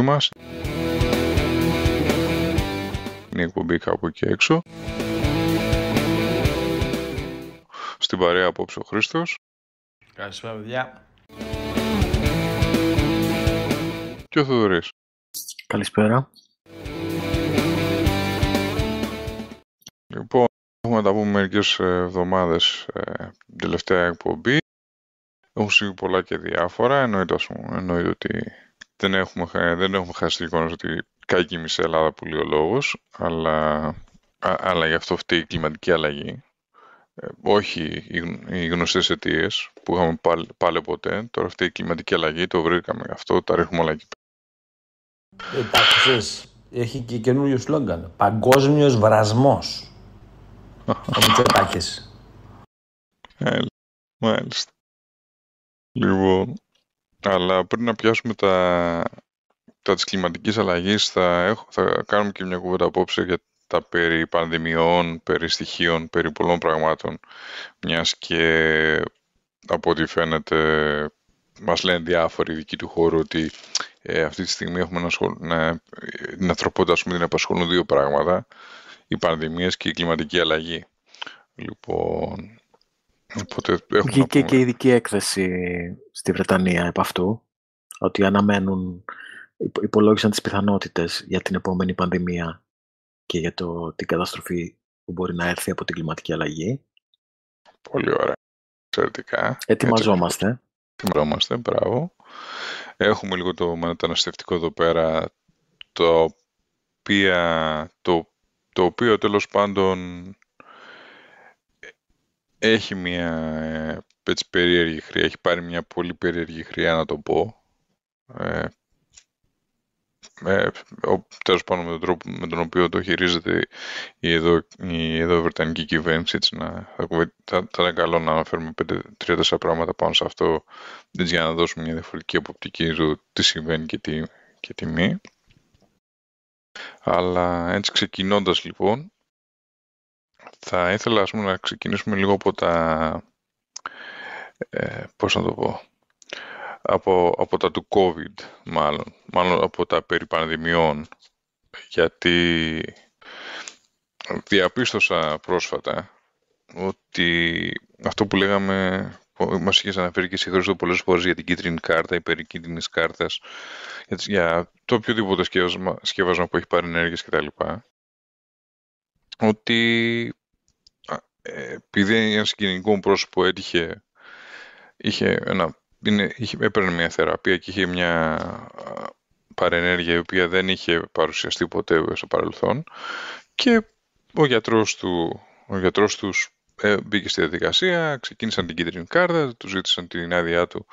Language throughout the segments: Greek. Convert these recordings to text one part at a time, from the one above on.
εκπομπή μας. Είναι εκπομπή κάπου εκεί έξω. Στην παρέα απόψε ο Χρήστος. Καλησπέρα παιδιά. Και ο Θεοδωρής. Καλησπέρα. Λοιπόν, έχουμε τα πούμε μερικές ε, εβδομάδες την ε, τελευταία εκπομπή. Έχουν συμβεί πολλά και διάφορα. Εννοείται, εννοείται ότι δεν έχουμε, δεν έχουμε χάσει το γεγονό ότι κακή η Ελλάδα λέει ο λόγος, αλλά, αλλά γι' αυτό αυτή η κλιματική αλλαγή. Ε, όχι οι γνωστές αιτίες που είχαμε πάλι, ποτέ. Τώρα αυτή η κλιματική αλλαγή το βρήκαμε. γι' Αυτό τα ρίχνουμε όλα εκεί πέρα. έχει και καινούριο σλόγγαν. Παγκόσμιος βρασμός. Ο Μάλιστα. Λοιπόν, αλλά πριν να πιάσουμε τα, τα της κλιματικής αλλαγής, θα, έχω, θα κάνουμε και μια κουβέντα απόψε για τα περί πανδημιών, περί στοιχείων, περί πολλών πραγμάτων, μιας και από ό,τι φαίνεται μας λένε διάφοροι δικοί του χώρου ότι ε, αυτή τη στιγμή έχουμε να, να, την ανθρωπότητα την απασχολούν δύο πράγματα, οι πανδημίες και η κλιματική αλλαγή. Λοιπόν, Οπότε Βγήκε και ειδική έκθεση στη Βρετανία επ' αυτού, ότι αναμένουν, υπολόγισαν τις πιθανότητες για την επόμενη πανδημία και για το, την καταστροφή που μπορεί να έρθει από την κλιματική αλλαγή. Πολύ ωραία. Εξαιρετικά. Ετοιμαζόμαστε. Ετοιμαζόμαστε, μπράβο. Έχουμε λίγο το μεταναστευτικό εδώ πέρα, το, οποία, το, το οποίο τέλος πάντων έχει μια ε, έτσι, περίεργη χρειά, έχει πάρει μια πολύ περίεργη χρειά να το πω. Ε, ε πάνω με τον τρόπο με τον οποίο το χειρίζεται η εδώ, η εδώ βρετανική κυβέρνηση έτσι, να, θα, θα, ήταν καλό να αναφερουμε τρια 3-4 πράγματα πάνω σε αυτό έτσι, για να δώσουμε μια διαφορετική αποπτική του τι συμβαίνει και τι, και τι μη αλλά έτσι ξεκινώντας λοιπόν θα ήθελα ας να ξεκινήσουμε λίγο από τα... Ε, πώς να το πω... Από, από τα του COVID, μάλλον. Μάλλον από τα περί πανδημιών. Γιατί διαπίστωσα πρόσφατα ότι αυτό που λέγαμε Μας είχες αναφέρει και εσύ Χρήστο πολλές φορές για την κίτρινη κάρτα, η περί κίτρινη κάρτα, για το οποιοδήποτε σκεύασμα, που έχει πάρει ενέργειες κτλ. Ότι επειδή ένα συγγενικό μου πρόσωπο έτυχε, είχε ένα, είναι, είχε, έπαιρνε μια θεραπεία και είχε μια παρενέργεια η οποία δεν είχε παρουσιαστεί ποτέ στο παρελθόν και ο γιατρός, του, ο γιατρός τους ε, μπήκε στη διαδικασία, ξεκίνησαν την κίτρινη κάρτα, τους ζήτησαν την άδειά του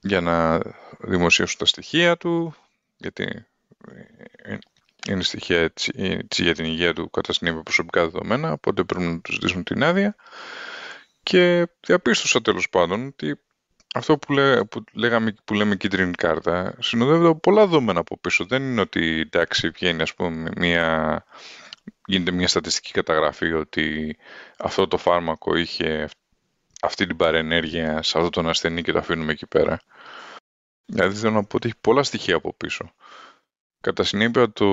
για να δημοσιεύσουν τα στοιχεία του, γιατί ε, ε, είναι στοιχεία έτσι, για την υγεία του κατά συνέπεια προσωπικά δεδομένα, οπότε πρέπει να τους ζητήσουν την άδεια. Και διαπίστωσα τέλος πάντων ότι αυτό που, λέ, που, λέγαμε, που λέμε κίτρινη κάρτα ε, συνοδεύεται από πολλά δεδομένα από πίσω. Δεν είναι ότι εντάξει βγαίνει ας πούμε μια, γίνεται μια στατιστική καταγραφή ότι αυτό το φάρμακο είχε αυτή την παρενέργεια σε αυτόν τον ασθενή και το αφήνουμε εκεί πέρα. Δηλαδή θέλω να πω ότι έχει πολλά στοιχεία από πίσω. Κατά συνέπεια, το...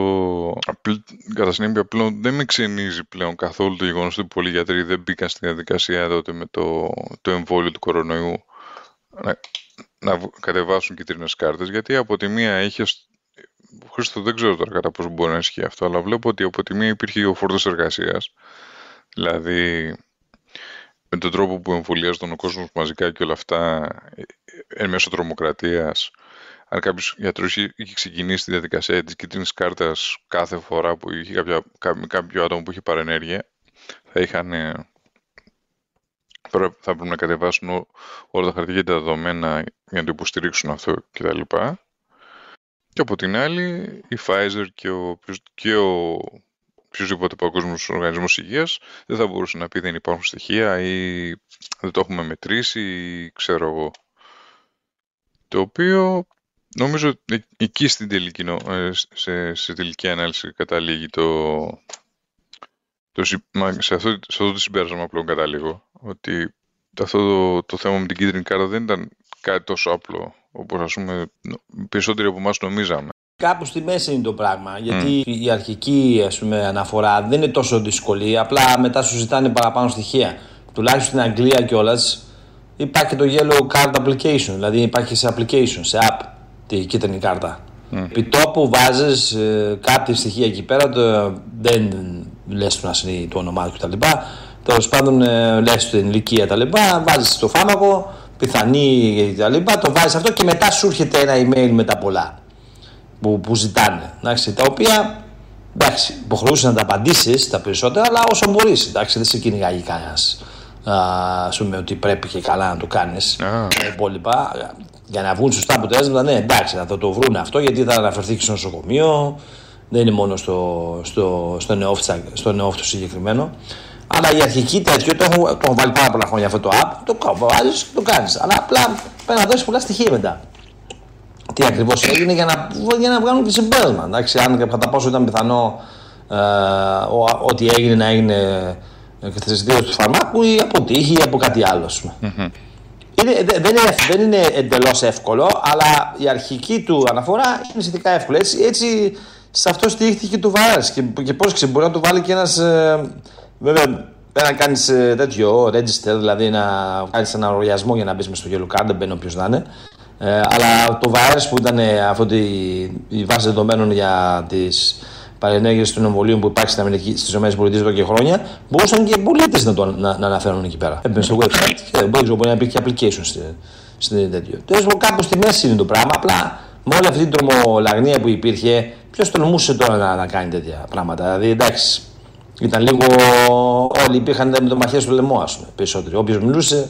Κατά συνέπεια δεν με ξενίζει πλέον καθόλου το γεγονός ότι πολλοί γιατροί δεν μπήκαν στη διαδικασία τότε με το, το εμβόλιο του κορονοϊού να, να κατεβάσουν κίτρινες κάρτες γιατί από τη μία είχε Χρήστο δεν ξέρω τώρα κατά πώς μπορεί να ισχύει αυτό αλλά βλέπω ότι από τη μία υπήρχε ο φόρτος εργασίας δηλαδή με τον τρόπο που εμβολιάζονταν ο κόσμος μαζικά και όλα αυτά ε, ε, εν μέσω τρομοκρατίας αν κάποιος γιατρός είχε ξεκινήσει τη διαδικασία της κίτρινης κάρτας κάθε φορά που είχε κάποιο άτομο που είχε παρενέργεια, θα είχαν. Ε, θα πρέπει να κατεβάσουν όλα τα χαρτιά και τα δεδομένα για να το υποστηρίξουν αυτό κτλ. Και από την άλλη, η Pfizer και ο, και ο οποιοδήποτε παγκόσμιος οργανισμός υγείας δεν θα μπορούσε να πει δεν υπάρχουν στοιχεία ή δεν το έχουμε μετρήσει ή ξέρω εγώ. Το οποίο Νομίζω εκεί στην τελική, ε, σε, σε τελική ανάλυση καταλήγει το, το, σε, αυτό, σε αυτό το συμπέρασμα απλό καταλήγω ότι αυτό το, θέμα με την κίτρινη κάρτα δεν ήταν κάτι τόσο απλό όπως ας πούμε περισσότεροι από εμάς νομίζαμε. Κάπου στη μέση είναι το πράγμα, γιατί mm. η αρχική ας αναφορά δεν είναι τόσο δύσκολη, απλά μετά σου ζητάνε παραπάνω στοιχεία. Τουλάχιστον στην Αγγλία κιόλας υπάρχει το yellow card application, δηλαδή υπάρχει σε application, σε app τη κίτρινη κάρτα. Mm. Επιτόπου βάζεις ε, κάποια στοιχεία εκεί πέρα, το, δεν λες του να είναι το όνομά του κτλ. Τέλος πάντων, ε, λες την ηλικία κτλ. Βάζεις το φάρμακο, πιθανή κτλ. Το βάζεις αυτό και μετά σου έρχεται ένα email με τα πολλά που, που ζητάνε. Εντάξει, τα οποία εντάξει, υποχρεούσε να τα απαντήσεις τα περισσότερα, αλλά όσο μπορείς. Δεν σε κυνηγάει κανένας. Α πούμε ότι πρέπει και καλά να το κάνεις. Ah. υπόλοιπα για να βγουν σωστά αποτελέσματα, ναι, εντάξει, θα το, βρουν αυτό γιατί θα αναφερθεί και στο νοσοκομείο. Δεν είναι μόνο στο, στο, στο, νεόφτσα, στο συγκεκριμένο. Αλλά η αρχική τέτοιο το έχω, το βάλει πάρα πολλά χρόνια αυτό το app. Το βάζει και το κάνεις. Αλλά απλά πρέπει να δώσεις πολλά στοιχεία μετά. Τι ακριβώς έγινε για να, για να βγάλουν τη συμπέρασμα. Εντάξει, αν κατά πόσο ήταν πιθανό ε, ό,τι έγινε να έγινε ε, και του φαρμάκου αποτύχει τύχη ή από κάτι είναι, δεν, είναι, δεν είναι εντελώς εύκολο, αλλά η αρχική του αναφορά είναι σχετικά εύκολη. Έτσι, έτσι σε αυτό στηρίχθηκε του Βαράς και, και πώς ξέρει, μπορεί να του βάλει και ένας... Ε, βέβαια, να κάνεις ε, τέτοιο register, δηλαδή να κάνεις ένα οργιασμό για να μπεις στο Yellow δεν μπαίνει όποιος να είναι. Ε, αλλά το Βάρε που ήταν αυτή η, η βάση δεδομένων για τις, παρενέργειε των εμβολίων που υπάρχει στις ΗΠΑ εδώ και χρόνια, μπορούσαν και οι πολίτες να, το, να, να αναφέρουν εκεί πέρα. Έμπαινε στο website και ε, δεν μπορεί να υπήρχε application στην, τέτοια. τέτοιο. Τέλο πάντων, κάπου στη μέση είναι το πράγμα. Απλά με όλη αυτή την τρομολαγνία που υπήρχε, ποιος τολμούσε τώρα να, να κάνει τέτοια πράγματα. Δηλαδή, εντάξει, ήταν λίγο. Όλοι υπήρχαν με το μαχαίρι στο λαιμό, ας πούμε περισσότεροι. Όποιος μιλούσε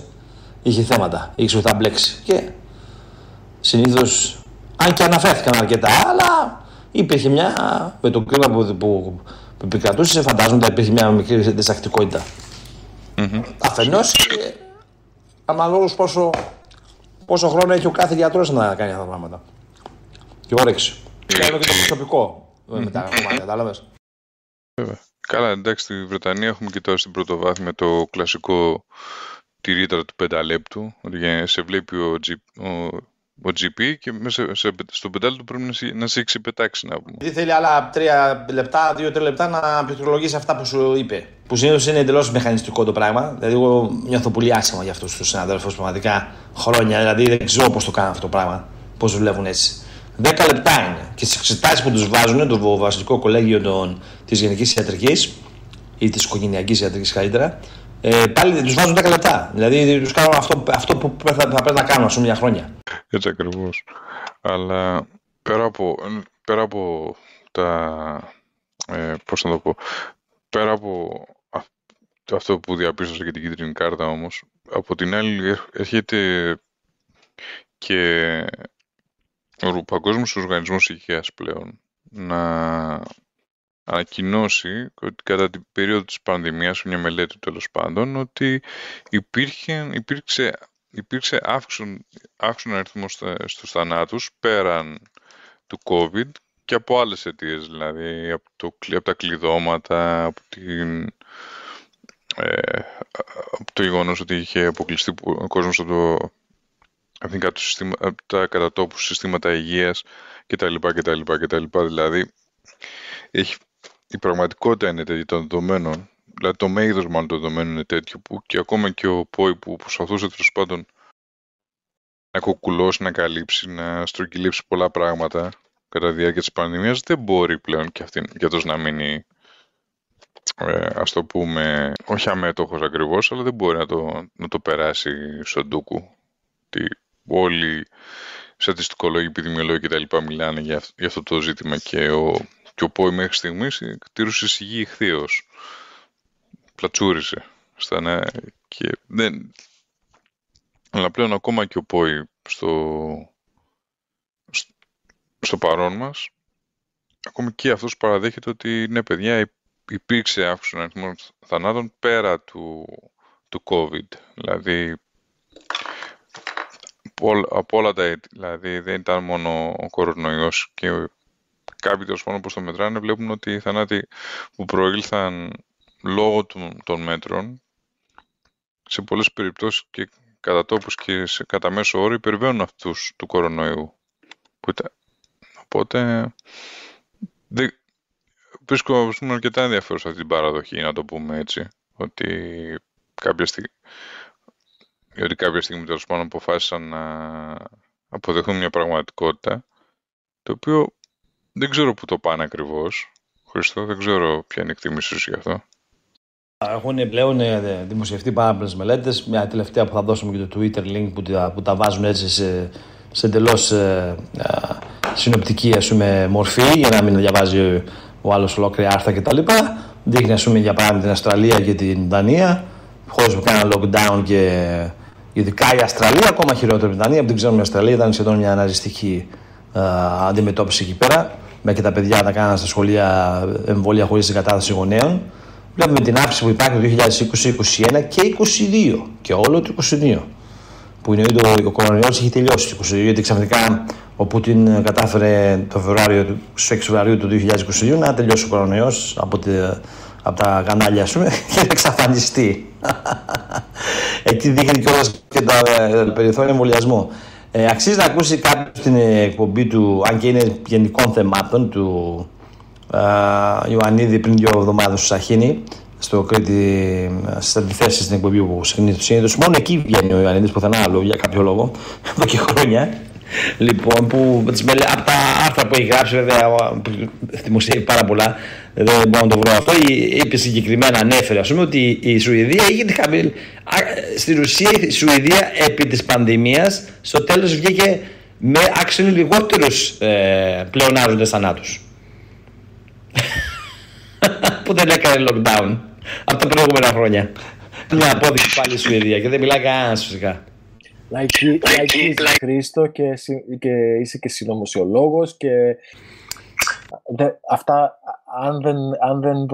είχε θέματα, Είχε ότι μπλέξει. Και συνήθως, αν και αναφέρθηκαν αρκετά, αλλά υπήρχε μια, με το κλίμα που, που, που επικρατούσε, φαντάζομαι ότι υπήρχε μια μικρή διστακτικότητα. Mm-hmm. Αφενός, ε, αναλόγως πόσο, πόσο χρόνο έχει ο κάθε γιατρός να κάνει αυτά τα πράγματα. Και όρεξη. είναι και το προσωπικό με τα κομμάτια, Καλά, εντάξει, στη Βρετανία έχουμε κοιτάξει την στην πρωτοβάθμια το κλασικό τη ρήτρα του πενταλέπτου. σε βλέπει ο, ο ο GP και μέσα σε, στο πεντάλεπτο πρέπει να σε να πούμε. θέλει άλλα τρία λεπτά, δύο-τρία λεπτά να πληκτρολογήσει αυτά που σου είπε. Που συνήθως είναι εντελώς μηχανιστικό το πράγμα. Δηλαδή, εγώ νιώθω πολύ άσχημα για αυτούς τους συναδέλφους πραγματικά χρόνια. Δηλαδή, δεν ξέρω πώς το κάνουν αυτό το πράγμα. Πώς δουλεύουν έτσι. Δέκα λεπτά είναι. Και στι εξετάσεις που τους βάζουν, το βασιλικό κολέγιο της Γενικής Ιατρικής ή της Οικογενειακής Ιατρικής καλύτερα, ε, πάλι του βάζουν 10 λεπτά. Δηλαδή τους κάνουν αυτό, που θα, πρέπει να κάνουν, ας πούμε, για χρόνια. Έτσι ακριβώς. Αλλά πέρα από, πέρα από τα. Ε, πώς να το πω. Πέρα από αυτό που διαπίστωσα και την κίτρινη κάρτα όμως, από την άλλη έρχεται και ο παγκόσμιος οργανισμός Υγείας πλέον να ανακοινώσει ότι κατά την περίοδο της πανδημίας, μια μελέτη τέλος πάντων, ότι υπήρχε, υπήρξε, υπήρξε αύξον, αριθμό στους θανάτους πέραν του COVID και από άλλες αιτίες δηλαδή από, το, από τα κλειδώματα, από, την, ε, από το γεγονός ότι είχε αποκλειστεί ο κόσμος από, το, από, το από τα κατατόπου συστήματα υγείας κτλ. κτλ. Δηλαδή, η πραγματικότητα είναι τέτοια των δεδομένων, δηλαδή το μέγεθος μάλλον των δεδομένων είναι τέτοιο που και ακόμα και ο Πόη που προσπαθούσε τέλος πάντων να κοκκουλώσει, να καλύψει, να στρογγυλίψει πολλά πράγματα κατά τη διάρκεια της πανδημίας, δεν μπορεί πλέον και, αυτή, για αυτός να μείνει ε, ας το πούμε, όχι αμέτωχος ακριβώς, αλλά δεν μπορεί να το, να το περάσει στον τούκου. Τι, όλοι οι στατιστικολόγοι, επιδημιολόγοι κτλ. μιλάνε για, για αυτό το ζήτημα και ο και ο Πόη μέχρι στιγμής κτήρουσε στη γη πλατύρισε Πλατσούρισε. Και δεν... Αλλά πλέον ακόμα και ο Πόη στο... στο παρόν μας, ακόμη και αυτός παραδέχεται ότι ναι παιδιά υπήρξε αύξηση των αριθμών θανάτων πέρα του, του COVID. Δηλαδή από όλα τα Δηλαδή δεν ήταν μόνο ο κορονοϊός και κάποιοι τέλος πάντων όπω το μετράνε, βλέπουν ότι οι θανάτοι που προήλθαν λόγω των μέτρων σε πολλές περιπτώσεις και κατά τόπους και σε, κατά μέσο όρο υπερβαίνουν αυτούς του κορονοϊού. Οπότε δεν, βρίσκω πούμε, αρκετά ενδιαφέρουσα αυτή την παραδοχή, να το πούμε έτσι, ότι κάποια στιγμή, Γιατί κάποια στιγμή τέλος πάντων αποφάσισαν να αποδεχθούν μια πραγματικότητα, το οποίο δεν ξέρω πού το πάνε ακριβώς. Χριστό, δεν ξέρω ποια είναι η εκτίμησή σου γι' αυτό. Έχουν πλέον ε, δημοσιευτεί πάρα πολλές μελέτες. Μια τελευταία που θα δώσουμε και το Twitter link που τα, που τα βάζουν έτσι σε, σε εντελώς ε, ε, συνοπτική ας μορφή για να μην διαβάζει ο άλλος ολόκληρη άρθρα κτλ. Δείχνει ας για παράδειγμα την Αυστραλία και την Δανία, χώρες που κάναν lockdown και ειδικά η Αυστραλία, ακόμα χειρότερη από την Δανία, που δεν ξέρουμε η Αυστραλία ήταν σχεδόν μια αναζητική αντιμετώπιση εκεί πέρα και τα παιδιά να κάνουν στα σχολεία ε, εμβόλια χωρίς εγκατάσταση γονέων. Βλέπουμε την αύξηση που υπάρχει το 2020, 2021 και 2022 και όλο το 2022 που είναι ο κορονοϊός έχει τελειώσει το 2022, γιατί ξαφνικά ο Πούτιν κατάφερε το Φεβρουάριο, στις 6 του 2022 να τελειώσει ο κορονοϊός από, από, τα κανάλια πούμε, και να εξαφανιστεί. Εκεί δείχνει και κιόλας και ε, τα περιθώρια εμβολιασμού. Ε, αξίζει να ακούσει κάποιος την ε, εκπομπή του, αν και είναι γενικών θεμάτων, του ε, Ιωαννίδη πριν δύο εβδομάδες στο Σαχίνη, στο Κρήτη, ε, στις αντιθέσεις στην εκπομπή που συνήθως Μόνο εκεί βγαίνει ο Ιωαννίδης, πουθενά άλλο για κάποιο λόγο, εδώ και χρόνια. Λοιπόν, που, από τα άρθρα που έχει γράψει, βέβαια, δημοσιεύει πάρα πολλά, δεν μπορώ να το βρω αυτό. Είπε συγκεκριμένα, ανέφερε, ας πούμε, ότι η Σουηδία είχε τη χαμηλή. Στην ουσία, η Σουηδία επί της πανδημίας, στο τέλος βγήκε με άξιον λιγότερους ε, πλεονάζοντες θανάτους. που δεν έκανε lockdown από τα προηγούμενα χρόνια. Ναι. Μια απόδειξη πάλι η Σουηδία και δεν μιλάει κανένας φυσικά. Λαϊκή, λαϊκή, λαϊκή Χρήστο και, είσαι και συνωμοσιολόγος και αυτά αν δεν,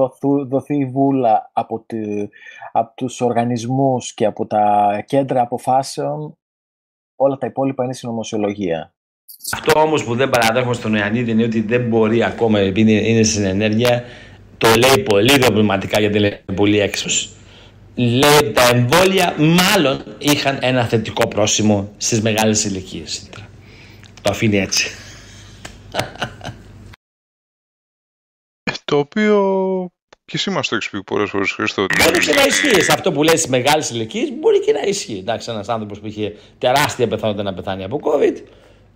δοθεί η βούλα από, τη, από τους οργανισμούς και από τα κέντρα αποφάσεων όλα τα υπόλοιπα είναι συνωμοσιολογία. Αυτό όμως που δεν παραδέχομαι στον Ιαννίδη είναι ότι δεν μπορεί ακόμα επειδή είναι, στην ενέργεια το λέει πολύ γιατί λέει πολύ έξω λέει τα εμβόλια μάλλον είχαν ένα θετικό πρόσημο στις μεγάλες ηλικίες. Το αφήνει έτσι. Το οποίο και εσύ μας το έχεις πει πολλές φορές, Χρήστο. Μπορεί και να ισχύει. Σε αυτό που λέει στις μεγάλες ηλικίες μπορεί και να ισχύει. Εντάξει, ένας άνθρωπος που είχε τεράστια πιθανότητα να πεθάνει από COVID,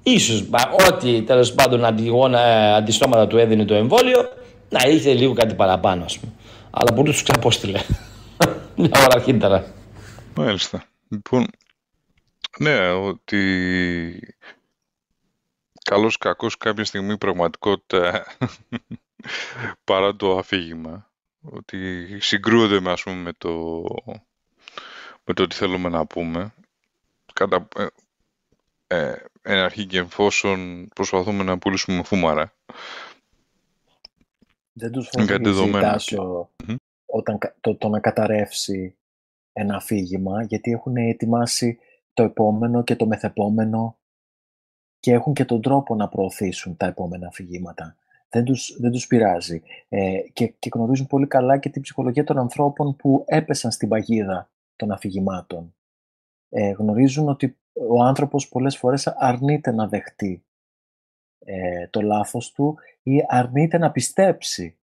ίσως ό,τι τέλος πάντων αντιγόνα, ε, αντιστόματα του έδινε το εμβόλιο, να είχε λίγο κάτι παραπάνω, ας πούμε. Αλλά μπορεί να τους ξαποστείλε. Μια ώρα αρχίτερα. Μάλιστα. Λοιπόν, ναι, ότι καλός κακός κάποια στιγμή πραγματικότητα παρά το αφήγημα ότι συγκρούονται με, πούμε, με το, με το τι θέλουμε να πούμε κατά ε, ε, εν αρχή και εφόσον προσπαθούμε να πουλήσουμε φούμαρα δεν τους φαίνεται όταν, το, να καταρρεύσει ένα αφήγημα, γιατί έχουν ετοιμάσει το επόμενο και το μεθεπόμενο και έχουν και τον τρόπο να προωθήσουν τα επόμενα αφηγήματα. Δεν τους, δεν τους πειράζει. Ε, και, γνωρίζουν πολύ καλά και την ψυχολογία των ανθρώπων που έπεσαν στην παγίδα των αφηγημάτων. Ε, γνωρίζουν ότι ο άνθρωπος πολλές φορές αρνείται να δεχτεί ε, το λάθος του ή αρνείται να πιστέψει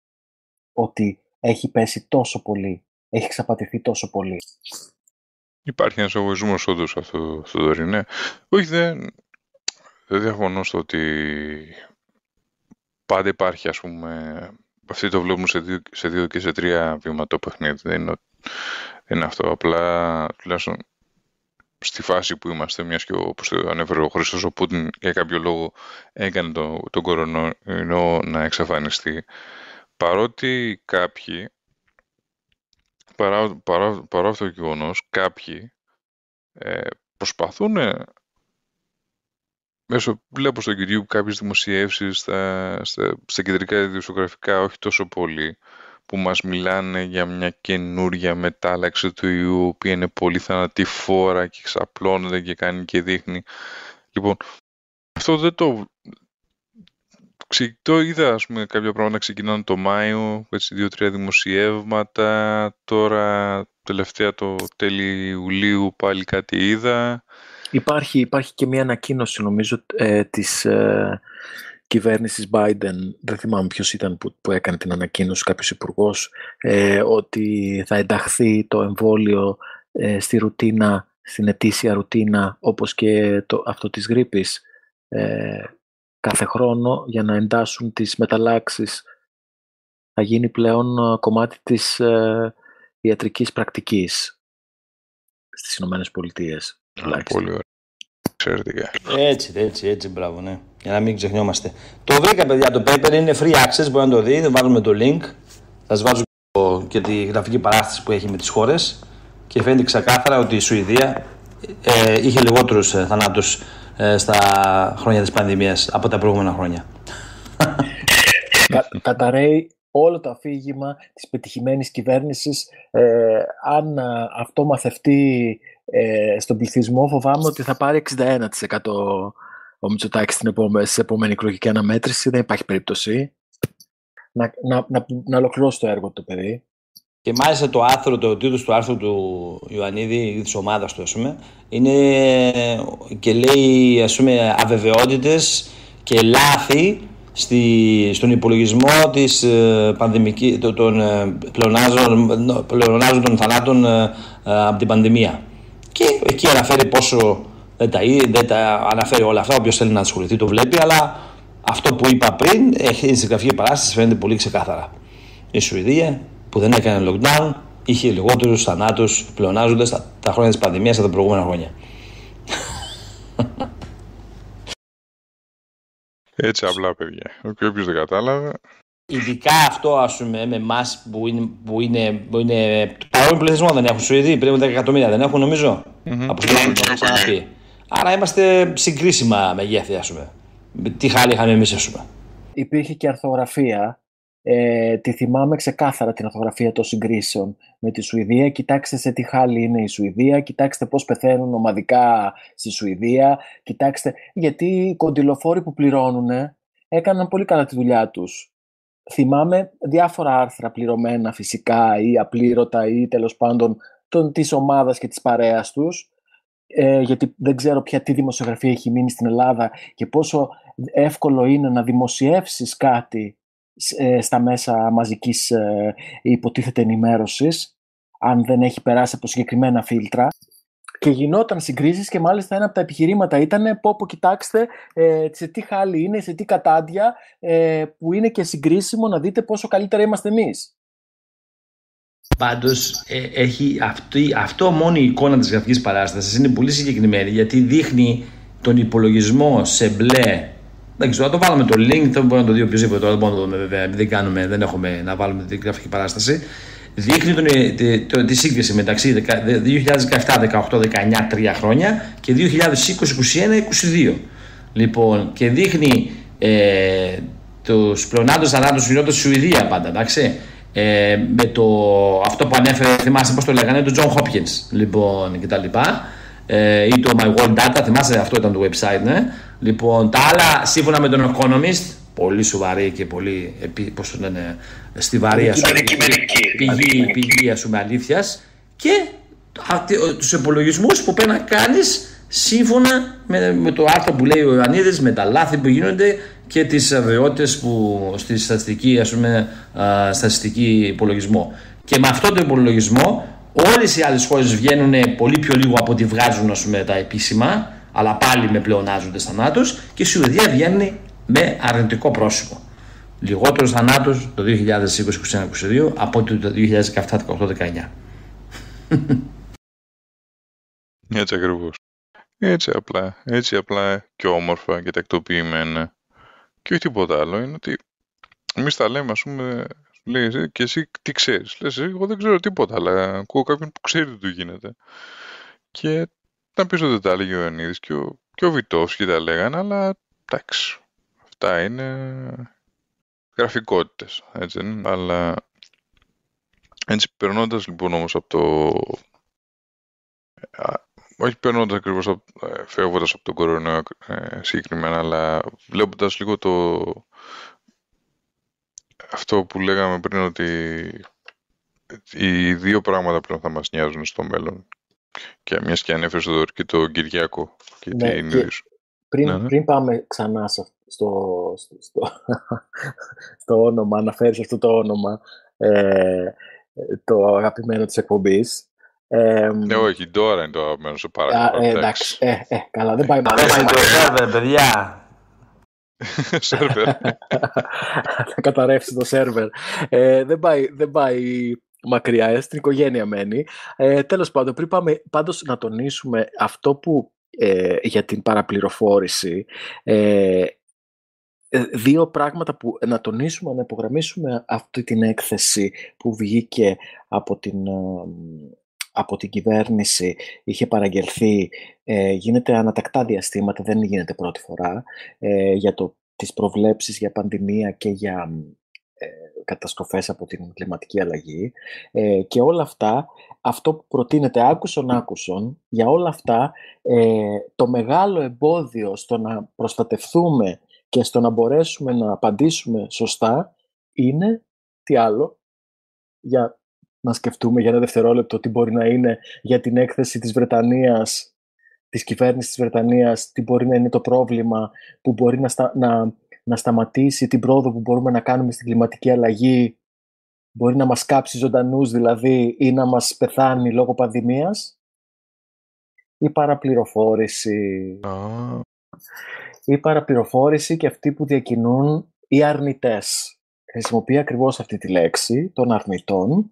ότι έχει πέσει τόσο πολύ, έχει ξαπατηθεί τόσο πολύ. Υπάρχει ένας εγωισμός όντως αυτό, το ναι. Όχι, δεν, δεν διαφωνώ στο ότι πάντα υπάρχει, ας πούμε, Αυτοί το βλέπουμε σε δύο, σε δύο και σε τρία βήματα το παιχνίδι. Δεν είναι, αυτό. Απλά, τουλάχιστον στη φάση που είμαστε, μιας και όπως το ανέφερε ο Χρήστος, ο Πούτιν για κάποιο λόγο έκανε τον το κορονοϊό να εξαφανιστεί παρότι κάποιοι, παρά, παρά, παρά αυτό το γεγονός, κάποιοι ε, προσπαθούν ε, μέσω, βλέπω στο YouTube κάποιες δημοσιεύσεις στα, στα, στα κεντρικά δημοσιογραφικά, όχι τόσο πολύ, που μας μιλάνε για μια καινούρια μετάλλαξη του ιού, η οποία είναι πολύ θανατηφόρα και ξαπλώνεται και κάνει και δείχνει. Λοιπόν, αυτό δεν το, το είδα, ας πούμε, κάποια πράγματα ξεκινάνε το Μάιο, έτσι, δύο-τρία δημοσιεύματα, τώρα τελευταία το τέλη Ιουλίου πάλι κάτι είδα. Υπάρχει, υπάρχει και μια ανακοίνωση, νομίζω, ε, της ε, κυβέρνησης Biden, δεν θυμάμαι ποιος ήταν που, που έκανε την ανακοίνωση, κάποιος υπουργός, ε, ότι θα ενταχθεί το εμβόλιο ε, στη ρουτίνα, στην ετήσια ρουτίνα, όπως και το, αυτό της γρήπης. Ε, κάθε χρόνο για να εντάσσουν τις μεταλλάξεις. Θα γίνει πλέον ε, κομμάτι της ε, ιατρικής πρακτικής στις Ηνωμένες Πολιτείες. Πολύ ωραία. Εξαιρετικά. Έτσι, έτσι, έτσι, μπράβο, ναι. Για να μην ξεχνιόμαστε. Το βρήκα, παιδιά, το paper είναι free access, μπορεί να το δει, βάλουμε το link. Θα σας βάζω και τη γραφική παράσταση που έχει με τις χώρες και φαίνεται ξεκάθαρα ότι η Σουηδία ε, ε, είχε λιγότερους ε, θανάτους ε, στα χρόνια της πανδημίας από τα προηγούμενα χρόνια. Κα, καταραίει όλο το αφήγημα της πετυχημένης κυβέρνησης. Ε, αν ε, αυτό μαθευτεί ε, στον πληθυσμό φοβάμαι ότι θα πάρει 61% ο Μητσοτάκης στην επόμενη, σε επόμενη εκλογική αναμέτρηση. Δεν υπάρχει περίπτωση να, να, να, να ολοκληρώσει το έργο του παιδί. Και μάλιστα το άρθρο, το τίτλος του άρθρου του Ιωαννίδη, της ομάδας του, ας πούμε, είναι και λέει ας πούμε, αβεβαιότητες και λάθη στη, στον υπολογισμό της ε, πανδημική, των ε, πλεονάζων, των θανάτων ε, από την πανδημία. Και εκεί αναφέρει πόσο δεν τα, δεν τα αναφέρει όλα αυτά, όποιος θέλει να ασχοληθεί το βλέπει, αλλά αυτό που είπα πριν έχει στην παράσταση φαίνεται πολύ ξεκάθαρα. Η Σουηδία που δεν έκανε lockdown είχε λιγότερους θανάτους πλεονάζοντας τα χρόνια της πανδημίας από τα προηγούμενα χρόνια. Έτσι απλά, παιδιά. Όποιο δεν κατάλαβε. Ειδικά αυτό, ας πούμε, με εμάς που είναι. Που είναι, που είναι παρόμοιο πληθυσμό δεν έχουν Σουηδοί, πριν από 10 εκατομμύρια δεν έχουν, νομίζω. Mm-hmm. Από το ναι, Άρα είμαστε συγκρίσιμα μεγέθη, ας πούμε. Τι χάλι είχαμε εμείς, ας πούμε. Υπήρχε και αρθογραφία ε, τη θυμάμαι ξεκάθαρα την ορθογραφία των συγκρίσεων με τη Σουηδία. Κοιτάξτε σε τι χάλι είναι η Σουηδία, κοιτάξτε πώς πεθαίνουν ομαδικά στη Σουηδία, κοιτάξτε... Γιατί οι κοντιλοφόροι που πληρώνουν έκαναν πολύ καλά τη δουλειά τους. Θυμάμαι διάφορα άρθρα πληρωμένα φυσικά ή απλήρωτα ή τέλος πάντων της ομάδας ομάδας και της παρέας τους ε, γιατί δεν ξέρω πια τι δημοσιογραφία έχει μείνει στην Ελλάδα και πόσο εύκολο είναι να δημοσιεύσεις κάτι ε, στα μέσα μαζικής ε, υποτίθεται ενημέρωσης αν δεν έχει περάσει από συγκεκριμένα φίλτρα και γινόταν συγκρίσεις και μάλιστα ένα από τα επιχειρήματα ήταν πω πω κοιτάξτε ε, σε τι χάλι είναι, σε τι κατάντια που είναι και συγκρίσιμο να δείτε πόσο καλύτερα είμαστε εμείς. Πάντως έχει αυτή, αυτό μόνο η εικόνα της γραφικής παράστασης είναι πολύ συγκεκριμένη γιατί δείχνει τον υπολογισμό σε μπλε δεν ξέρω, θα το βάλουμε το link, θα μπορεί να το δει οποιοδήποτε τώρα, δεν μπορούμε βέβαια, δεν, κάνουμε, δεν έχουμε να βάλουμε την γραφική παράσταση. Δείχνει τον, ε, το, τη σύγκριση μεταξύ 2017, 18, 19, τρία χρόνια και 2020, 21, 22. Λοιπόν, και δείχνει ε, τους πλεονάτου θανάτου στη Σουηδία πάντα, εντάξει. Ε, με το, αυτό που ανέφερε, θυμάστε πώς το λέγανε, τον Τζον Χόπκιν, λοιπόν, κτλ. Ε, ή το My World Data, θυμάστε αυτό ήταν το website, ναι. Λοιπόν, τα άλλα σύμφωνα με τον Economist, πολύ σοβαρή και πολύ πώς το λένε, στιβαρή πηγή, πηγή ας πούμε αλήθειας και τους υπολογισμούς που πρέπει να κάνεις σύμφωνα με, το άρθρο που λέει ο Ιωαννίδης, με τα λάθη που γίνονται και τις αβεβαιότητες που στη στατιστική, ας πούμε, στατιστική υπολογισμό. Και με αυτόν τον υπολογισμό όλες οι άλλες χώρες βγαίνουν πολύ πιο λίγο από ό,τι βγάζουν ας πούμε, τα επίσημα αλλά πάλι με πλεονάζοντε θανάτους και η Σουηδία βγαίνει με αρνητικό πρόσωπο. Λιγότερου θανάτου το 2020-2022 από ότι το 2017-2018-19. Έτσι ακριβώς. Έτσι απλά, έτσι απλά και όμορφα και τακτοποιημένα. Και όχι τίποτα άλλο, είναι ότι εμείς τα λέμε, ας πούμε, λέει εσύ, και εσύ τι ξέρεις. Λες, εγώ δεν ξέρω τίποτα, αλλά ακούω κάποιον που ξέρει τι του γίνεται. Και ήταν πίσω δεν τα έλεγε ο Ιωαννίδης και ο, και Βιτόφσκι τα λέγανε, αλλά εντάξει. Αυτά είναι γραφικότητες, έτσι είναι. Αλλά έτσι περνώντας λοιπόν όμως από το... Όχι περνώντας ακριβώς, από... Ε, από τον κορονοϊό ε, συγκεκριμένα, αλλά βλέποντας λίγο το... Αυτό που λέγαμε πριν ότι οι δύο πράγματα πλέον θα μας νοιάζουν στο μέλλον και μιας και ανέφερε στο και το Κυριακό και ναι, την και πριν, ναι, ναι, πριν πάμε ξανά στο, στο, στο, στο αναφέρεις αυτό το όνομα, ε, το αγαπημένο της εκπομπής, ε, ναι, όχι, τώρα είναι το αγαπημένο σου παράδειγμα. Ε, εντάξει, ε, ε, καλά, δεν πάει μάλλον. Πάει το σερβερ, παιδιά. Σερβερ. Θα καταρρεύσει το σερβερ. Ε, δεν, πάει, δεν πάει μακριά, ε, στην οικογένεια μένει. Ε, τέλος πάντων, πριν πάμε πάντως να τονίσουμε αυτό που ε, για την παραπληροφόρηση ε, ε, δύο πράγματα που να τονίσουμε, να υπογραμμίσουμε αυτή την έκθεση που βγήκε από την, από την κυβέρνηση, είχε παραγγελθεί, γίνεται ανατακτά διαστήματα, δεν γίνεται πρώτη φορά, για το, τις προβλέψεις για πανδημία και για καταστροφές από την κλιματική αλλαγή ε, και όλα αυτά, αυτό που προτείνεται άκουσον άκουσον, για όλα αυτά ε, το μεγάλο εμπόδιο στο να προστατευθούμε και στο να μπορέσουμε να απαντήσουμε σωστά είναι τι άλλο για να σκεφτούμε για ένα δευτερόλεπτο τι μπορεί να είναι για την έκθεση της Βρετανίας, της κυβέρνησης της Βρετανίας, τι μπορεί να είναι το πρόβλημα που μπορεί να να σταματήσει την πρόοδο που μπορούμε να κάνουμε στην κλιματική αλλαγή μπορεί να μας κάψει ζωντανούς δηλαδή ή να μας πεθάνει λόγω πανδημίας η παραπληροφόρηση η παραπληροφόρηση και αυτοί που διακινούν οι αρνητές χρησιμοποιεί ακριβώς αυτή τη λέξη των αρνητών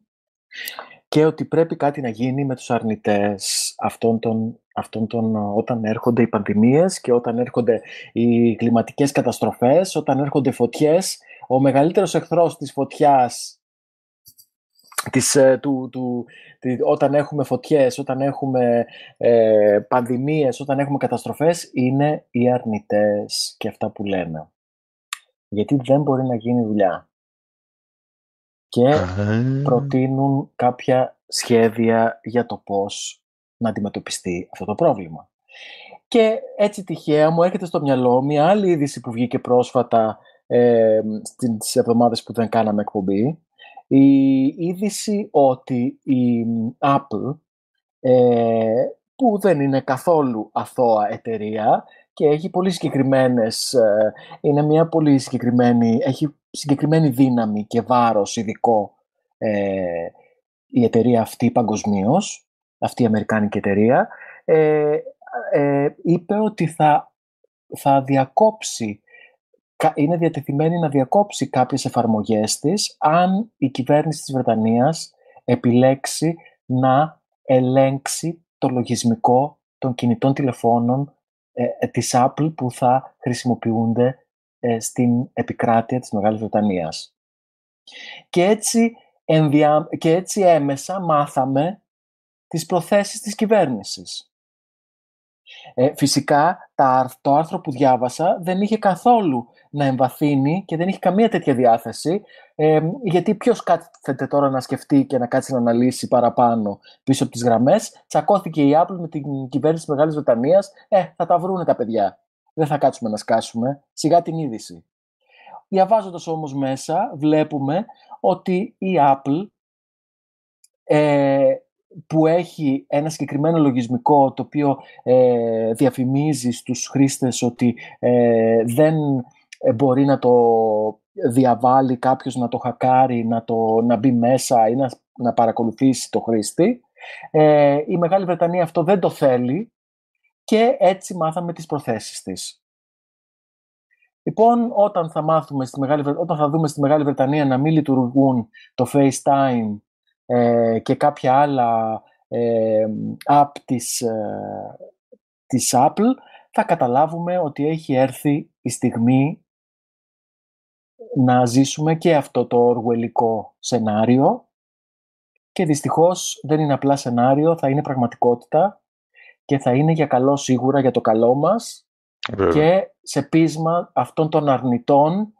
και ότι πρέπει κάτι να γίνει με τους αρνητές αυτών των ε, όταν έρχονται οι πανδημίες και όταν έρχονται οι κλιματικές καταστροφές, όταν έρχονται φωτιές. Ο μεγαλύτερος εχθρός της φωτιάς, της, ε, του, του, όταν έχουμε φωτιές, όταν έχουμε ε, πανδημίες, όταν έχουμε καταστροφές, είναι οι αρνητές και αυτά που λένε. Γιατί δεν μπορεί να γίνει δουλειά και προτείνουν κάποια σχέδια για το πώς να αντιμετωπιστεί αυτό το πρόβλημα. Και έτσι τυχαία μου έρχεται στο μυαλό μια άλλη είδηση που βγήκε πρόσφατα ε, στις εβδομάδες που δεν κάναμε εκπομπή. Η είδηση ότι η Apple, ε, που δεν είναι καθόλου αθώα εταιρεία και έχει πολύ συγκεκριμένες, ε, είναι μια πολύ συγκεκριμένη, έχει συγκεκριμένη δύναμη και βάρος ειδικό ε, η εταιρεία αυτή παγκοσμίως αυτή η Αμερικάνικη εταιρεία, ε, ε, είπε ότι θα, θα διακόψει, είναι διατεθειμένη να διακόψει κάποιες εφαρμογές της αν η κυβέρνηση της Βρετανίας επιλέξει να ελέγξει το λογισμικό των κινητών τηλεφώνων ε, ε της Apple που θα χρησιμοποιούνται ε, στην επικράτεια της Μεγάλης Βρετανίας. Και έτσι, και έτσι έμεσα μάθαμε τις προθέσεις της κυβέρνησης. Ε, φυσικά, τα, το άρθρο που διάβασα δεν είχε καθόλου να εμβαθύνει και δεν είχε καμία τέτοια διάθεση, ε, γιατί ποιος κάθεται τώρα να σκεφτεί και να κάτσει να αναλύσει παραπάνω πίσω από τις γραμμές. Τσακώθηκε η Apple με την κυβέρνηση της Μεγάλης Βρετανίας. Ε, θα τα βρούνε τα παιδιά. Δεν θα κάτσουμε να σκάσουμε. Σιγά την είδηση. Διαβάζοντας όμως μέσα, βλέπουμε ότι η Apple ε, που έχει ένα συγκεκριμένο λογισμικό το οποίο ε, διαφημίζει στους χρήστες ότι ε, δεν ε, μπορεί να το διαβάλει κάποιος, να το χακάρει, να, το, να μπει μέσα ή να, να παρακολουθήσει το χρήστη. Ε, η Μεγάλη Βρετανία αυτό δεν το θέλει και έτσι μάθαμε τις προθέσεις της. Λοιπόν, όταν θα, μάθουμε στη Μεγάλη, όταν θα δούμε στη Μεγάλη Βρετανία να μην λειτουργούν το FaceTime ε, και κάποια άλλα ε, app ε, της, Apple, θα καταλάβουμε ότι έχει έρθει η στιγμή να ζήσουμε και αυτό το οργουελικό σενάριο και δυστυχώς δεν είναι απλά σενάριο, θα είναι πραγματικότητα και θα είναι για καλό σίγουρα για το καλό μας και σε πείσμα αυτών των αρνητών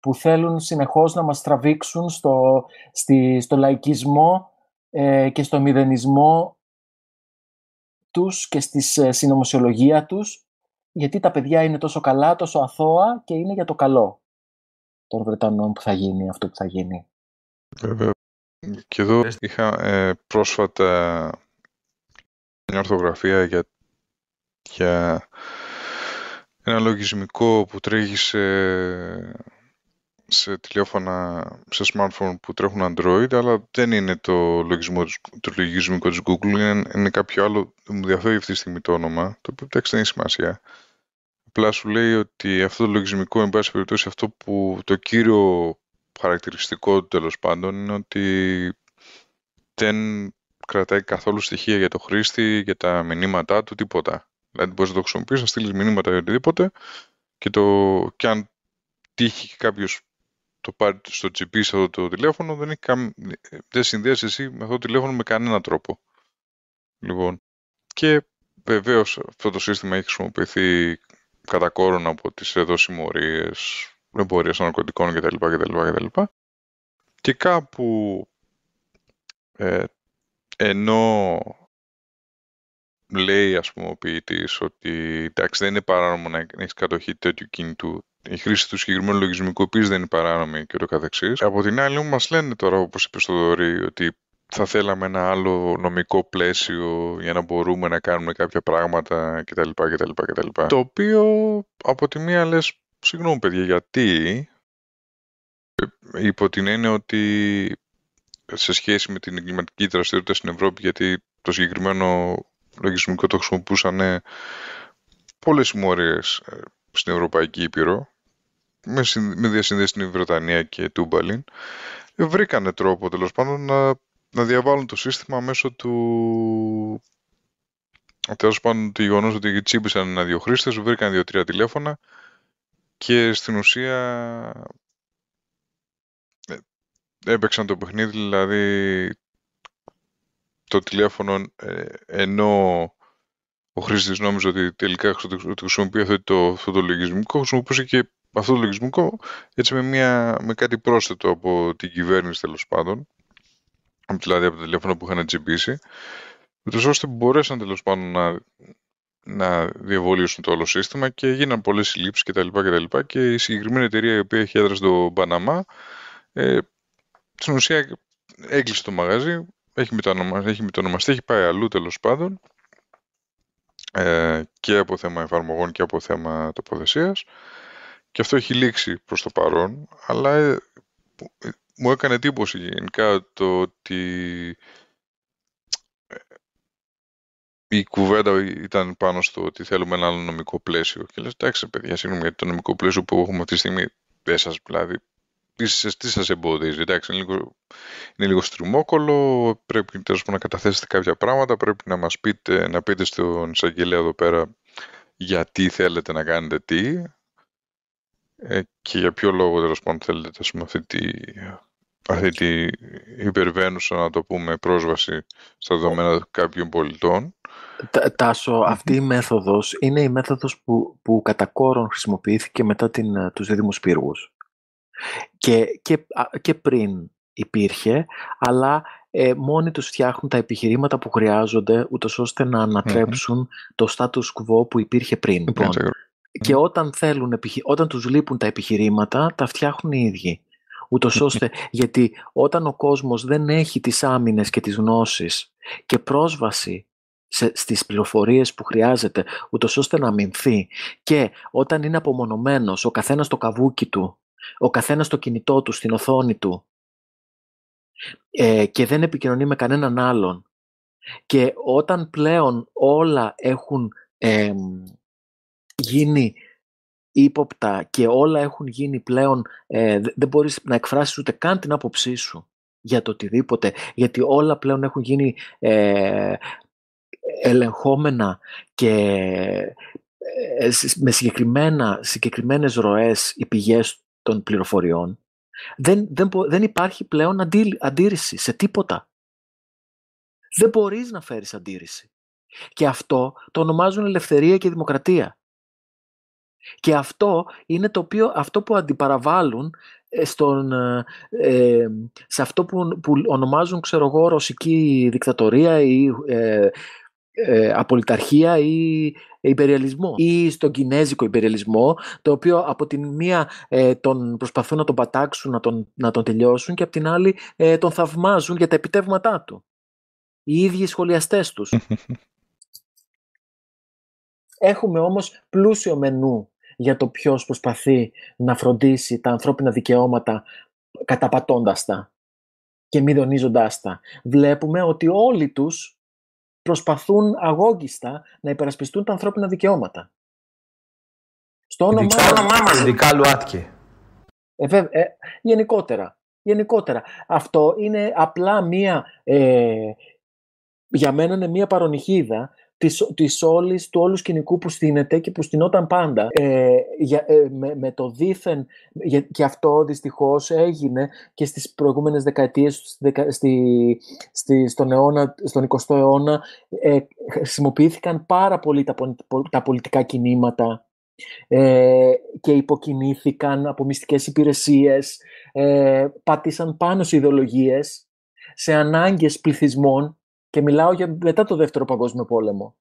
που θέλουν συνεχώς να μας τραβήξουν στο, στη, στο λαϊκισμό ε, και στο μηδενισμό τους και στη ε, συνωμοσιολογία τους, γιατί τα παιδιά είναι τόσο καλά, τόσο αθώα και είναι για το καλό των Βρετανών που θα γίνει αυτό που θα γίνει. Βέβαια. Και εδώ είχα ε, πρόσφατα μια ορθογραφία για, για ένα λογισμικό που τρέχει σε σε τηλέφωνα, σε smartphone που τρέχουν Android, αλλά δεν είναι το λογισμικό το λογισμικό της Google, είναι, είναι κάποιο άλλο, μου διαφέρει αυτή τη στιγμή το όνομα, το οποίο εντάξει δεν έχει σημασία. Απλά σου λέει ότι αυτό το λογισμικό, εν πάση περιπτώσει, αυτό που το κύριο χαρακτηριστικό του τέλος πάντων είναι ότι δεν κρατάει καθόλου στοιχεία για το χρήστη, για τα μηνύματά του, τίποτα. Δηλαδή μπορείς να το χρησιμοποιήσεις, να στείλεις μηνύματα ή οτιδήποτε και, το, και αν τύχει κάποιος το πάρει στο GPS αυτό το τηλέφωνο, δεν, έχει καμ... δεν συνδέεσαι εσύ με αυτό το τηλέφωνο με κανένα τρόπο. Λοιπόν, και βεβαίως αυτό το σύστημα έχει χρησιμοποιηθεί κατά κόρον από τις εδώ συμμορίες, εμπορίες ναρκωτικών κτλ. κτλ, κτλ. Και κάπου ε, ενώ λέει ας πούμε ο ποιητής ότι εντάξει δεν είναι παράνομο να έχεις κατοχή τέτοιου κινητού η χρήση του συγκεκριμένου λογισμικού επίσης δεν είναι παράνομη και ούτω καθεξής. Από την άλλη μας λένε τώρα, όπως είπε στο Δωρή, ότι θα θέλαμε ένα άλλο νομικό πλαίσιο για να μπορούμε να κάνουμε κάποια πράγματα κτλ. κτλ, Το οποίο από τη μία λες, συγγνώμη παιδιά, γιατί ε, υπό την έννοια ότι σε σχέση με την εγκληματική δραστηριότητα στην Ευρώπη, γιατί το συγκεκριμένο λογισμικό το χρησιμοποιούσαν πολλές συμμορίες ε, στην Ευρωπαϊκή Ήπειρο με, με διασυνδέσεις στην Βρετανία και του Μπαλίν, βρήκανε τρόπο τέλος πάντων να, να διαβάλουν το σύστημα μέσω του. Τέλος πάντων, το γεγονός ότι τσίπησαν ένα-δύο χρήστες, βρήκαν δύο-τρία τηλέφωνα και στην ουσία ε, έπαιξαν το παιχνίδι, δηλαδή το τηλέφωνο ε, ενώ ο χρήστης νόμιζε ότι τελικά χρησιμοποιεί αυτό το, το λογισμικό, χρησιμοποιούσε και αυτό το λογισμικό έτσι με, μια, με κάτι πρόσθετο από την κυβέρνηση τέλος πάντων, δηλαδή από το τηλέφωνο που είχαν τσιμπήσει, ούτως ώστε μπορέσαν τέλος πάντων να, να διαβολήσουν το όλο σύστημα και έγιναν πολλές συλλήψεις κτλ, Και η συγκεκριμένη εταιρεία η οποία έχει έδρα στο Παναμά, ε, στην ουσία έκλεισε το μαγαζί, έχει μετανομαστεί, έχει, μετανομαστεί, έχει πάει αλλού τέλος πάντων ε, και από θέμα εφαρμογών και από θέμα τοποθεσίας και αυτό έχει λήξει προς το παρόν, αλλά ε, ε, μου έκανε εντύπωση γενικά το ότι ε, η κουβέντα ήταν πάνω στο ότι θέλουμε ένα άλλο νομικό πλαίσιο. Και λες, εντάξει παιδιά, συγγνώμη, γιατί το νομικό πλαίσιο που έχουμε αυτή τη στιγμή δεν δηλαδή, τι σας εμποδίζει, εντάξει, είναι λίγο, είναι στριμόκολο, πρέπει τέλος, να καταθέσετε κάποια πράγματα, πρέπει να μας πείτε, να πείτε στον εισαγγελέα εδώ πέρα γιατί θέλετε να κάνετε τι, ε, και για ποιο λόγο τέλος πάντων θέλετε αυτή, τη, αυτή τη υπερβαίνουσα να το πούμε πρόσβαση στα δεδομένα κάποιων πολιτών. τάσο, αυτή η μέθοδος είναι η μέθοδος που, που κατά κόρον χρησιμοποιήθηκε μετά την, ε, τους δίδυμους Και, και, και πριν υπήρχε, αλλά ε, μόνοι τους φτιάχνουν τα επιχειρήματα που χρειάζονται ούτως ώστε να ανατρεψουν το status quo που υπήρχε πριν. Και όταν, θέλουν, όταν τους λείπουν τα επιχειρήματα, τα φτιάχνουν οι ίδιοι. Ούτως ώστε, γιατί όταν ο κόσμος δεν έχει τις άμυνες και τις γνώσεις και πρόσβαση σε, στις πληροφορίες που χρειάζεται, ούτως ώστε να αμυνθεί και όταν είναι απομονωμένος, ο καθένας το καβούκι του, ο καθένας το κινητό του στην οθόνη του ε, και δεν επικοινωνεί με κανέναν άλλον και όταν πλέον όλα έχουν γίνει ύποπτα και όλα έχουν γίνει πλέον, ε, δεν μπορείς να εκφράσεις ούτε καν την άποψή σου για το οτιδήποτε, γιατί όλα πλέον έχουν γίνει ε, ελεγχόμενα και ε, με συγκεκριμένα, συγκεκριμένες ροές οι πηγές των πληροφοριών, δεν, δεν, δεν υπάρχει πλέον αντί, αντίρρηση σε τίποτα. Δεν μπορείς να φέρεις αντίρρηση. Και αυτό το ονομάζουν ελευθερία και δημοκρατία. Και αυτό είναι το οποίο, αυτό που αντιπαραβάλλουν ε, στον, ε, σε αυτό που, που ονομάζουν ξέρω εγώ, ρωσική δικτατορία ή ε, ε απολυταρχία ή υπεριαλισμό ή στον κινέζικο υπεριαλισμό το οποίο από την μία τον προσπαθούν να τον πατάξουν να τον, να τον τελειώσουν και από την άλλη τον θαυμάζουν για τα επιτεύγματά του οι ίδιοι σχολιαστές τους έχουμε όμως πλούσιο μενού για το ποιος προσπαθεί να φροντίσει τα ανθρώπινα δικαιώματα καταπατώντας τα και μηδονίζοντάς τα. Βλέπουμε ότι όλοι τους προσπαθούν αγόγιστα να υπερασπιστούν τα ανθρώπινα δικαιώματα. Στο όνομα μας Ειδικά Λουάτκι. Ε, ε, γενικότερα. Γενικότερα. Αυτό είναι απλά μία... Ε, για μένα είναι μία παρονιχίδα της, της όλης, του όλου σκηνικού που στείνεται και που στείνονταν πάντα. Ε, ε, με, με, το δίθεν, και αυτό δυστυχώς έγινε και στις προηγούμενες δεκαετίες, στη, στη, στον, αιώνα, στον 20ο αιώνα, ε, χρησιμοποιήθηκαν πάρα πολύ τα, τα πολιτικά κινήματα ε, και υποκινήθηκαν από μυστικές υπηρεσίες, ε, πατήσαν πάνω σε ιδεολογίες, σε ανάγκες πληθυσμών και μιλάω για μετά το Δεύτερο Παγκόσμιο Πόλεμο,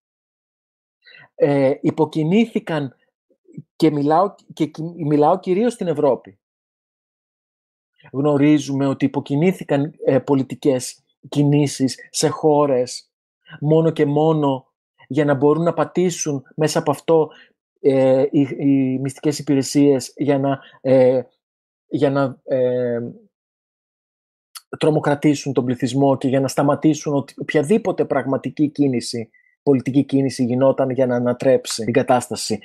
ε, υποκινήθηκαν και μιλάω, και μιλάω κυρίως στην Ευρώπη. Γνωρίζουμε ότι υποκινήθηκαν ε, πολιτικές κινήσεις σε χώρες μόνο και μόνο για να μπορούν να πατήσουν μέσα από αυτό ε, οι, μυστικές υπηρεσίες για να, ε, για να ε, τρομοκρατήσουν τον πληθυσμό και για να σταματήσουν ότι οποιαδήποτε πραγματική κίνηση, πολιτική κίνηση γινόταν για να ανατρέψει την κατάσταση,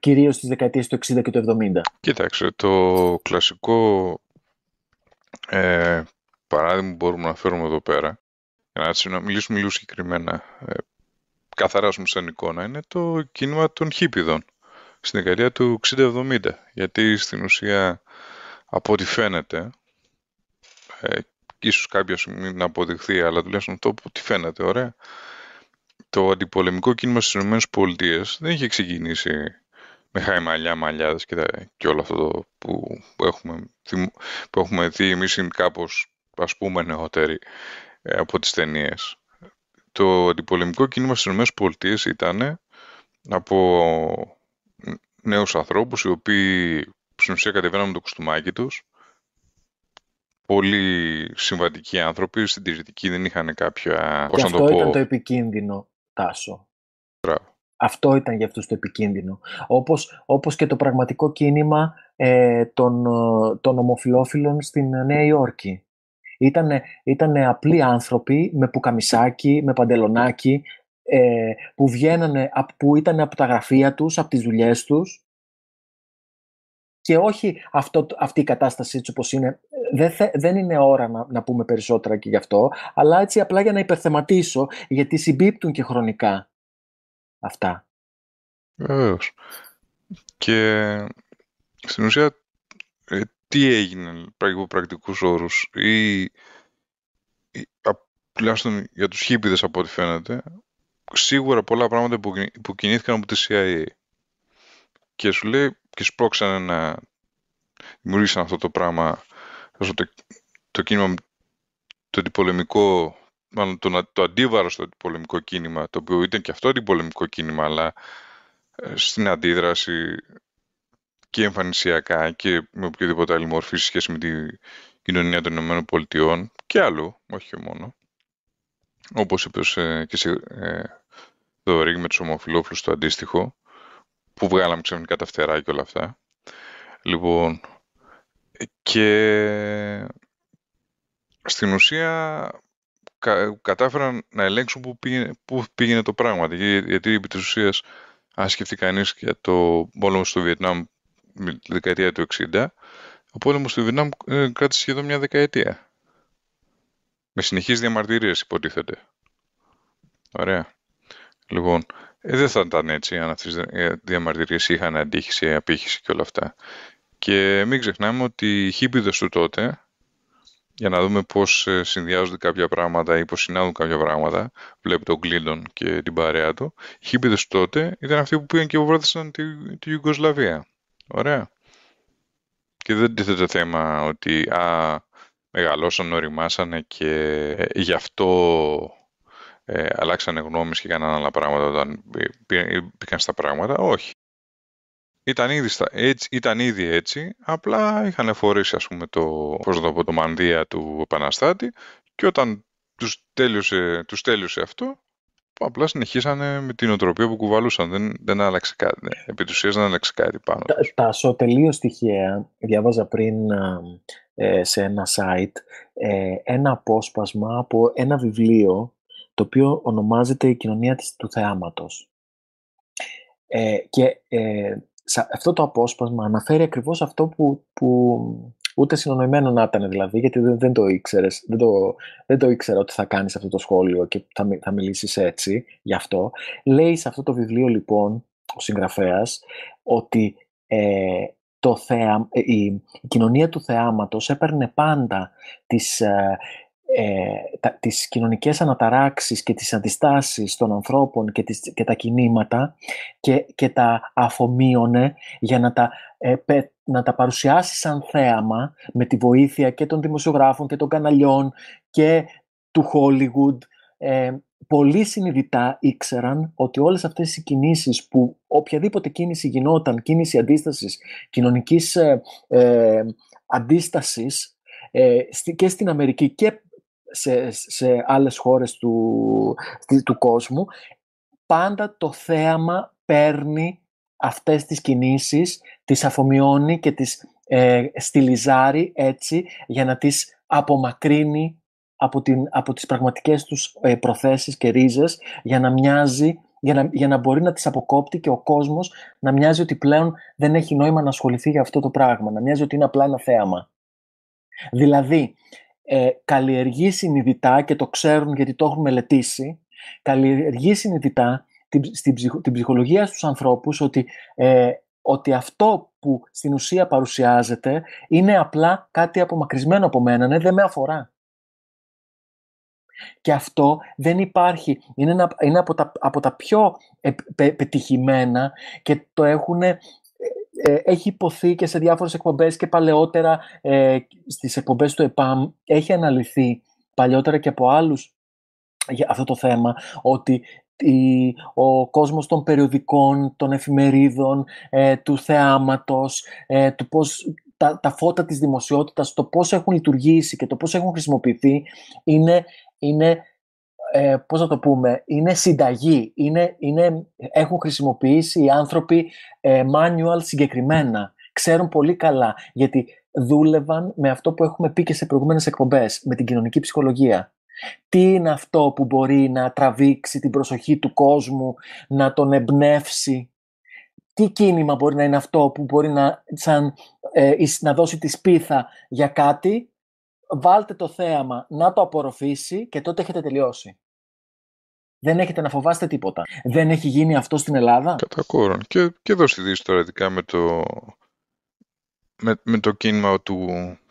κυρίως στις δεκαετίες του 60 και του 70. Κοίταξε, το κλασικό ε, παράδειγμα που μπορούμε να φέρουμε εδώ πέρα, για να, μιλήσουμε λίγο συγκεκριμένα, ε, καθαρά σαν εικόνα, είναι το κίνημα των χίπιδων στην δεκαετία του 60-70. Γιατί στην ουσία, από ό,τι φαίνεται, ε, ίσως κάποιος στιγμή να αποδειχθεί, αλλά τουλάχιστον αυτό που τι φαίνεται, ωραία. Το αντιπολεμικό κίνημα στις ΗΠΑ δεν είχε ξεκινήσει με χαϊμαλιά, μαλλιάδες και, τα, και όλο αυτό που, έχουμε, που έχουμε δει εμείς είναι κάπως ας πούμε νεότεροι ε, από τις ταινίες. Το αντιπολεμικό κίνημα στις ΗΠΑ ήταν από νέους ανθρώπους οι οποίοι στην ουσία κατεβαίναν με το κουστούμάκι τους πολύ συμβατικοί άνθρωποι. Στην Τηρητική δεν είχαν κάποια. αυτό ήταν το επικίνδυνο, Τάσο. Αυτό ήταν για αυτούς το επικίνδυνο. Όπως, όπως και το πραγματικό κίνημα ε, των, των στην Νέα Υόρκη. Ήταν ήτανε απλοί άνθρωποι με πουκαμισάκι, με παντελονάκι, ε, που βγαίνανε, που ήταν από τα γραφεία τους, από τις δουλειές τους και όχι αυτό, αυτή η κατάσταση έτσι όπως είναι. Δεν, δεν είναι ώρα να, να πούμε περισσότερα και γι' αυτό, αλλά έτσι απλά για να υπερθεματίσω, γιατί συμπίπτουν και χρονικά αυτά. Βεβαίως. Και στην ουσία, ε, τι έγινε από πρακτικούς όρους ή, τουλάχιστον για τους χίπηδες από ό,τι φαίνεται, σίγουρα πολλά πράγματα που, που κινήθηκαν από τη CIA. Και σου λέει, και σπρώξανε να δημιουργήσαν αυτό το πράγμα, αυτό το, το κίνημα, το αντιπολεμικό, μάλλον το, το αντίβαρο στο αντιπολεμικό κίνημα, το οποίο ήταν και αυτό αντιπολεμικό κίνημα, αλλά ε, στην αντίδραση και εμφανισιακά και με οποιοδήποτε άλλη μορφή σε σχέση με την κοινωνία των Ηνωμένων Πολιτειών και άλλο, όχι μόνο. Όπως είπες ε, και σε ε, Δωρή με τους το αντίστοιχο που βγάλαμε ξαφνικά τα φτερά και όλα αυτά. Λοιπόν, και στην ουσία κατάφεραν να ελέγξουν πού πήγαινε, το πράγμα. Γιατί, η επί της ουσίας, αν σκεφτεί κανείς για το πόλεμο στο Βιετνάμ τη δεκαετία του 60, ο πόλεμος στο Βιετνάμ ε, κράτησε σχεδόν μια δεκαετία. Με συνεχείς διαμαρτυρίες υποτίθεται. Ωραία. Λοιπόν, ε, δεν θα ήταν έτσι αν αυτές οι ε, διαμαρτυρίες είχαν αντίχηση, απήχηση και όλα αυτά. Και μην ξεχνάμε ότι οι χίπηδες του τότε, για να δούμε πώς ε, συνδυάζονται κάποια πράγματα ή πώς συνάδουν κάποια πράγματα, βλέπει τον Κλίντον και την παρέα του, οι χίπηδες του τότε ήταν αυτοί που πήγαν και βοήθησαν τη, τη Ιουγκοσλαβία. Ωραία. Και δεν τίθεται θέμα ότι α, μεγαλώσαν, οριμάσανε και ε, γι' αυτό ε, αλλάξανε γνώμες και έκαναν άλλα πράγματα όταν πήγαν στα πράγματα. Όχι. Ήταν ήδη, έτσι, ήταν ήδη έτσι, απλά είχαν φορήσει ας πούμε το, πώς το, πω, το μανδύα του επαναστάτη και όταν τους τέλειωσε, τους τέλειωσε αυτό, απλά συνεχίσανε με την οτροπία που κουβαλούσαν. Δεν, δεν άλλαξε κάτι. Ναι. Επί δεν άλλαξε κάτι πάνω. Τα τελείω τυχαία, διάβαζα πριν ε, σε ένα site ε, ένα απόσπασμα από ένα βιβλίο το οποίο ονομάζεται η κοινωνία της, του θεάματος. Ε, και ε, αυτό το απόσπασμα αναφέρει ακριβώς αυτό που, που ούτε συνονοημένο να ήταν δηλαδή, γιατί δεν, δεν το ήξερες, δεν το, δεν το ήξερα ότι θα κάνεις αυτό το σχόλιο και θα, θα μιλήσεις έτσι γι' αυτό. Λέει σε αυτό το βιβλίο λοιπόν ο συγγραφέας ότι ε, το θεα, η, ε, η, κοινωνία του θεάματος έπαιρνε πάντα τις, ε, ε, τα, τις κοινωνικές αναταράξεις και τις αντιστάσεις των ανθρώπων και, τα κινήματα και, τα αφομοίωνε για να τα, ε, να τα παρουσιάσει σαν θέαμα με τη βοήθεια και των δημοσιογράφων και των καναλιών και του Hollywood. Ε, πολύ συνειδητά ήξεραν ότι όλες αυτές οι κινήσεις που οποιαδήποτε κίνηση γινόταν, κίνηση αντίστασης, κοινωνικής ε, ε αντίστασης, ε, και στην Αμερική και σε, σε άλλες χώρες του, του κόσμου, πάντα το θέαμα παίρνει αυτές τις κινήσεις, τις αφομοιώνει και τις ε, στυλιζάρει έτσι για να τις απομακρύνει από, την, από τις πραγματικές τους ε, προθέσεις και ρίζες για να μοιάζει για να, για να μπορεί να τις αποκόπτει και ο κόσμος να μοιάζει ότι πλέον δεν έχει νόημα να ασχοληθεί για αυτό το πράγμα, να μοιάζει ότι είναι απλά ένα θέαμα. Δηλαδή, ε, καλλιεργεί συνειδητά και το ξέρουν γιατί το έχουν μελετήσει, καλλιεργεί συνειδητά την, την, ψυχο, ψυχολογία στους ανθρώπους ότι, ε, ότι αυτό που στην ουσία παρουσιάζεται είναι απλά κάτι απομακρυσμένο από μένα, ναι, δεν με αφορά. Και αυτό δεν υπάρχει, είναι, είναι από, τα, από τα πιο πετυχημένα και το έχουν ε, έχει υποθεί και σε διάφορες εκπομπές και παλαιότερα ε, στις εκπομπές του ΕΠΑΜ έχει αναλυθεί παλιότερα και από άλλους για αυτό το θέμα ότι ο κόσμος των περιοδικών, των εφημερίδων, ε, του θεάματος, ε, πώς τα, τα φώτα της δημοσιότητας, το πώς έχουν λειτουργήσει και το πώς έχουν χρησιμοποιηθεί είναι, είναι ε, πώς να το πούμε, είναι συνταγή. Είναι, είναι, έχουν χρησιμοποιήσει οι άνθρωποι ε, manual συγκεκριμένα. Ξέρουν πολύ καλά, γιατί δούλευαν με αυτό που έχουμε πει και σε προηγούμενες εκπομπές, με την κοινωνική ψυχολογία. Τι είναι αυτό που μπορεί να τραβήξει την προσοχή του κόσμου, να τον εμπνεύσει. Τι κίνημα μπορεί να είναι αυτό που μπορεί να, σαν, ε, να δώσει τη σπίθα για κάτι βάλτε το θέαμα να το απορροφήσει και τότε έχετε τελειώσει. Δεν έχετε να φοβάστε τίποτα. Δεν έχει γίνει αυτό στην Ελλάδα. Κατά κόρον. Και, και εδώ στη Δύση τώρα, ειδικά με το, με, με το κίνημα του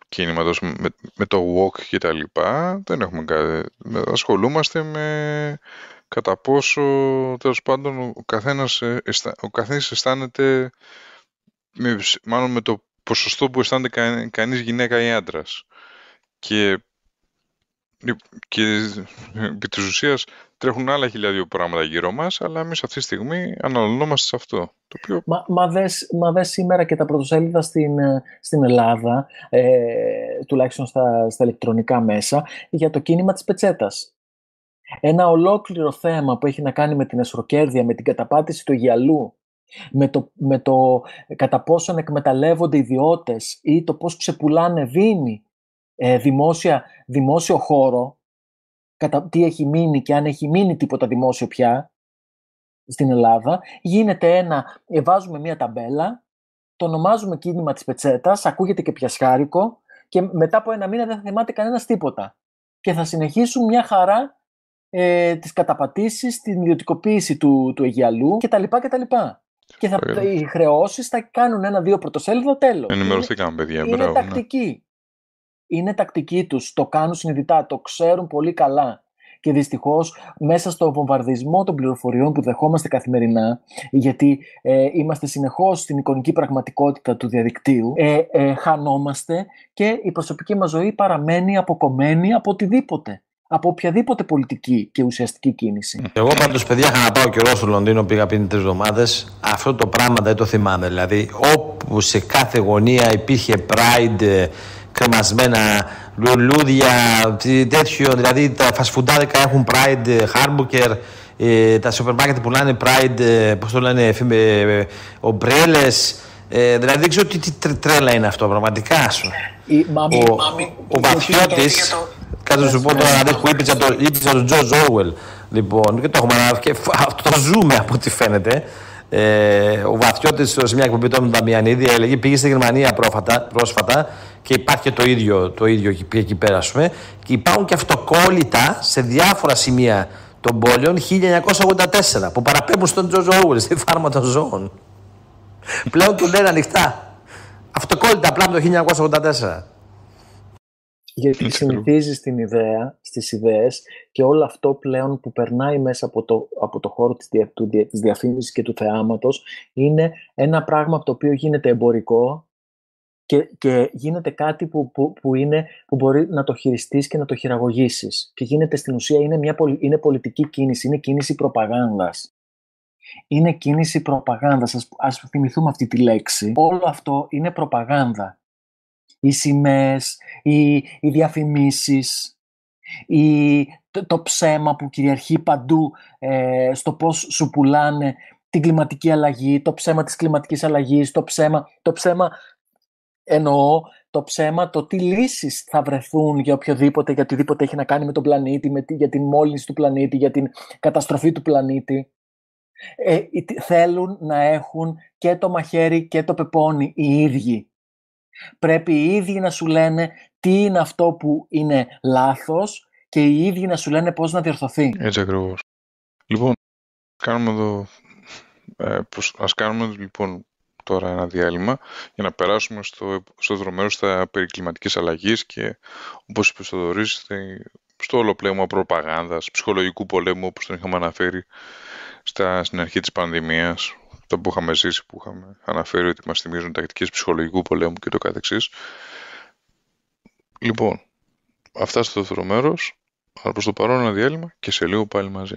κίνηματος, με, με το walk και τα λοιπά, δεν έχουμε κάτι. Ασχολούμαστε με κατά πόσο, τέλος πάντων, ο καθένας, ε, ο καθένας αισθάνεται, με, μάλλον με το ποσοστό που αισθάνεται κανείς γυναίκα ή άντρας. Και, ε, και επί της ουσίας τρέχουν άλλα χιλιάδια πράγματα γύρω μας, αλλά εμείς αυτή τη στιγμή αναλωνόμαστε σε αυτό. Το πιο... Μα, μα, δες, σήμερα και τα πρωτοσέλιδα στην, ε, στην Ελλάδα, ε, τουλάχιστον στα, στα ηλεκτρονικά μέσα, για το κίνημα της πετσέτας. Ένα ολόκληρο θέμα που έχει να κάνει με την εσροκέρδεια, με την καταπάτηση του γυαλού, με το, κατά πόσον εκμεταλλεύονται ιδιώτες ή το πώς ξεπουλάνε δίνει. Ε, δημόσια, δημόσιο χώρο, κατά τι έχει μείνει και αν έχει μείνει τίποτα δημόσιο πια στην Ελλάδα, γίνεται ένα, ε, βάζουμε μία ταμπέλα, το ονομάζουμε κίνημα της πετσέτας, ακούγεται και πιασχάρικο και μετά από ένα μήνα δεν θα θυμάται κανένας τίποτα. Και θα συνεχίσουν μια χαρά ε, τις καταπατήσεις, την ιδιωτικοποίηση του, του Αιγιαλού κτλ. κτλ. Και θα, οι χρεώσεις θα κάνουν ένα-δύο πρωτοσέλιδο τέλος. Ενημερωθήκαμε, παιδιά. Είναι, είναι τακτική είναι τακτική τους, το κάνουν συνειδητά, το ξέρουν πολύ καλά. Και δυστυχώς μέσα στο βομβαρδισμό των πληροφοριών που δεχόμαστε καθημερινά, γιατί ε, είμαστε συνεχώς στην εικονική πραγματικότητα του διαδικτύου, ε, ε, χανόμαστε και η προσωπική μας ζωή παραμένει αποκομμένη από οτιδήποτε. Από οποιαδήποτε πολιτική και ουσιαστική κίνηση. Εγώ πάντως, παιδιά, είχα να πάω και εγώ στο Λονδίνο, πήγα πριν τρεις εβδομάδες. Αυτό το πράγμα δεν το θυμάμαι. Δηλαδή, όπου σε κάθε γωνία υπήρχε Pride, ε, κρεμασμένα λουλούδια, τέτοιο, δηλαδή τα φασφουντάδικα έχουν Pride, ε, Harbuker, ε, τα σούπερ μάρκετ πουλάνε Pride, ε, πώς το λένε, ε, ομπρέλες, ε, δηλαδή δεν ξέρω τι, τι τρέλα είναι αυτό πραγματικά σου. Η, ο, ο, Βαθιώτης, κάτω σου πω τώρα, δεν έχω ήπιτσα τον Τζο Ζόουελ, λοιπόν, και το έχουμε το ζούμε από ό,τι φαίνεται. Ε, ο βαθιώτης σε μια εκπομπή του Νταμιανίδη έλεγε πήγε στη Γερμανία πρόφατα, πρόσφατα και υπάρχει το ίδιο, το ίδιο εκεί, εκεί πέρα. Πούμε. Και υπάρχουν και αυτοκόλλητα σε διάφορα σημεία των πόλεων 1984 που παραπέμπουν στον Τζο στην στη φάρμα των ζώων. Πλέον του λένε ανοιχτά. Αυτοκόλλητα απλά από το 1984. Γιατί ναι, συνηθίζεις την ιδέα, στις ιδέες και όλο αυτό πλέον που περνάει μέσα από το, από το χώρο της, της διαφήμισης και του θεάματος είναι ένα πράγμα από το οποίο γίνεται εμπορικό και, και γίνεται κάτι που, που, που, είναι, που μπορεί να το χειριστείς και να το χειραγωγήσεις. Και γίνεται στην ουσία, είναι, μια, είναι πολιτική κίνηση, είναι κίνηση προπαγάνδας. Είναι κίνηση προπαγάνδας, ας θυμηθούμε αυτή τη λέξη. Όλο αυτό είναι προπαγάνδα οι σημαίες, οι, οι διαφημίσεις, η, το, ψέμα που κυριαρχεί παντού ε, στο πώς σου πουλάνε την κλιματική αλλαγή, το ψέμα της κλιματικής αλλαγής, το ψέμα, το ψέμα εννοώ το ψέμα, το τι λύσεις θα βρεθούν για οποιοδήποτε, για οτιδήποτε έχει να κάνει με τον πλανήτη, με, για την μόλυνση του πλανήτη, για την καταστροφή του πλανήτη. Ε, θέλουν να έχουν και το μαχαίρι και το πεπόνι οι ίδιοι Πρέπει οι ίδιοι να σου λένε τι είναι αυτό που είναι λάθος και οι ίδιοι να σου λένε πώς να διορθωθεί. Έτσι ακριβώς. Λοιπόν, κάνουμε ε, ας κάνουμε λοιπόν τώρα ένα διάλειμμα για να περάσουμε στο, στο δρομέρο στα περί αλλαγής και όπως είπε στο Δωρής, στο όλο προπαγάνδας, ψυχολογικού πολέμου όπως τον είχαμε αναφέρει στα, στην αρχή της πανδημίας που είχαμε ζήσει, που είχαμε αναφέρει ότι μας θυμίζουν τακτικές ψυχολογικού πολέμου και το καθεξής. Λοιπόν, αυτά στο δεύτερο μέρος, αλλά προς το παρόν ένα διάλειμμα και σε λίγο πάλι μαζί.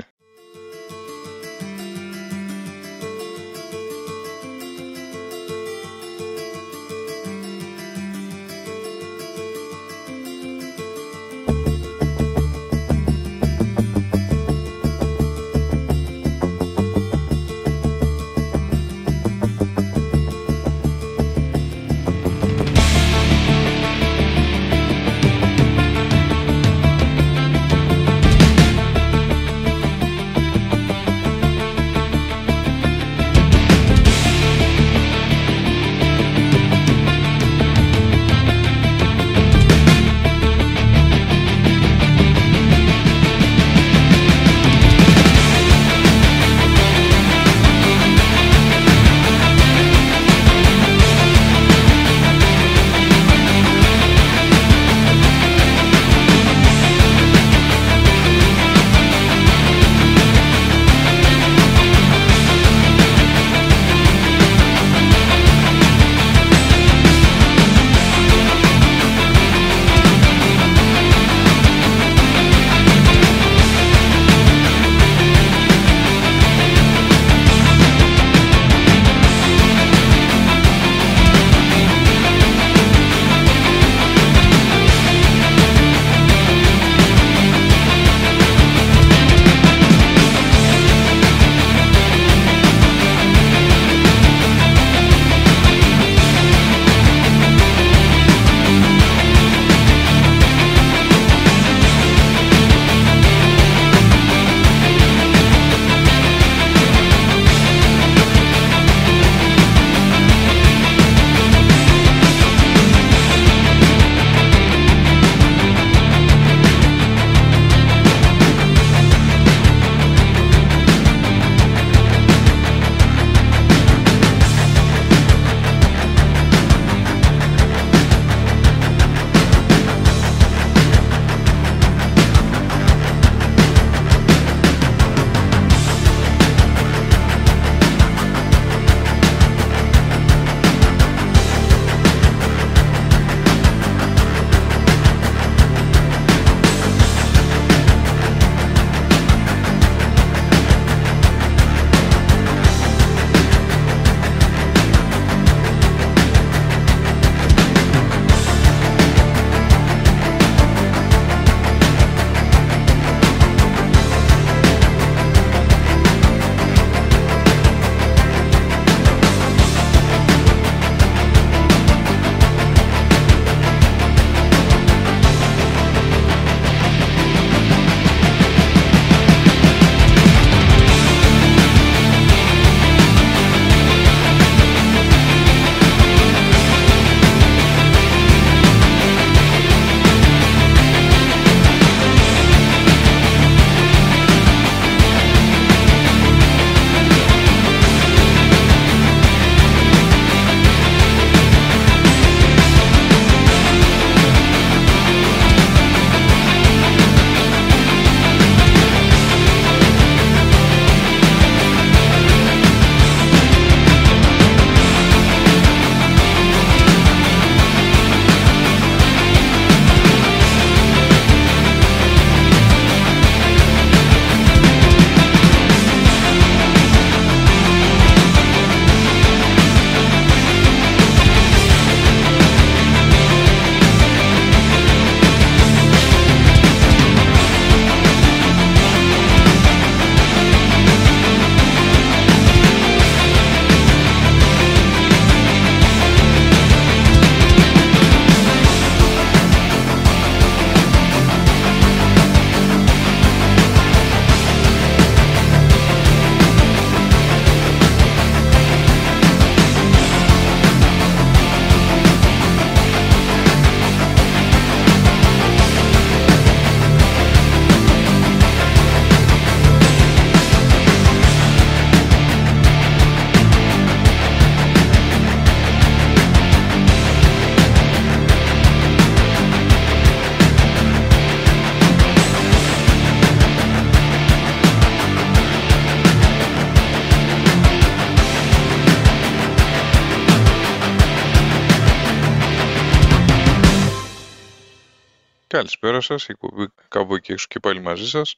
σας, η κουμπή κάπου εκεί έξω και πάλι μαζί σας.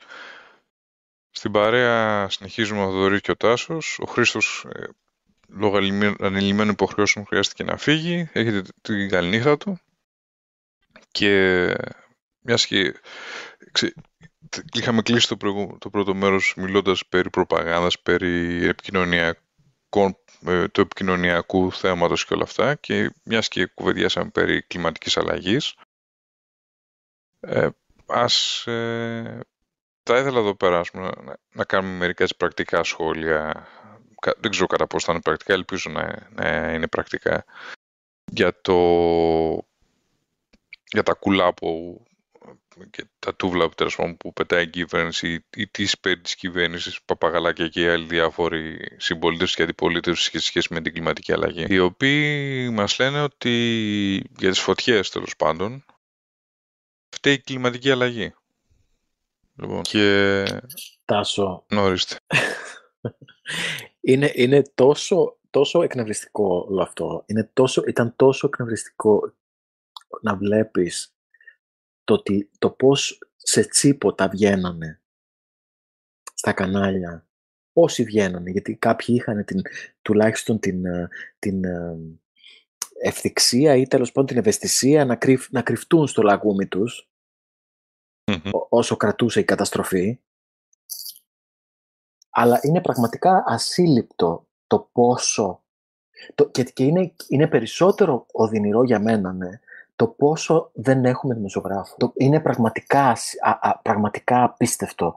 Στην παρέα συνεχίζουμε ο Θοδωρής και ο Τάσος. Ο Χρήστος ε, λόγω ανελημμένων υποχρεώσεων χρειάστηκε να φύγει. Έχετε την καληνύχτα του. Και μιας και ξε... είχαμε κλείσει το, το πρώτο μέρος μιλώντας περί προπαγάνδας, περί ε, του επικοινωνιακού θέματος και όλα αυτά και μιας και κουβεντιάσαμε περί κλιματικής αλλαγής ε, ας, ε, θα ήθελα εδώ πέρα να, κάνουμε μερικά πρακτικά σχόλια. Δεν ξέρω κατά πώς θα είναι πρακτικά, ελπίζω να, είναι πρακτικά. Για, το, για τα κουλά που και τα τούβλα που, πετάει η κυβέρνηση ή τι υπέρ της κυβέρνησης, παπαγαλάκια και οι άλλοι διάφοροι συμπολίτες και αντιπολίτευση σε σχέση με την κλιματική αλλαγή. Οι οποίοι μας λένε ότι για τις φωτιές τέλος πάντων φταίει η κλιματική αλλαγή. Λοιπόν, και... Τάσο. είναι, είναι τόσο, τόσο εκνευριστικό όλο αυτό. Είναι τόσο, ήταν τόσο εκνευριστικό να βλέπεις το, το πώς σε τσίποτα βγαίνανε στα κανάλια. Όσοι βγαίνανε, γιατί κάποιοι είχαν την, τουλάχιστον την, ε, την ε, ευθυξία ή τέλος πάντων την ευαισθησία να, κρυφ, να κρυφτούν στο λαγούμι τους όσο κρατούσε η καταστροφή. Αλλά είναι πραγματικά ασύλληπτο το πόσο... Το, και είναι, είναι περισσότερο οδυνηρό για μένα, ναι, το πόσο δεν έχουμε δημοσιογράφου. Το, είναι πραγματικά, πραγματικά απίστευτο.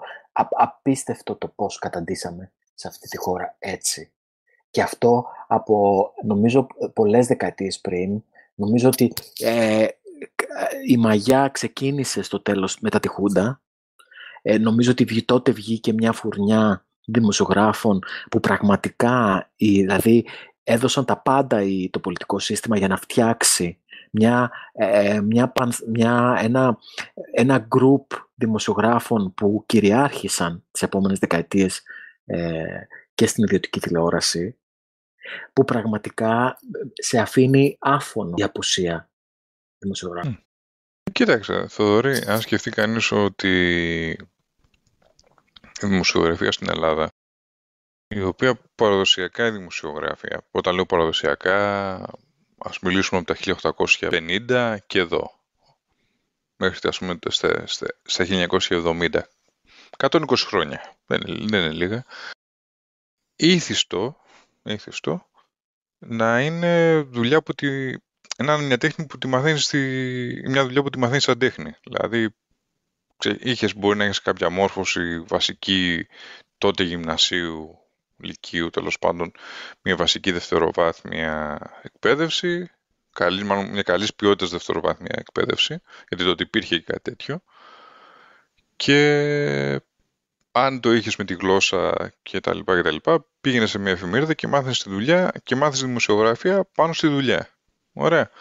απίστευτο το πώς καταντήσαμε σε αυτή τη χώρα έτσι. Και αυτό από, νομίζω, πολλές δεκαετίες πριν, νομίζω ότι ε, η μαγιά ξεκίνησε στο τέλος μετά τη Χούντα. Ε, νομίζω ότι τότε βγήκε μια φουρνιά δημοσιογράφων που πραγματικά, δηλαδή έδωσαν τα πάντα το πολιτικό σύστημα για να φτιάξει μια, ε, ε, μια, μια, ένα, ένα group δημοσιογράφων που κυριάρχησαν τις επόμενες δεκαετίες ε, και στην ιδιωτική τηλεόραση που πραγματικά σε αφήνει άφωνο η απουσία Κοίταξε, Θοδωρή, αν σκεφτεί κανείς ότι η δημοσιογραφία στην Ελλάδα, η οποία παραδοσιακά η δημοσιογραφία, όταν λέω παραδοσιακά, ας μιλήσουμε από τα 1850 και εδώ, μέχρι ας πούμε, στα, 1970, 120 χρόνια, δεν είναι, δεν είναι λίγα, ήθιστο, ήθιστο να είναι δουλειά που τη ένα, μια τέχνη που τη μαθαίνεις στη, μια δουλειά που τη μαθαίνεις σαν τέχνη. Δηλαδή, είχες μπορεί να έχεις κάποια μόρφωση βασική τότε γυμνασίου, λυκείου τέλος πάντων, μια βασική δευτεροβάθμια εκπαίδευση, καλή, μια καλής ποιότητας δευτεροβάθμια εκπαίδευση, γιατί τότε υπήρχε και κάτι τέτοιο. Και αν το είχες με τη γλώσσα και και τα λοιπά τα λοιπά, πήγαινες σε μια εφημερίδα και μάθαινες τη δουλειά και μάθαινες τη δημοσιογραφία πάνω στη δουλειά. Ωραία.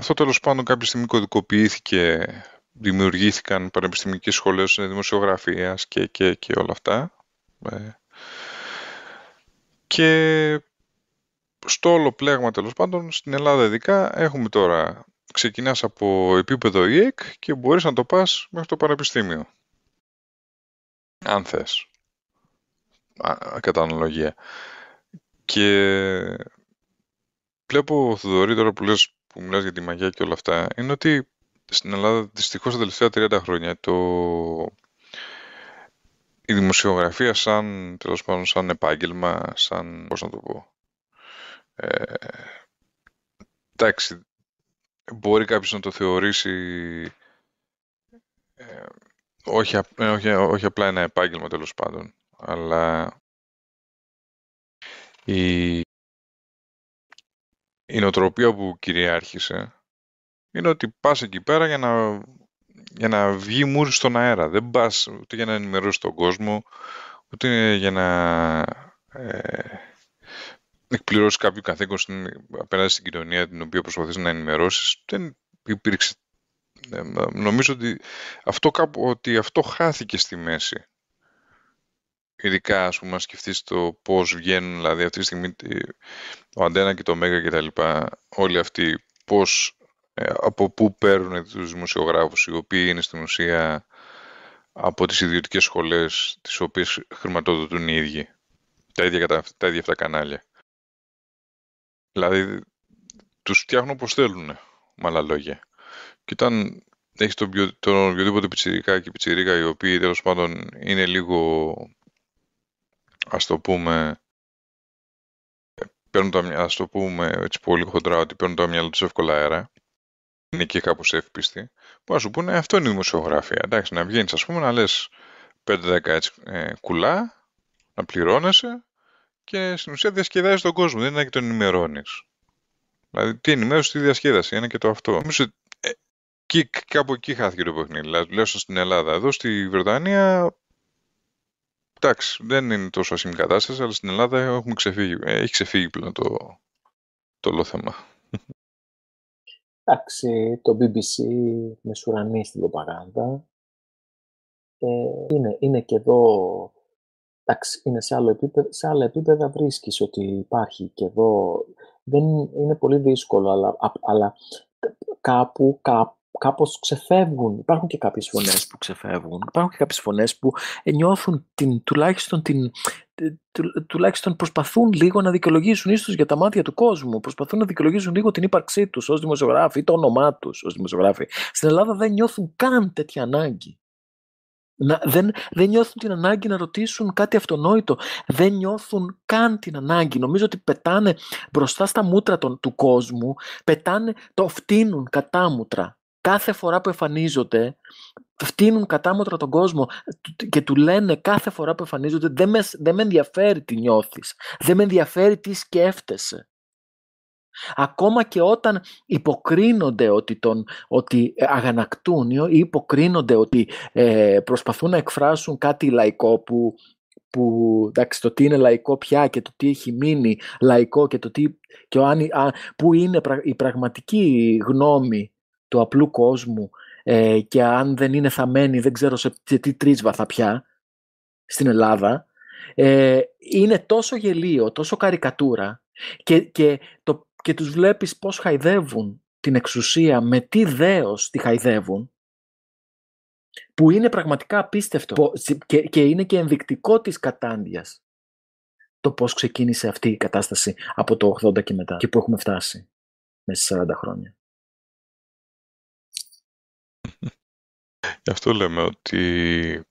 Αυτό τέλος πάντων κάποια στιγμή κωδικοποιήθηκε, δημιουργήθηκαν πανεπιστημιακές σχολές δημοσιογραφίας και, και, και όλα αυτά. Ε, και στο όλο πλέγμα τέλος πάντων, στην Ελλάδα ειδικά, έχουμε τώρα, ξεκινάς από επίπεδο ΙΕΚ e e και μπορείς να το πας μέχρι το πανεπιστήμιο. Αν θες. κατά αναλογία. Και βλέπω, Θοδωρή, τώρα που λες που μιλάς για τη μαγιά και όλα αυτά, είναι ότι στην Ελλάδα δυστυχώς τα τελευταία 30 χρόνια το... η δημοσιογραφία σαν, τέλος πάντων, σαν επάγγελμα, σαν, πώς να το πω, ε, εντάξει, μπορεί κάποιος να το θεωρήσει ε, όχι, ε, όχι, όχι απλά ένα επάγγελμα τέλος πάντων, αλλά η, η νοοτροπία που κυριάρχησε είναι ότι πας εκεί πέρα για να, για να βγει μουρ στον αέρα. Δεν πας ούτε για να ενημερώσεις τον κόσμο, ούτε για να ε, εκπληρώσεις κάποιο καθήκον στην, απέναντι στην κοινωνία την οποία προσπαθείς να ενημερώσεις. Δεν υπήρξε. Ε, νομίζω ότι αυτό, κάπου, ότι αυτό χάθηκε στη μέση ειδικά ας πούμε, σκεφτείς το πώς βγαίνουν, δηλαδή αυτή τη στιγμή ο Αντένα και το Μέγα και τα λοιπά, όλοι αυτοί πώς, ε, από πού παίρνουν τους δημοσιογράφους, οι οποίοι είναι στην ουσία από τις ιδιωτικές σχολές, τις οποίες χρηματοδοτούν οι ίδιοι, τα ίδια, τα ίδια αυτά κανάλια. Δηλαδή, τους φτιάχνουν όπως θέλουν, με άλλα λόγια. Και όταν έχεις τον, τον οποιοδήποτε πιτσιρικά και πιτσιρίκα οι οποίοι τέλος πάντων είναι λίγο ας το πούμε, παίρνουν τα, ας το πούμε έτσι πολύ χοντρά ότι παίρνουν τα μυαλά τους εύκολα αέρα, είναι και κάπως εύπιστοι, που να σου πούνε ε, αυτό είναι η δημοσιογραφία. Εντάξει, να βγαίνεις ας πούμε να λες 5-10 έτσι, ε, κουλά, να πληρώνεσαι και στην ουσία διασκεδάζεις τον κόσμο, δεν είναι και τον ενημερώνεις. Δηλαδή, τι ενημέρωση, τι διασκέδαση, είναι και το αυτό. Νομίζω ε, κάπου εκεί χάθηκε το παιχνίδι. Δηλαδή, τουλάχιστον στην Ελλάδα. Εδώ στη Βρετανία εντάξει, δεν είναι τόσο ασύμη κατάσταση, αλλά στην Ελλάδα έχουμε ξεφύγει, ε, έχει ξεφύγει πλέον το, το όλο θέμα. Εντάξει, το BBC μεσουρανεί στην προπαγάνδα. Ε, είναι, είναι και εδώ, εντάξει, είναι σε, άλλο επίπεδο, σε άλλα επίπεδα βρίσκεις ότι υπάρχει και εδώ. Δεν είναι πολύ δύσκολο, αλλά, αλλά κάπου, κάπου κάπως ξεφεύγουν. Υπάρχουν και κάποιες φωνές που ξεφεύγουν. Υπάρχουν και κάποιες φωνές που νιώθουν την, τουλάχιστον την, ε, τουλάχιστον προσπαθούν λίγο να δικαιολογήσουν ίσως για τα μάτια του κόσμου. Προσπαθούν να δικαιολογήσουν λίγο την ύπαρξή τους ως δημοσιογράφοι ή το όνομά τους ως δημοσιογράφοι. Στην Ελλάδα δεν νιώθουν καν τέτοια ανάγκη. Να, δεν, δεν νιώθουν την ανάγκη να ρωτήσουν κάτι αυτονόητο. Δεν νιώθουν καν την ανάγκη. Νομίζω ότι πετάνε μπροστά στα μούτρα των, του κόσμου, πετάνε, το φτύνουν κατά μούτρα κάθε φορά που εμφανίζονται φτύνουν κατάμοτρα τον κόσμο και του λένε κάθε φορά που εμφανίζονται δεν μες, δεν με ενδιαφέρει τι νιώθεις, δεν με ενδιαφέρει τι σκέφτεσαι. Ακόμα και όταν υποκρίνονται ότι, τον, ότι ε, αγανακτούν ή υποκρίνονται ότι ε, προσπαθούν να εκφράσουν κάτι λαϊκό που, που εντάξει, το τι είναι λαϊκό πια και το τι έχει μείνει λαϊκό και το τι, και ο, που είναι η πραγματική γνώμη του απλού κόσμου ε, και αν δεν είναι θα δεν ξέρω σε τι τρίσβα θα πια στην Ελλάδα ε, είναι τόσο γελίο, τόσο καρικατούρα και, και, το, και τους βλέπεις πώς χαϊδεύουν την εξουσία, με τι δέος τη χαϊδεύουν που είναι πραγματικά απίστευτο και, και είναι και ενδεικτικό της κατάντιας το πώς ξεκίνησε αυτή η κατάσταση από το 80 και μετά και που έχουμε φτάσει μέσα σε 40 χρόνια. Γι' αυτό λέμε ότι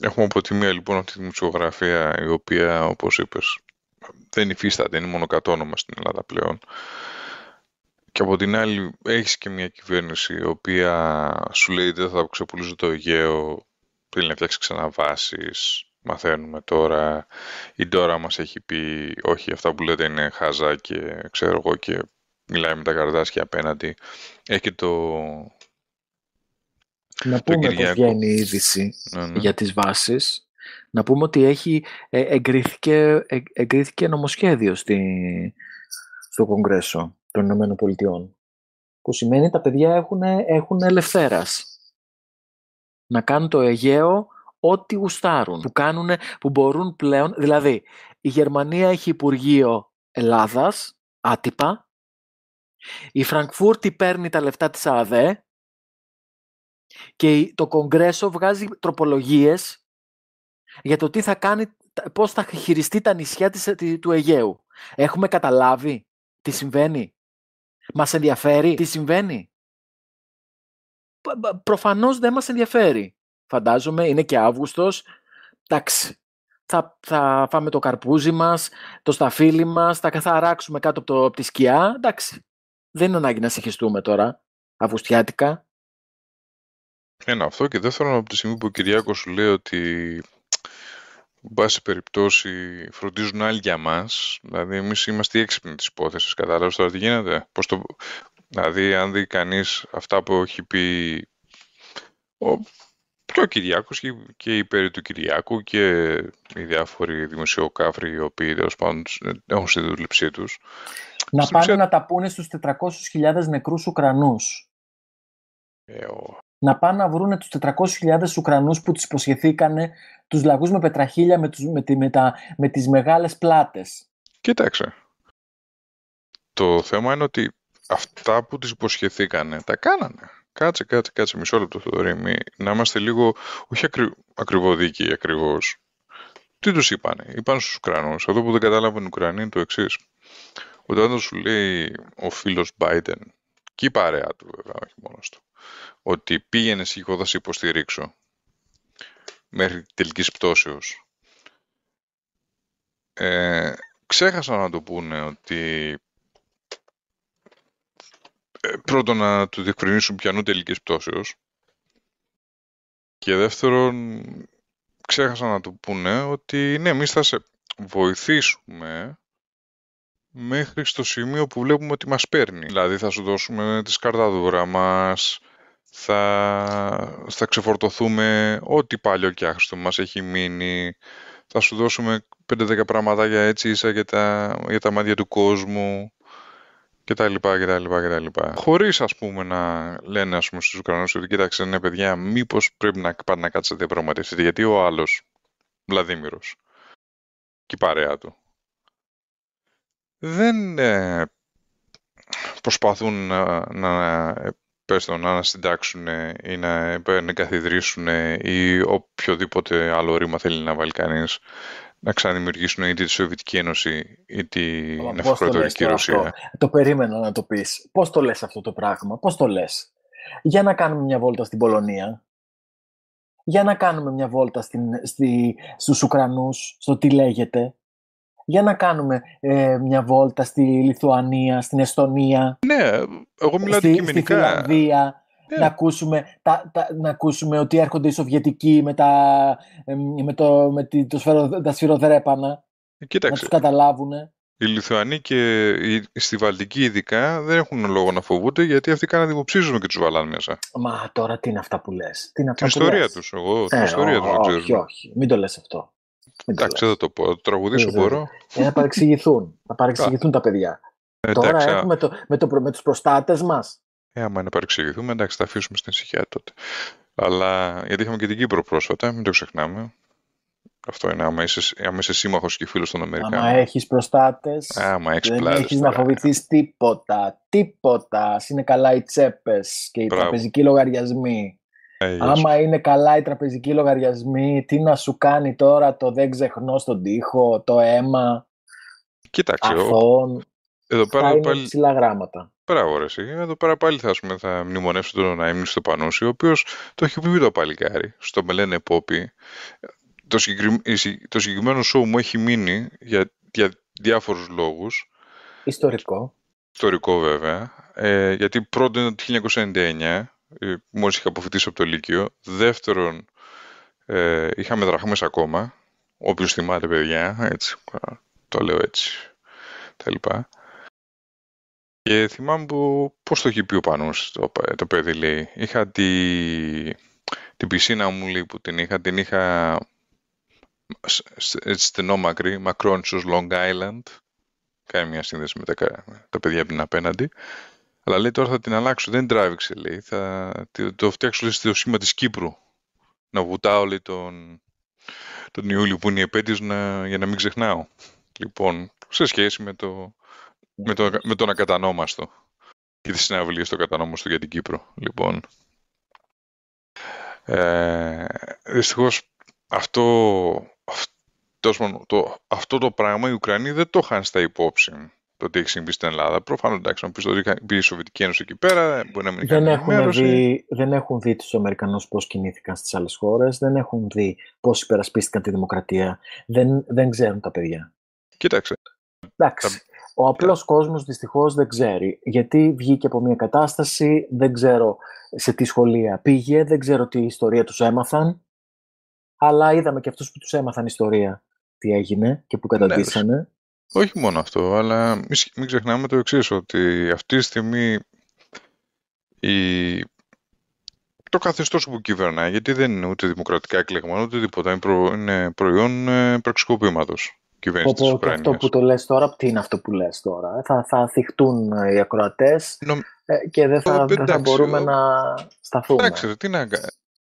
έχουμε από τη μία λοιπόν αυτή τη δημοσιογραφία η οποία όπως είπες δεν υφίσταται, είναι μόνο κατόνομα στην Ελλάδα πλέον. Και από την άλλη έχεις και μια κυβέρνηση η οποία σου λέει δεν θα ξεπουλήσω το Αιγαίο, πριν να φτιάξεις ξανά μαθαίνουμε τώρα. Η τώρα μας έχει πει όχι αυτά που λέτε είναι χαζά και ξέρω εγώ και μιλάει με τα καρδάσια απέναντι. Έχει το να πούμε πώς που βγαίνει η είδηση ναι, ναι. για τις βάσεις. Να πούμε ότι έχει, ε, ε, εγκρίθηκε, νομοσχέδιο στη, στο Κογκρέσο των Ηνωμένων Πολιτειών. Που σημαίνει τα παιδιά έχουν, έχουν ελευθέρας. Να κάνουν το Αιγαίο ό,τι γουστάρουν. Που, που μπορούν πλέον... Δηλαδή, η Γερμανία έχει Υπουργείο Ελλάδας, άτυπα. Η Φραγκφούρτη παίρνει τα λεφτά της ΑΔΕ και το Κογκρέσο βγάζει τροπολογίες για το τι θα κάνει, πώς θα χειριστεί τα νησιά της, του Αιγαίου. Έχουμε καταλάβει τι συμβαίνει. Μας ενδιαφέρει τι συμβαίνει. Προφανώς δεν μας ενδιαφέρει. Φαντάζομαι είναι και Αύγουστος. Εντάξει, θα, θα φάμε το καρπούζι μας, το σταφύλι μας, θα, καθαράξουμε κάτω από, το, από τη σκιά. Εντάξει, δεν είναι ανάγκη να συγχυστούμε τώρα, αυγουστιάτικα. Ένα αυτό και δεύτερον από τη στιγμή που ο Κυριάκος σου λέει ότι πάση περιπτώσει φροντίζουν άλλοι για μας, δηλαδή εμείς είμαστε οι έξυπνοι της υπόθεσης, κατάλαβες τώρα τι γίνεται. Πώς το... Δηλαδή αν δει κανείς αυτά που έχει πει ο... και ο Κυριάκος και, και η περί του Κυριάκου και οι διάφοροι δημοσιοκάφροι οι οποίοι τέλος πάντων έχουν στη δουλειψή τους. Να πάνε να τα πούνε στους 400.000 νεκρούς Ουκρανούς. Ε, ο να πάνε να βρούνε τους 400.000 Ουκρανούς που τους υποσχεθήκανε τους λαγούς με πετραχίλια με, τους, με, τη, τα, με τις μεγάλες πλάτες. Κοίταξε. Το θέμα είναι ότι αυτά που τους υποσχεθήκανε τα κάνανε. Κάτσε, κάτσε, κάτσε, μισό λεπτό το να είμαστε λίγο, όχι ακρι, δίκαιοι, ακριβώς. Τι τους είπανε. Είπαν στους Ουκρανούς. Αυτό που δεν κατάλαβαν οι Ουκρανοί είναι το εξής. Όταν σου λέει ο φίλος Biden και η παρέα του βέβαια, όχι μόνος του, ότι πήγαινε και εγώ σε υποστηρίξω μέχρι τελικής πτώσεως. Ε, ξέχασαν να το πούνε ότι ε, πρώτον να του διευκρινίσουν πιανού τελικής πτώσεως και δεύτερον ξέχασαν να του πούνε ότι ναι, εμείς θα σε βοηθήσουμε μέχρι στο σημείο που βλέπουμε ότι μας παίρνει. Δηλαδή θα σου δώσουμε τη σκαρδαδούρα μας, θα, θα ξεφορτωθούμε ό,τι παλιό ο άχρηστο μας έχει μείνει, θα σου δώσουμε 5-10 πράγματα για έτσι ίσα για τα, για τα μάτια του κόσμου και τα λοιπά και τα λοιπά και τα λοιπά. Χωρίς ας πούμε να λένε ας πούμε στους Ουκρανούς ότι κοίταξε ναι παιδιά μήπως πρέπει να πάτε να κάτσετε διαπραγματευτείτε γιατί ο άλλος Βλαδίμηρος και η παρέα του δεν ε, προσπαθούν ε, να, ε, να, να συντάξουν ή να, να ή οποιοδήποτε άλλο ρήμα θέλει να βάλει κανείς να ξαναδημιουργήσουν είτε τη Σοβιετική Ένωση είτε την Αυτοκρατορική Ρωσία. Το περίμενα να το πεις. Πώς το λες αυτό το πράγμα, πώς το λες. Για να κάνουμε μια βόλτα στην Πολωνία, για να κάνουμε μια βόλτα στην, στη, στους Ουκρανούς, στο τι λέγεται, για να κάνουμε ε, μια βόλτα στη Λιθουανία, στην Εστονία. Ναι, εγώ μιλάω στη, Στη Φιλανδία. Ναι. Να, ακούσουμε, τα, να ακούσουμε ότι έρχονται οι Σοβιετικοί με τα, με το, με τη, το σφαιρο, τα σφυροδρέπανα. Κοίταξε. Να του καταλάβουν. Οι Λιθουανοί και οι, στη Βαλτική ειδικά δεν έχουν λόγο να φοβούνται γιατί αυτοί να δημοψήφισμα και τους βαλάνε μέσα. Μα τώρα τι είναι αυτά που λες. Ε, την ιστορία τους εγώ. Την ιστορία τους. τους όχι, όχι, μην το λες αυτό. Εντάξει, θα το πω. Τραγουδήσω ε, μπορώ. Ε, να παρεξηγηθούν. να παρεξηγηθούν τα παιδιά. Ε, τώρα έχουμε το, με, το, με τους προστάτες μας. Ε, άμα να παρεξηγηθούμε, εντάξει, θα αφήσουμε στην ησυχία τότε. Αλλά γιατί είχαμε και την Κύπρο πρόσφατα, μην το ξεχνάμε. Αυτό είναι, άμα είσαι, άμα είσαι σύμμαχος και φίλος των Αμερικανών. Άμα έχεις προστάτες, άμα δεν έχει έχεις να φοβηθείς τίποτα, τίποτα. Είναι καλά οι τσέπες και οι Μπράβο. τραπεζικοί λογαριασμοί. Άμα είναι καλά οι τραπεζικοί λογαριασμοί, τι να σου κάνει τώρα το δεν ξεχνώ στον τοίχο, το αίμα. Κοίταξε. Αθών, εδώ πέρα θα πάλι... ψηλά γράμματα. Μπράβο, ρε. Εδώ πέρα πάλι θα, πούμε, θα μνημονεύσω τον Αίμνη στο ο οποίος το έχει πει το παλικάρι. Στο Μελένε Πόπι. Το, συγκεκρι... το συγκεκριμένο σοου μου έχει μείνει για, για διάφορους λόγους. Ιστορικό. Ιστορικό βέβαια. Ε, γιατί πρώτον το 1999 ε, μόλις είχα αποφοιτήσει από το Λύκειο. Δεύτερον, ε, είχαμε δραχμές ακόμα. Όποιος θυμάται, παιδιά, έτσι, το λέω έτσι, τα λοιπά. Και θυμάμαι που, πώς το έχει πει ο Πανούς το, το παιδί, λέει. Είχα τη, την πισίνα μου, λέει, που την είχα, την είχα στενό μακρύ, στους Long Island. Κάνει μια σύνδεση με τα, τα παιδιά από την απέναντι. Αλλά λέει τώρα θα την αλλάξω. Δεν τράβηξε λέει. Θα το, το φτιάξω λέει, στο σήμα της Κύπρου. Να βουτάω λέει τον, τον Ιούλιο που είναι η επέτειος για να μην ξεχνάω. Λοιπόν, σε σχέση με το, με το, με τον ακατανόμαστο και τις συναυλίες στο κατανόμαστο για την Κύπρο. Λοιπόν, ε, δυστυχώς αυτό, αυτό, το, αυτό το πράγμα οι Ουκρανοί δεν το είχαν στα υπόψη το τι έχει συμβεί στην Ελλάδα. Προφανώς, εντάξει, να πεις ότι πήγε η Σοβιετική Ένωση εκεί πέρα, μπορεί να μην δεν έχουν, δει, δεν έχουν δει τους Αμερικανούς πώς κινήθηκαν στις άλλες χώρες, δεν έχουν δει πώς υπερασπίστηκαν τη δημοκρατία. Δεν, δεν ξέρουν τα παιδιά. Κοίταξε. Εντάξει. Ο απλός τα... κόσμος δεν ξέρει. Γιατί βγήκε από μια κατάσταση, δεν ξέρω σε τι σχολεία πήγε, δεν ξέρω τι ιστορία τους έμαθαν. Αλλά είδαμε και αυτούς που τους έμαθαν ιστορία τι έγινε και που καταντήσανε. Όχι μόνο αυτό, αλλά μην ξεχνάμε το εξής ότι αυτή τη στιγμή η... το καθεστώς που κυβερνάει, γιατί δεν είναι ούτε δημοκρατικά εκλεγμένο, ούτε τίποτα, είναι, προ... είναι προϊόν ε, πραξικοπήματος. Πω, αυτό που το λες τώρα, τι είναι αυτό που λες τώρα. Ε? Θα, θα θυχτούν ε, οι ακροατές και δεν θα, θα μπορούμε να σταθούμε. Εντάξει, τι να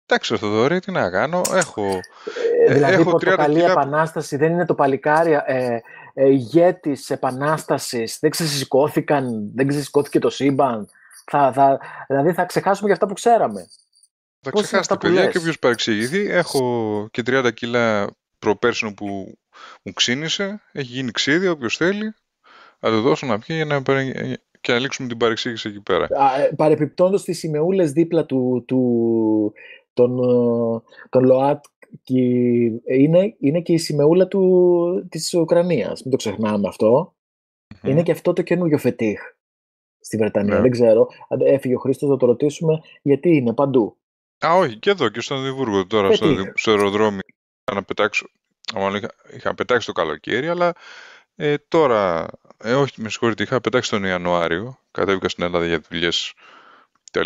Εντάξει, τι να κάνω. Έχω, ε, δηλαδή, έχω η καλή επανάσταση δεν είναι το παλικάρι. Ε, ε, ηγέτης Επανάστασης, δεν ξεσηκώθηκαν, δεν ξεσηκώθηκε το σύμπαν. Θα, θα, δηλαδή θα ξεχάσουμε για αυτά που ξέραμε. Θα ξεχάσετε παιδιά και ποιος παρεξηγηθεί. Έχω και 30 κιλά προπέρσινο που μου ξύνησε. Έχει γίνει ξύδι, οποίο θέλει. Θα το δώσω να πιει για να, και να λήξουμε την παρεξήγηση εκεί πέρα. Ε, παρεπιπτόντως τις σημεούλες δίπλα του, του, ε, ΛΟΑΤ είναι, είναι και η σημεούλα του, της Ουκρανίας, μην το ξεχνάμε Είναι και αυτό το καινούριο φετίχ στη Βρετανία, ναι. δεν ξέρω. Αν έφυγε ο Χρήστος να το ρωτήσουμε γιατί είναι παντού. Α, όχι, και εδώ και στον Διβούργο τώρα, στο, στο αεροδρόμιο. Να πετάξω, είχα, είχα πετάξει το καλοκαίρι, αλλά ε, τώρα, ε, όχι, με συγχωρείτε, είχα πετάξει τον Ιανουάριο, κατέβηκα στην Ελλάδα για δουλειές τα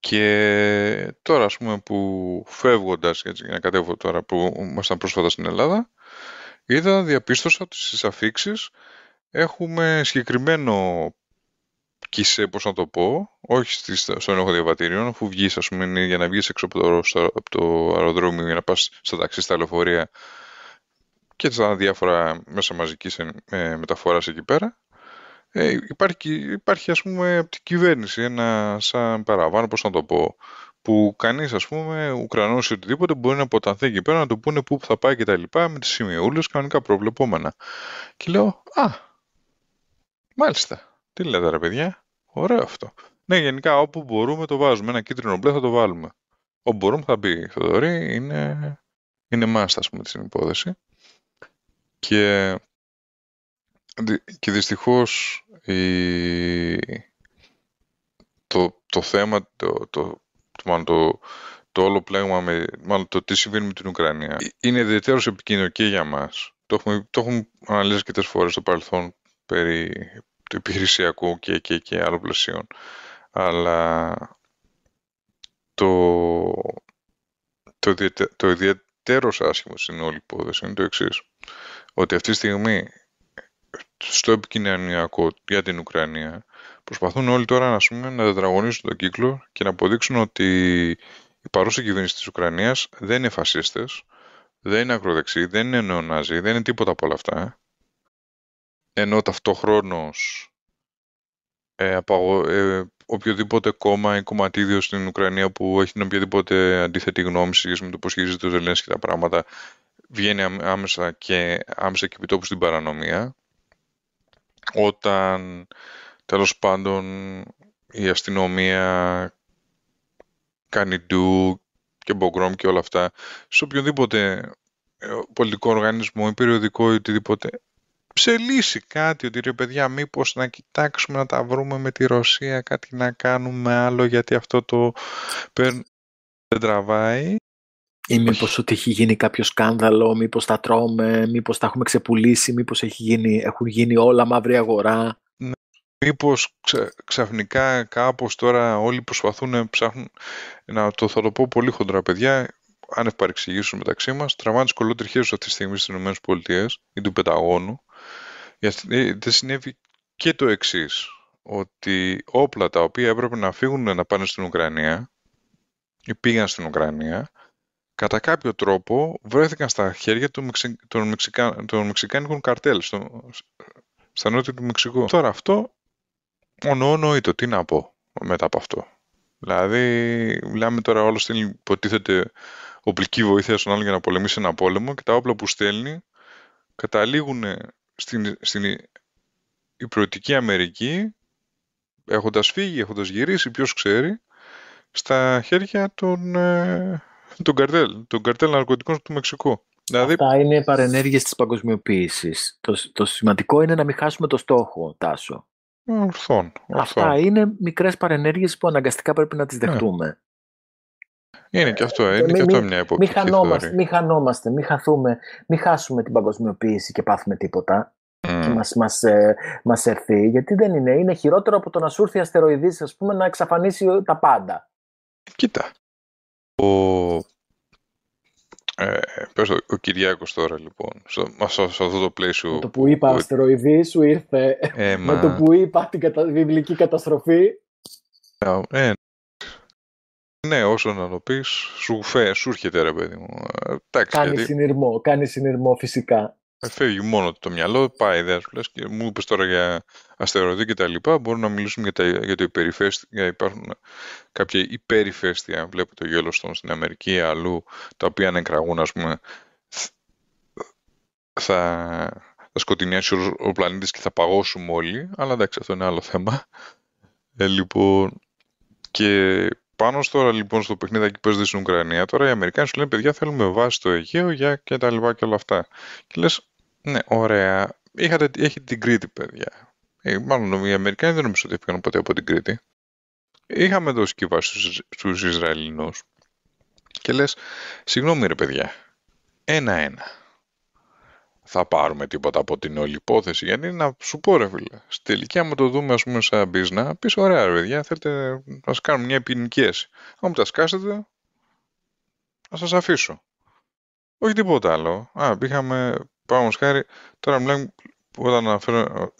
και τώρα, ας πούμε, που φεύγοντας, έτσι, για να κατέβω τώρα που ήμασταν πρόσφατα στην Ελλάδα, είδα, διαπίστωσα ότι στις αφήξεις έχουμε συγκεκριμένο κισέ, πώς να το πω, όχι στις, στο έλεγχο διαβατήριων, αφού βγεις, ας πούμε, για να βγεις έξω από το, το αεροδρόμιο, για να πας στα ταξί, στα λεωφορεία και στα διάφορα μέσα μαζικής ε, ε, μεταφοράς εκεί πέρα, ε, υπάρχει, υπάρχει ας πούμε από την κυβέρνηση ένα σαν παραβάνω, πώς να το πω, που κανείς ας πούμε Ουκρανός ή οτιδήποτε μπορεί να αποτανθεί εκεί πέρα να του πούνε πού θα πάει και τα λοιπά με τις σημειούλες κανονικά προβλεπόμενα. Και λέω, α, μάλιστα, τι λέτε ρε παιδιά, ωραίο αυτό. Ναι, γενικά όπου μπορούμε το βάζουμε, ένα κίτρινο μπλε θα το βάλουμε. Όπου μπορούμε θα μπει, Θεωρεί, είναι, είναι μάστα ας πούμε την υπόθεση. Και και δυστυχώς η... το, το θέμα, το, το, το, το όλο πλέγμα, με, μάλλον το τι συμβαίνει με την Ουκρανία, ε, είναι ιδιαίτερος επικίνδυνο και για μας. Το έχουμε, το αναλύσει και τέσσερις φορές στο παρελθόν περί του επιχειρησιακού και, και, και άλλων πλαισίων. Αλλά το, το, το ιδιαίτερος άσχημο στην όλη υπόθεση είναι το εξής. Ότι αυτή τη στιγμή στο επικοινωνιακό για την Ουκρανία, προσπαθούν όλοι τώρα να τετραγωνίσουν τον κύκλο και να αποδείξουν ότι η παρούσα κυβέρνηση της Ουκρανίας δεν είναι φασίστες, δεν είναι ακροδεξί, δεν είναι νεοναζί, δεν είναι τίποτα από όλα αυτά. Ενώ ταυτόχρονος ε, ε, οποιοδήποτε κόμμα ή κομματίδιο στην Ουκρανία που έχει την οποιαδήποτε αντίθετη γνώμη σχετικά με το πώς χειρίζεται ο Ζελένς και τα πράγματα βγαίνει άμεσα και άμεσα και επιτόπου στην παρανομία όταν τέλος πάντων η αστυνομία κάνει ντου και μπογκρόμ και όλα αυτά σε οποιοδήποτε ε, πολιτικό οργανισμό ή περιοδικό ή οτιδήποτε ψελίσει κάτι ότι ρε παιδιά μήπως να κοιτάξουμε να τα βρούμε με τη Ρωσία κάτι να κάνουμε άλλο γιατί αυτό το δεν τραβάει ή μήπως ότι έχει γίνει κάποιο σκάνδαλο, μήπως τα τρώμε, μήπως τα έχουμε ξεπουλήσει, μήπως έχουν γίνει όλα μαύρη αγορά. Ναι. Μήπως ξαφνικά κάπως τώρα όλοι προσπαθούν ψάχνουν, να το θα το πω πολύ χοντρά, παιδιά, αν ευπαρεξηγήσουν μεταξύ μας, τραβάνε τις τους αυτή τη στιγμή στις ΗΠΑ ή του Πενταγώνου. Γιατί ε, συνέβη και το εξής, ότι όπλα τα οποία έπρεπε να φύγουν να πάνε στην Ουκρανία ή πήγαν στην Ουκρανία, κατά κάποιο τρόπο βρέθηκαν στα χέρια των, Μεξικάνικων καρτέλ στο... στα νότια του Μεξικού. Τώρα αυτό το τι να πω μετά από αυτό. Δηλαδή, μιλάμε τώρα όλο στην υποτίθεται οπλική βοήθεια στον άλλον για να πολεμήσει ένα πόλεμο και τα όπλα που στέλνει καταλήγουν στην, στην υπηρετική Αμερική έχοντας φύγει, έχοντας γυρίσει, ποιος ξέρει, στα χέρια των, ε, τον καρτέλ, τον καρτέλ ναρκωτικών του Μεξικού. Δηλαδή... Αυτά είναι παρενέργειες της παγκοσμιοποίησης. Το, το σημαντικό είναι να μην χάσουμε το στόχο, Τάσο. Ορθών. Αυτά είναι μικρές παρενέργειες που αναγκαστικά πρέπει να τις ναι. δεχτούμε. Είναι και αυτό, ε, είναι και αυτό μια εποχή. Μην χανόμαστε, Μην χανόμαστε, μην χαθούμε, Μην χάσουμε την παγκοσμιοποίηση και πάθουμε τίποτα. Mm. Και μας, μας, ε, μας έρθει, γιατί δεν είναι. Είναι χειρότερο από το να σου έρθει αστεροειδής, ας πούμε, να εξαφανίσει τα πάντα. Κοίτα, ε, ο, ο Κυριάκος τώρα λοιπόν, στο, σε, αυτό το πλαίσιο... Με το που είπα ο... αστεροειδή σου ήρθε, ε, με το που είπα την βιβλική καταστροφή. Ε, ε, ναι, όσο να το πεις, σου, φε, σου έρχεται ρε παιδί μου. Ε, τάξη, κάνει γιατί... συνειρμό, κάνει συνειρμό φυσικά. Ε, Φεύγει μόνο το μυαλό, πάει ιδέα και μου είπες τώρα για αστεροειδή και τα λοιπά. Μπορούμε να μιλήσουμε για, τα, για το υπερηφαίστεια. Υπάρχουν κάποια υπερηφαίστεια, βλέπω το των στην Αμερική, αλλού, τα οποία αν εκραγούν, ας πούμε, θα, θα σκοτεινιάσει ο, ο πλανήτης και θα παγώσουμε όλοι. Αλλά εντάξει, αυτό είναι άλλο θέμα. Ε, λοιπόν, και πάνω στο, λοιπόν στο παιχνίδι που παίζεται στην Ουκρανία, τώρα οι Αμερικάνοι σου λένε παιδιά θέλουμε βάση στο Αιγαίο για και τα λοιπά και όλα αυτά. Και λες, ναι, ωραία. Είχατε, έχετε την Κρήτη, παιδιά. Ε, μάλλον οι Αμερικάνοι δεν νομίζω ότι έφυγαν ποτέ από την Κρήτη. Είχαμε δώσει και βάση στους Ισραηλινούς. Και λες, συγγνώμη ρε παιδιά. Ένα-ένα θα πάρουμε τίποτα από την όλη υπόθεση. Γιατί να σου πω, ρε φίλε, στη τελική, άμα το δούμε, ας πούμε, σαν business, πεις ωραία, ρε παιδιά, θέλετε να σας κάνουμε μια ποινική αίσθηση. Αν τα σκάσετε, να σας αφήσω. Όχι τίποτα άλλο. Α, πήγαμε, πάμε χάρη, τώρα λένε, όταν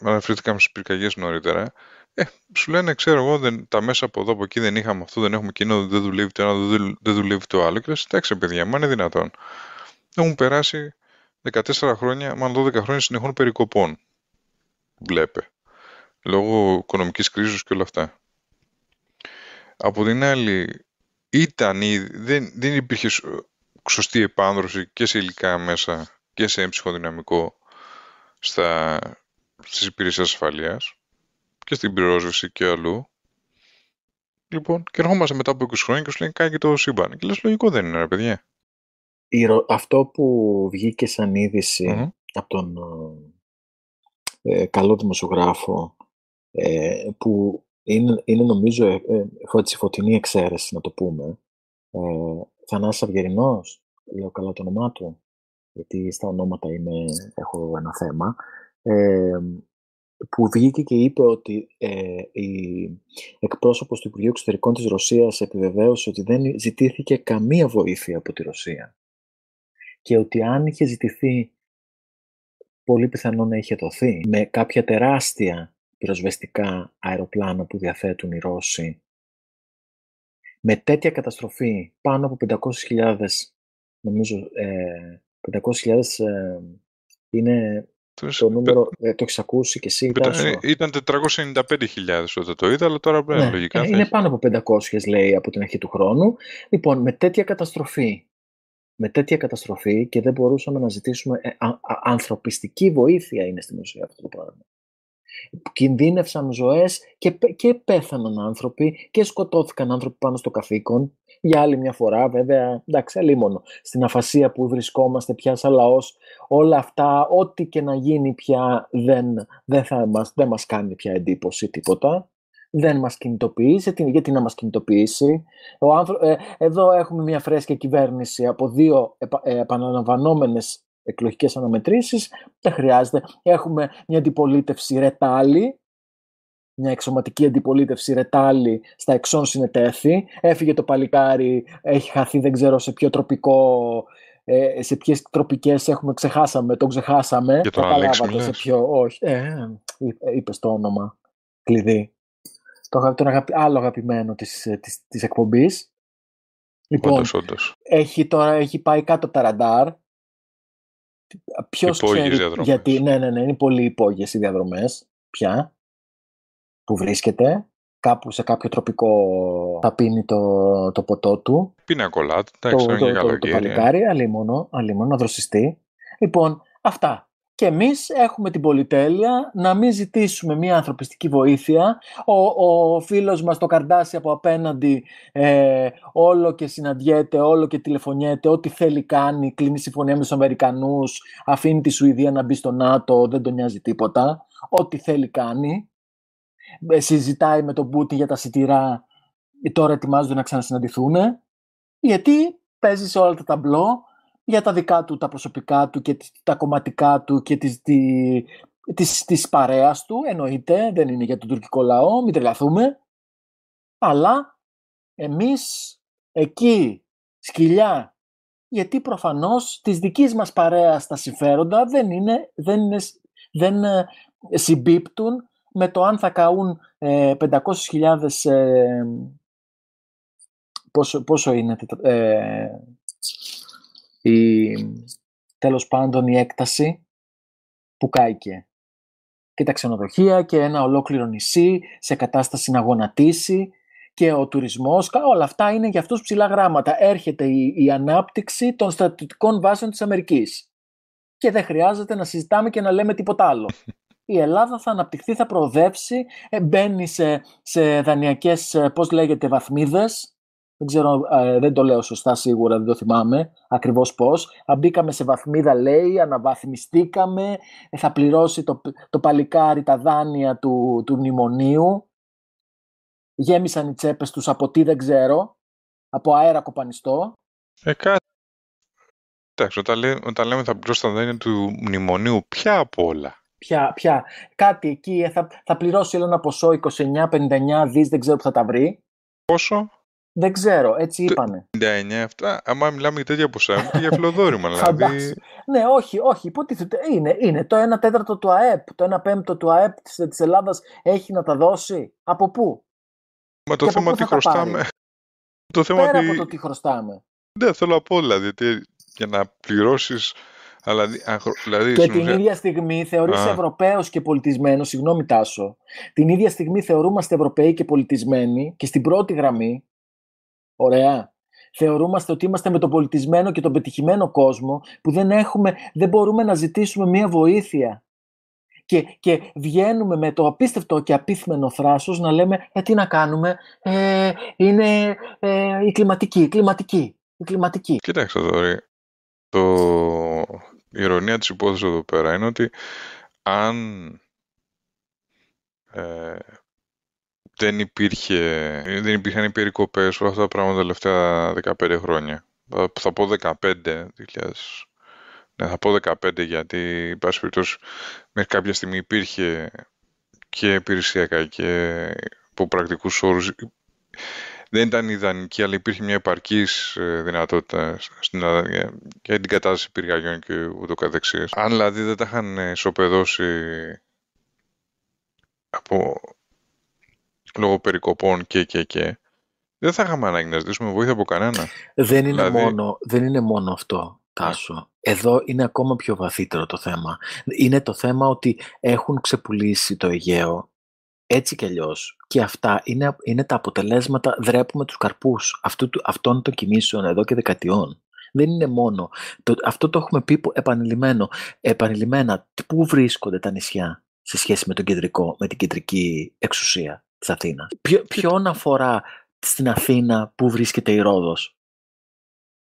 αναφερθήκαμε στις πυρκαγιές νωρίτερα, ε, σου λένε, ξέρω εγώ, τα μέσα από εδώ από εκεί δεν είχαμε αυτό, δεν έχουμε κοινό, δεν δουλεύει το ένα, δεν δουλεύει το άλλο. Και λες, εντάξει, παιδιά, μα είναι δυνατόν. Έχουν περάσει 14 χρόνια, μάλλον 12 χρόνια συνεχών περικοπών. Βλέπε. Λόγω οικονομικής κρίσης και όλα αυτά. Από την άλλη, ήταν ή δεν, δεν υπήρχε σωστή επάνδρωση και σε υλικά μέσα και σε ψυχοδυναμικό στα, στις υπηρεσίες ασφαλείας και στην πυρόσβεση και αλλού. Λοιπόν, και ερχόμαστε μετά από 20 χρόνια και σου λένε κάνει το σύμπαν. Και λες λογικό δεν είναι ρε παιδιά αυτό που βγήκε σαν ειδηση από τον ε, ε, καλό δημοσιογράφο ε, που είναι, είναι νομίζω ε, ε, φωτεινή εξαίρεση να το πούμε ε, Θανάσης Αυγερινός, λέω καλά το όνομά του γιατί στα ονόματα είναι, έχω ένα θέμα ε, που βγήκε και είπε ότι ε, η εκπρόσωπος του Υπουργείου Εξωτερικών της Ρωσίας επιβεβαίωσε ότι δεν ζητήθηκε καμία βοήθεια από τη Ρωσία και ότι αν είχε ζητηθεί πολύ πιθανό να είχε δοθεί με κάποια τεράστια πυροσβεστικά αεροπλάνα που διαθέτουν οι Ρώσοι με τέτοια καταστροφή πάνω από 500.000 νομίζω 500.000 ε, ε, είναι το νούμερο, ε, το έχεις ακούσει και εσύ. Ήταν, 495.000 όταν το είδα, αλλά τώρα ναι, λογικά. Είναι πάνω από 500 λέει από την αρχή του χρόνου. Λοιπόν, με τέτοια καταστροφή με τέτοια καταστροφή και δεν μπορούσαμε να ζητήσουμε ε, ανθρωπιστική βοήθεια είναι στην ουσία αυτό το πράγμα. Κινδύνευσαν ζωές και, και πέθαναν άνθρωποι και σκοτώθηκαν άνθρωποι πάνω στο καθήκον. Για άλλη μια φορά βέβαια, εντάξει, αλίμονο, στην αφασία που βρισκόμαστε πια σαν λαός, όλα αυτά, ό,τι και να γίνει πια δεν, δεν, δεν μας κάνει πια εντύπωση τίποτα δεν μας κινητοποιήσει. γιατί να μας κινητοποιήσει. Ο άνθρω... Ε, εδώ έχουμε μια φρέσκια κυβέρνηση από δύο επα... Ε, επαναλαμβανόμενες εκλογικές αναμετρήσεις, δεν χρειάζεται. Έχουμε μια αντιπολίτευση ρετάλι, μια εξωματική αντιπολίτευση ρετάλη στα εξών συνετέθη. Έφυγε το παλικάρι, έχει χαθεί δεν ξέρω σε ποιο τροπικό ε, σε ποιες τροπικές έχουμε, ξεχάσαμε, τον ξεχάσαμε. Και το Αλέξ σε ποιο, όχι. Ε, το όνομα, κλειδί το, τον άλλο αγαπημένο της, ε, της, της εκπομπής. Λοιπόν, Έχει, τώρα, έχει πάει κάτω από τα ραντάρ. Ποιος ξέρει γιατί. Ναι, ναι, ναι, είναι πολύ υπόγειες οι διαδρομές πια που βρίσκεται. Κάπου σε κάποιο τροπικό θα πίνει το, το ποτό του. Πίνει τα το, το, το, το, το παλικάρι, αλίμονο, αλίμονο, να δροσιστεί. Λοιπόν, αυτά και εμείς έχουμε την πολυτέλεια να μην ζητήσουμε μια ανθρωπιστική βοήθεια. Ο, ο φίλος μας το Καρντάσι από απέναντι ε, όλο και συναντιέται, όλο και τηλεφωνιέται, ό,τι θέλει κάνει, κλείνει συμφωνία με τους Αμερικανούς, αφήνει τη Σουηδία να μπει στο ΝΑΤΟ, δεν τον νοιάζει τίποτα, ό,τι θέλει κάνει. Ε, συζητάει με τον Πούτιν για τα σιτηρά, ε, τώρα ετοιμάζονται να ξανασυναντηθούν, γιατί παίζει σε όλα τα ταμπλό, για τα δικά του, τα προσωπικά του και τα κομματικά του και τις, τη, της, παρέας του, εννοείται, δεν είναι για τον τουρκικό λαό, μην τρελαθούμε. Αλλά εμείς εκεί, σκυλιά, γιατί προφανώς της δικής μας παρέας τα συμφέροντα δεν, είναι, δεν, δεν ε, συμπίπτουν με το αν θα καούν 500.000 ε, ε, πόσο, πόσο είναι ε, η, τέλος πάντων η έκταση που κάηκε. Και τα ξενοδοχεία και ένα ολόκληρο νησί σε κατάσταση να γονατίσει και ο τουρισμός, όλα αυτά είναι για αυτούς ψηλά γράμματα. Έρχεται η, ανάπτυξη των στρατιωτικών βάσεων της Αμερικής. Και δεν χρειάζεται να συζητάμε και να λέμε τίποτα άλλο. Η Ελλάδα θα αναπτυχθεί, θα προοδεύσει, ε, μπαίνει σε, σε δανειακές, ε, πώς λέγεται, βαθμίδες, δεν, ε, δεν το λέω σωστά σίγουρα, δεν το θυμάμαι ακριβώς πώς. Μπήκαμε σε βαθμίδα, λέει, αναβαθμιστήκαμε, ε, θα πληρώσει το, το παλικάρι τα δάνεια του, του μνημονίου. Γέμισαν οι τσέπες τους από τι δεν ξέρω, από αέρα κοπανιστό. Ε, κάτι. Εντάξει, όταν, λέμε θα πληρώσει τα δάνεια του μνημονίου, ποια από όλα. πια ποια. Κάτι εκεί ε, θα, θα πληρώσει ένα ποσό 29-59 δις, δεν ξέρω που θα τα βρει. Πόσο? Δεν ξέρω, έτσι είπανε. 99 αυτά. Άμα μιλάμε για τέτοια ποσά, είναι για φιλοδόρημα. δηλαδή... ναι, όχι, όχι. Υποτίθεται. Είναι, είναι το 1 τέταρτο του ΑΕΠ. Το 1 πέμπτο του ΑΕΠ της Ελλάδας έχει να τα δώσει. Από πού? Μα το θέμα τι χρωστάμε. Το θέμα Πέρα τι... από το τι χρωστάμε. Ναι, θέλω να πω δηλαδή. Για να πληρώσεις Δηλαδή, δηλαδή, και την ίδια στιγμή θεωρείς Ευρωπαίος και πολιτισμένος, συγγνώμη Τάσο, την ίδια στιγμή θεωρούμαστε Ευρωπαίοι και πολιτισμένοι και στην πρώτη γραμμή Ωραία. Θεωρούμαστε ότι είμαστε με τον πολιτισμένο και τον πετυχημένο κόσμο που δεν, έχουμε, δεν μπορούμε να ζητήσουμε μία βοήθεια. Και, και βγαίνουμε με το απίστευτο και απίθμενο θράσος να λέμε ε, τι να κάνουμε, ε, είναι ε, η κλιματική, η κλιματική, η κλιματική. Κοίταξε, τώρα, το... η ειρωνία της υπόθεσης εδώ πέρα είναι ότι αν ε, δεν, υπήρχε, δεν υπήρχαν περικοπές όλα αυτά τα πράγματα τα τελευταία 15 χρόνια. Θα πω 15, 2000. Ναι, θα πω 15 γιατί, εν πάση περιπτώσει, μέχρι κάποια στιγμή υπήρχε και υπηρεσιακά και από πρακτικούς όρους. Δεν ήταν ιδανική, αλλά υπήρχε μια επαρκής ε, δυνατότητα στην, ε, για την κατάσταση πυρκαγιών και ούτω καθεξής. Αν δηλαδή δεν τα είχαν ισοπεδώσει από λόγω περικοπών και και και, δεν θα είχαμε ανάγκη να ζητήσουμε βοήθεια από κανένα. Δεν είναι, δηλαδή- μόνο, δεν είναι μόνο αυτό, ναι. Τάσο. Εδώ είναι ακόμα πιο βαθύτερο το θέμα. Είναι το θέμα ότι έχουν ξεπουλήσει το Αιγαίο έτσι κι αλλιώς. Και αυτά είναι, είναι τα αποτελέσματα. Δρέπουμε τους καρπούς αυτών των κινήσεων εδώ και δεκαετιών. Δεν είναι μόνο. αυτό το έχουμε πει επανειλημμένο. Επανειλημμένα, πού βρίσκονται τα νησιά σε σχέση με, τον κεντρικό, με την κεντρική εξουσία της Αθήνας. Ποιο, ποιον αφορά στην Αθήνα που βρίσκεται η Ρόδος.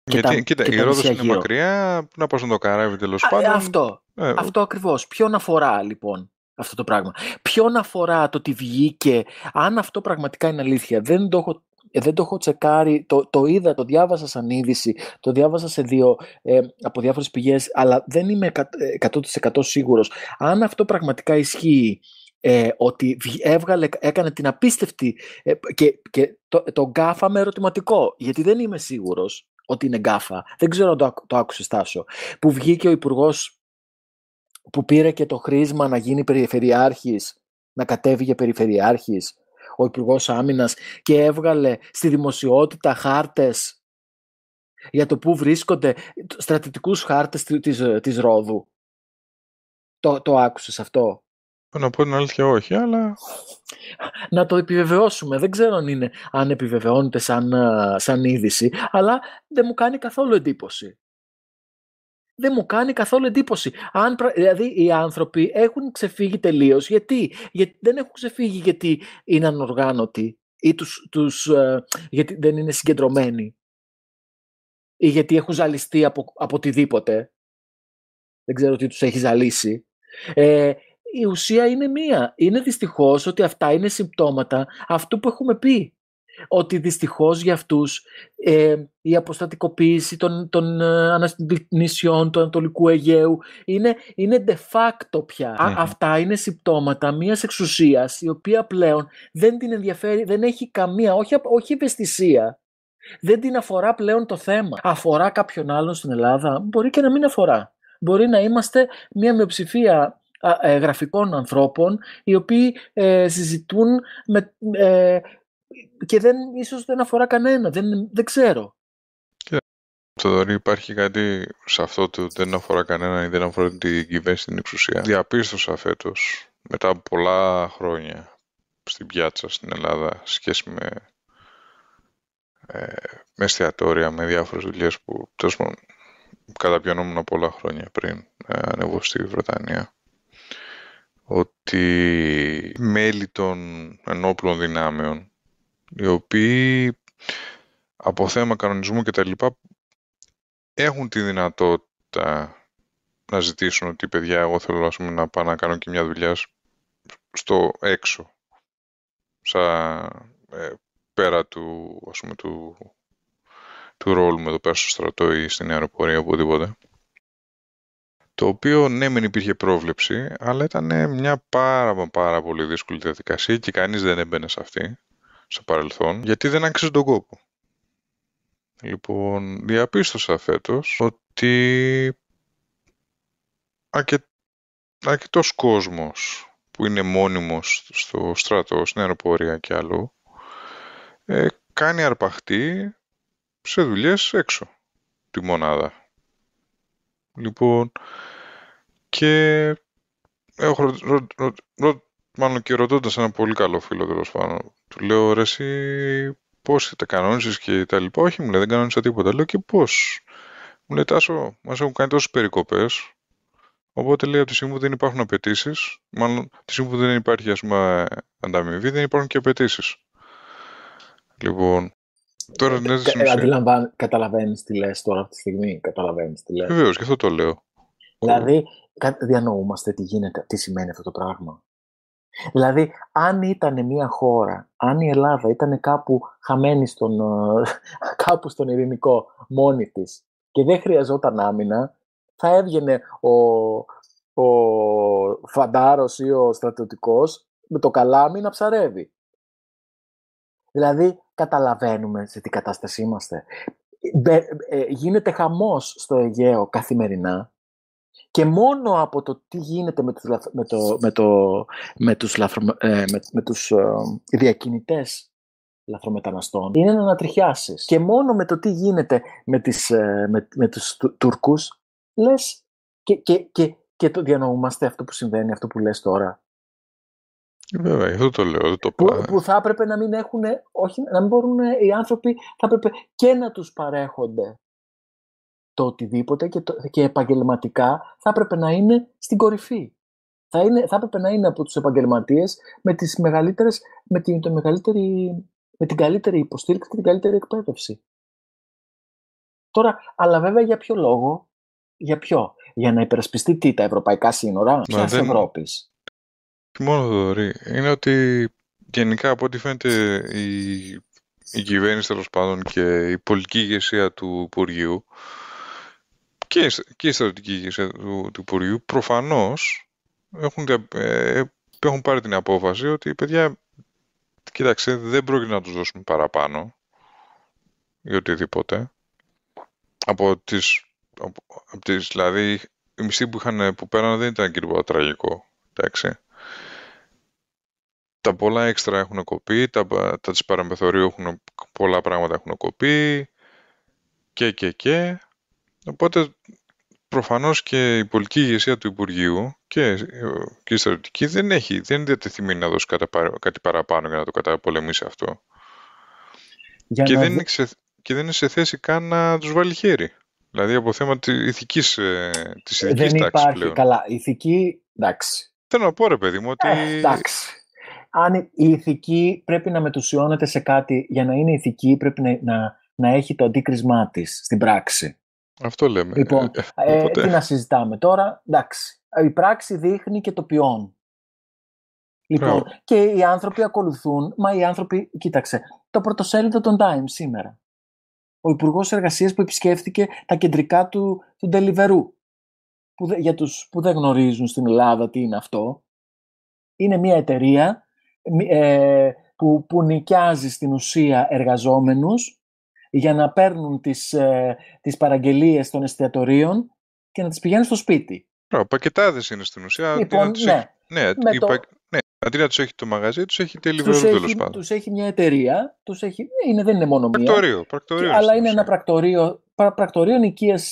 Και τα, κοίτα, και η Ρόδος είναι μακριά, να πας να το καράβι τέλο ε, πάντων. Αυτό, ε, αυτό ακριβώς. Ποιον αφορά λοιπόν αυτό το πράγμα. Ποιον αφορά το ότι βγήκε, αν αυτό πραγματικά είναι αλήθεια, δεν το έχω ε, δεν το έχω τσεκάρει, το, το είδα, το διάβασα σαν είδηση, το διάβασα σε δύο, ε, από διάφορες πηγές, αλλά δεν είμαι 100% ε, σίγουρος. Αν αυτό πραγματικά ισχύει ε, ότι έκανε την απίστευτη ε, και, και το, το γκάφα με ερωτηματικό γιατί δεν είμαι σίγουρος ότι είναι γκάφα, δεν ξέρω αν το, το άκουσες που βγήκε ο υπουργός που πήρε και το χρήσμα να γίνει περιφερειάρχης, να κατέβηκε περιφερειάρχης, ο υπουργός Άμυνας και έβγαλε στη δημοσιότητα χάρτες για το πού βρίσκονται στρατητικούς χάρτες της, ε, της, Ρόδου. Το, το άκουσες αυτό να πω την αλήθεια όχι, αλλά... Να το επιβεβαιώσουμε. Δεν ξέρω αν, είναι, αν επιβεβαιώνεται σαν, σαν είδηση, αλλά δεν μου κάνει καθόλου εντύπωση. Δεν μου κάνει καθόλου εντύπωση. Αν, δηλαδή, οι άνθρωποι έχουν ξεφύγει τελείως. Γιατί? γιατί δεν έχουν ξεφύγει γιατί είναι ανοργάνωτοι ή τους, τους, γιατί δεν είναι συγκεντρωμένοι ή γιατί έχουν ζαλιστεί από, από οτιδήποτε. Δεν ξέρω τι τους έχει ζαλίσει. Ε, η ουσία είναι μία. Είναι δυστυχώς ότι αυτά είναι συμπτώματα αυτού που έχουμε πει. Ότι δυστυχώς για αυτούς ε, η αποστατικοποίηση των, των ε, νησιών του Ανατολικού Αιγαίου είναι, είναι de facto πια. Ναι, ναι. αυτά είναι συμπτώματα μιας εξουσίας η οποία πλέον δεν την ενδιαφέρει, δεν έχει καμία, όχι, όχι ευαισθησία. Δεν την αφορά πλέον το θέμα. Αφορά κάποιον άλλον στην Ελλάδα, μπορεί και να μην αφορά. Μπορεί να είμαστε μια μειοψηφία ε, γραφικών ανθρώπων οι οποίοι ε, συζητούν με, ε, και δεν, ίσως δεν αφορά κανένα, δεν, δεν ξέρω. Θοδωρή, υπάρχει κάτι σε αυτό ότι δεν αφορά κανένα ή δεν αφορά την κυβέρνηση στην εξουσία. Διαπίστωσα φέτος, μετά από πολλά χρόνια στην πιάτσα στην Ελλάδα, σχέση με, ε, με εστιατόρια, με διάφορες δουλειές που τέλος πάντων καταπιανόμουν πολλά χρόνια πριν ε, ανεβώ στη Βρετανία ότι μέλη των ενόπλων δυνάμεων, οι οποίοι από θέμα κανονισμού και τα λοιπά, έχουν τη δυνατότητα να ζητήσουν ότι παιδιά εγώ θέλω ας να πάω να κάνω και μια δουλειά στο έξω σα ε, πέρα του, ας πούμε, του, του ρόλου με το πέρα στο στρατό ή στην αεροπορία οπουδήποτε το οποίο ναι μην υπήρχε πρόβλεψη, αλλά ήταν μια πάρα πάρα πολύ δύσκολη διαδικασία και κανείς δεν έμπαινε σε αυτή στο παρελθόν, γιατί δεν άξιζε τον κόπο. Λοιπόν, διαπίστωσα φέτος ότι αρκε... αρκετός κόσμος που είναι μόνιμος στο στρατό, στην αεροπορία και αλλού ε, κάνει αρπαχτή σε δουλειές έξω τη μονάδα. Λοιπόν, και έχω ρω, ρω, μάλλον και ρωτώντας ένα πολύ καλό φίλο τέλος του λέω ρε εσύ πώς τα κανόνισες και τα λοιπά. Όχι, μου λέει δεν κανόνισα τίποτα. Λέω και πώς. Μου λέει Τάσο, μας έχουν κάνει τόσες περικοπές Οπότε λέει από τη στιγμή που δεν υπάρχουν απαιτήσεις, μάλλον από τη στιγμή που δεν υπάρχει ας πούμε, ανταμοιβή, δεν υπάρχουν και απαιτήσεις. Λοιπόν, Τώρα ναι, καταλαβαίνεις τι λες τώρα αυτή τη στιγμή. Καταλαβαίνεις τι λες. Βεβαίως, και αυτό το λέω. Δηλαδή, διανοούμαστε τι γίνεται, τι σημαίνει αυτό το πράγμα. Δηλαδή, αν ήταν μια χώρα, αν η Ελλάδα ήταν κάπου χαμένη στον, ε, κάπου στον ειρηνικό μόνη της και δεν χρειαζόταν άμυνα, θα έβγαινε ο, ο φαντάρος ή ο στρατιωτικός με το καλάμι να ψαρεύει. Δηλαδή, καταλαβαίνουμε σε τι κατάσταση είμαστε. Ε, γίνεται χαμός στο Αιγαίο καθημερινά και μόνο από το τι γίνεται με τους, διακινητές λαθρομεταναστών είναι να ανατριχιάσεις. Και μόνο με το τι γίνεται με, τις, ε, με, με τους Τούρκους λες και, και, και το διανοούμαστε αυτό που συμβαίνει, αυτό που λες τώρα. Βέβαια, το λέω. το που, που θα έπρεπε να μην έχουν, όχι, να μην μπορούν οι άνθρωποι, θα έπρεπε και να τους παρέχονται το οτιδήποτε και, και επαγγελματικά θα έπρεπε να είναι στην κορυφή. Θα, είναι, θα έπρεπε να είναι από τους επαγγελματίες με, τις μεγαλύτερες, με, την, το μεγαλύτερη, με την καλύτερη υποστήριξη και την καλύτερη εκπαίδευση. Τώρα, αλλά βέβαια για ποιο λόγο, για ποιο, για να υπερασπιστεί τι, τα ευρωπαϊκά σύνορα της Ευρώπης μόνο Θοδωρή. Είναι ότι γενικά από ό,τι φαίνεται η, η κυβέρνηση τέλος πάντων και η πολιτική ηγεσία του Υπουργείου και, και η στρατιωτική ηγεσία του, του Υπουργείου προφανώς έχουν, ε, έχουν πάρει την απόφαση ότι παιδιά κοίταξε δεν πρόκειται να τους δώσουμε παραπάνω ή οτιδήποτε από τις, δηλαδή οι μισθοί που, είχαν, που πέραν δεν ήταν τραγικό εντάξει τα πολλά έξτρα έχουν κοπεί, τα, τα της παραμεθορίου έχουν, πολλά πράγματα έχουν κοπεί και και και. Οπότε προφανώς και η πολιτική ηγεσία του Υπουργείου και, ε, και η στρατιωτική δεν έχει, δεν είναι διατεθειμένη να δώσει κάτι παραπάνω για να το καταπολεμήσει αυτό. Για και, δεν είναι και δεν είναι σε θέση καν να τους βάλει χέρι. Δηλαδή από θέμα ε, της ηθικής, ε, της ηθικής δεν υπάρχει, Καλά, ηθική, εντάξει. Θέλω να πω ρε παιδί μου ότι... εντάξει αν η ηθική πρέπει να μετουσιώνεται σε κάτι, για να είναι ηθική πρέπει να, να, έχει το αντίκρισμά της στην πράξη. Αυτό λέμε. Λοιπόν, ε, ε, ε τι να συζητάμε τώρα. Εντάξει, η πράξη δείχνει και το ποιόν. Λοιπόν, και οι άνθρωποι ακολουθούν, μα οι άνθρωποι, κοίταξε, το πρωτοσέλιδο των Times σήμερα. Ο Υπουργός Εργασίας που επισκέφθηκε τα κεντρικά του, του Deliveroo. Που για τους που δεν γνωρίζουν στην Ελλάδα τι είναι αυτό, είναι μια εταιρεία ε, που, που νοικιάζει στην ουσία εργαζόμενους για να παίρνουν τις, ε, τις παραγγελίες των εστιατορίων και να τις πηγαίνουν στο σπίτι. Ο πακετάδες είναι στην ουσία. Λοιπόν, αντί να ναι. Έχει, ναι, το... Ναι, αντί να τους έχει το μαγαζί, τους έχει τελειβερό τέλος πάντων. Τους έχει μια εταιρεία, τους έχει, είναι, δεν είναι μόνο μία. αλλά είναι ένα πρακτορείο, πρα, πρακτορείο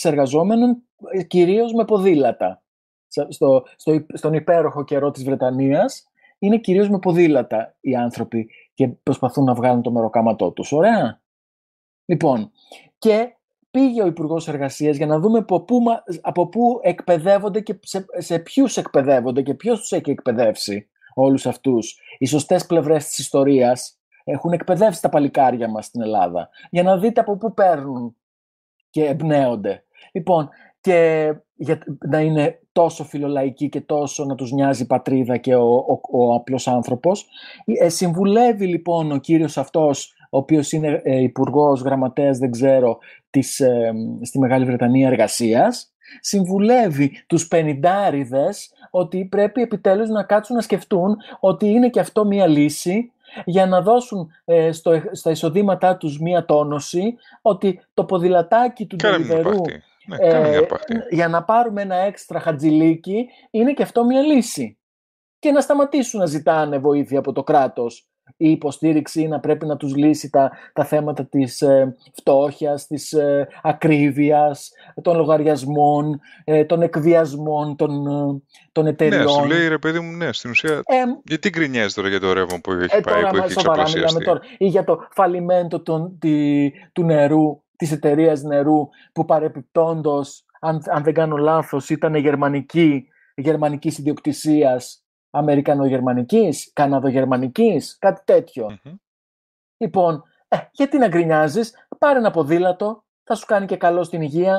εργαζόμενων, ε, κυρίως με ποδήλατα. Στο, στο, στον υπέροχο καιρό της Βρετανίας, είναι κυρίως με ποδήλατα οι άνθρωποι και προσπαθούν να βγάλουν το μεροκάματό τους. Ωραία. Λοιπόν, και πήγε ο Υπουργός Εργασίας για να δούμε από πού, εκπαιδεύονται και σε, σε ποιους εκπαιδεύονται και ποιος τους έχει εκπαιδεύσει όλους αυτούς. Οι σωστές πλευρές της ιστορίας έχουν εκπαιδεύσει τα παλικάρια μας στην Ελλάδα. Για να δείτε από πού παίρνουν και εμπνέονται. Λοιπόν, και για, να είναι τόσο φιλολαϊκή και τόσο να τους νοιάζει η πατρίδα και ο, ο, απλός άνθρωπος. Ε, συμβουλεύει λοιπόν ο κύριος αυτός, ο οποίος είναι ε, υπουργός γραμματέας, δεν ξέρω, της, ε, στη Μεγάλη Βρετανία Εργασίας, συμβουλεύει τους πενιντάριδες ότι πρέπει επιτέλους να κάτσουν να σκεφτούν ότι είναι και αυτό μία λύση για να δώσουν ε, στο, στα εισοδήματά τους μία τόνωση ότι το ποδηλατάκι του Ντελιβερού ναι, ε, για να πάρουμε ένα έξτρα χατζηλίκι είναι και αυτό μια λύση. Και να σταματήσουν να ζητάνε βοήθεια από το κράτος η υποστήριξη να πρέπει να τους λύσει τα, τα θέματα της ε, φτώχειας, της ε, ακρίβειας, των λογαριασμών, ε, των εκβιασμών, των, ε, των εταιριών. Ναι, σου λέει ρε παιδί μου, ναι, στην ουσία, γιατί γκρινιάζει τώρα για το ρεύμα που έχει πάει, τώρα, που έχει Ή για το φαλιμέντο τη, του νερού της εταιρείας νερού που παρεπιπτόντος, αν, αν δεν κάνω λάθος, ήταν γερμανική, γερμανικής ιδιοκτησίας, αμερικανογερμανικής, καναδογερμανικής, κάτι τέτοιο. Λοιπόν, ε, γιατί να γκρινιάζεις, πάρε ένα ποδήλατο, θα σου κάνει και καλό στην υγεία.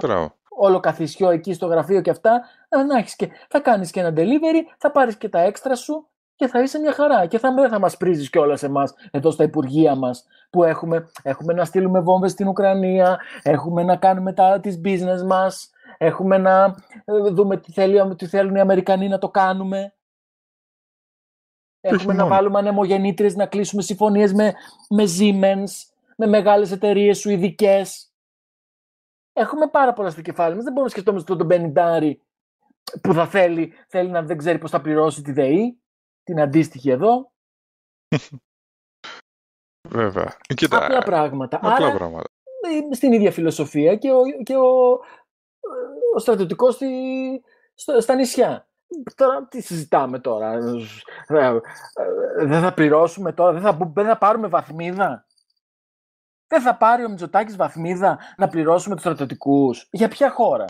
Όλο καθισιό εκεί στο γραφείο και αυτά. Ε, να έχεις και, θα κάνεις και ένα delivery, θα πάρεις και τα έξτρα σου και θα είσαι μια χαρά. Και θα, θα μας πρίζεις κιόλας εμάς εδώ στα Υπουργεία μας που έχουμε. Έχουμε να στείλουμε βόμβες στην Ουκρανία, έχουμε να κάνουμε τα τη business μας, έχουμε να ε, δούμε τι, θέλει, τι θέλουν οι Αμερικανοί να το κάνουμε. Έχουμε να βάλουμε ανεμογεννήτριες, να κλείσουμε συμφωνίες με, με Siemens, με μεγάλες εταιρείες σουηδικές. Έχουμε πάρα πολλά στο κεφάλι μας. Δεν μπορούμε να σκεφτόμαστε τον Μπενιντάρη που θα θέλει, θέλει να δεν ξέρει πώς θα πληρώσει τη ΔΕΗ την αντίστοιχη εδώ. Βέβαια. απλά πράγματα. Απλά ε, Στην ίδια φιλοσοφία και ο, και ο, ε, ο στρατιωτικός στη, στα νησιά. Τώρα τι συζητάμε τώρα. Ε, δεν θα πληρώσουμε τώρα, δεν θα, πάρουμε βαθμίδα. Δεν θα πάρει ο Μητσοτάκης βαθμίδα να πληρώσουμε τους στρατιωτικούς. Για ποια χώρα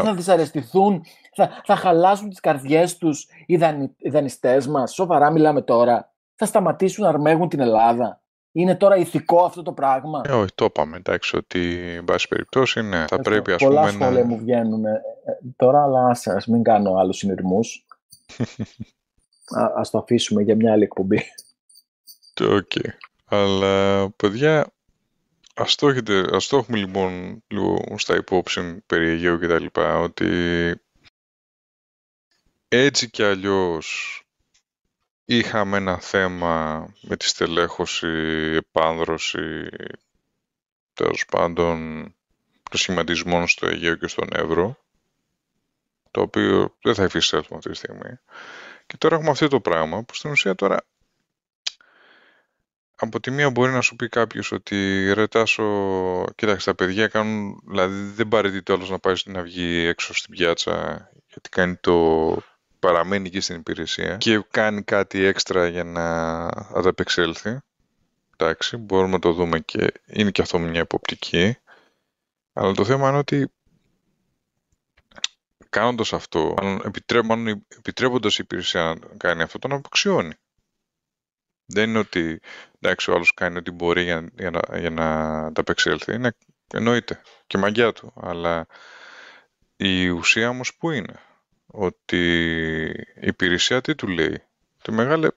θα δυσαρεστηθούν, θα, θα χαλάσουν τις καρδιές τους οι, δανει, οι δανειστές μας. Σοβαρά μιλάμε τώρα. Θα σταματήσουν να αρμέγουν την Ελλάδα. Είναι τώρα ηθικό αυτό το πράγμα. Ε, όχι, το είπαμε εντάξει ότι εν πάση περιπτώσει ναι, θα πρέπει ας πολλά σχόλια μου βγαίνουν ε, ε, τώρα, αλλά ας, μην κάνω άλλους συνειρμούς. Α, ας το αφήσουμε για μια άλλη εκπομπή. Οκ. Αλλά παιδιά, Ας το, έχετε, το έχουμε λοιπόν λίγο στα υπόψη περί Αιγαίου και τα λοιπά, ότι έτσι κι αλλιώς είχαμε ένα θέμα με τη στελέχωση, επάνδρωση, τέλος πάντων προσχηματισμών σχηματισμών στο Αιγαίο και στον Εύρο, το οποίο δεν θα υφίσταται αυτή τη στιγμή. Και τώρα έχουμε αυτό το πράγμα που στην ουσία τώρα από τη μία μπορεί να σου πει κάποιος ότι ρε Τάσο, κοίταξε τα παιδιά κάνουν, δηλαδή δεν παρετείται όλος να πάει να βγει έξω στην πιάτσα γιατί κάνει το παραμένει εκεί στην υπηρεσία και κάνει κάτι έξτρα για να ανταπεξέλθει. Εντάξει, μπορούμε να το δούμε και είναι και αυτό μια υποπτική. Αλλά το θέμα είναι ότι κάνοντας αυτό, αν επιτρέποντας η υπηρεσία να κάνει αυτό, τον αποξιώνει. Δεν είναι ότι εντάξει, ο άλλος κάνει ό,τι μπορεί για, να, για να ανταπεξέλθει. Είναι, εννοείται και μαγιά του. Αλλά η ουσία όμως που είναι. Ότι η υπηρεσία τι του λέει. Το μεγάλε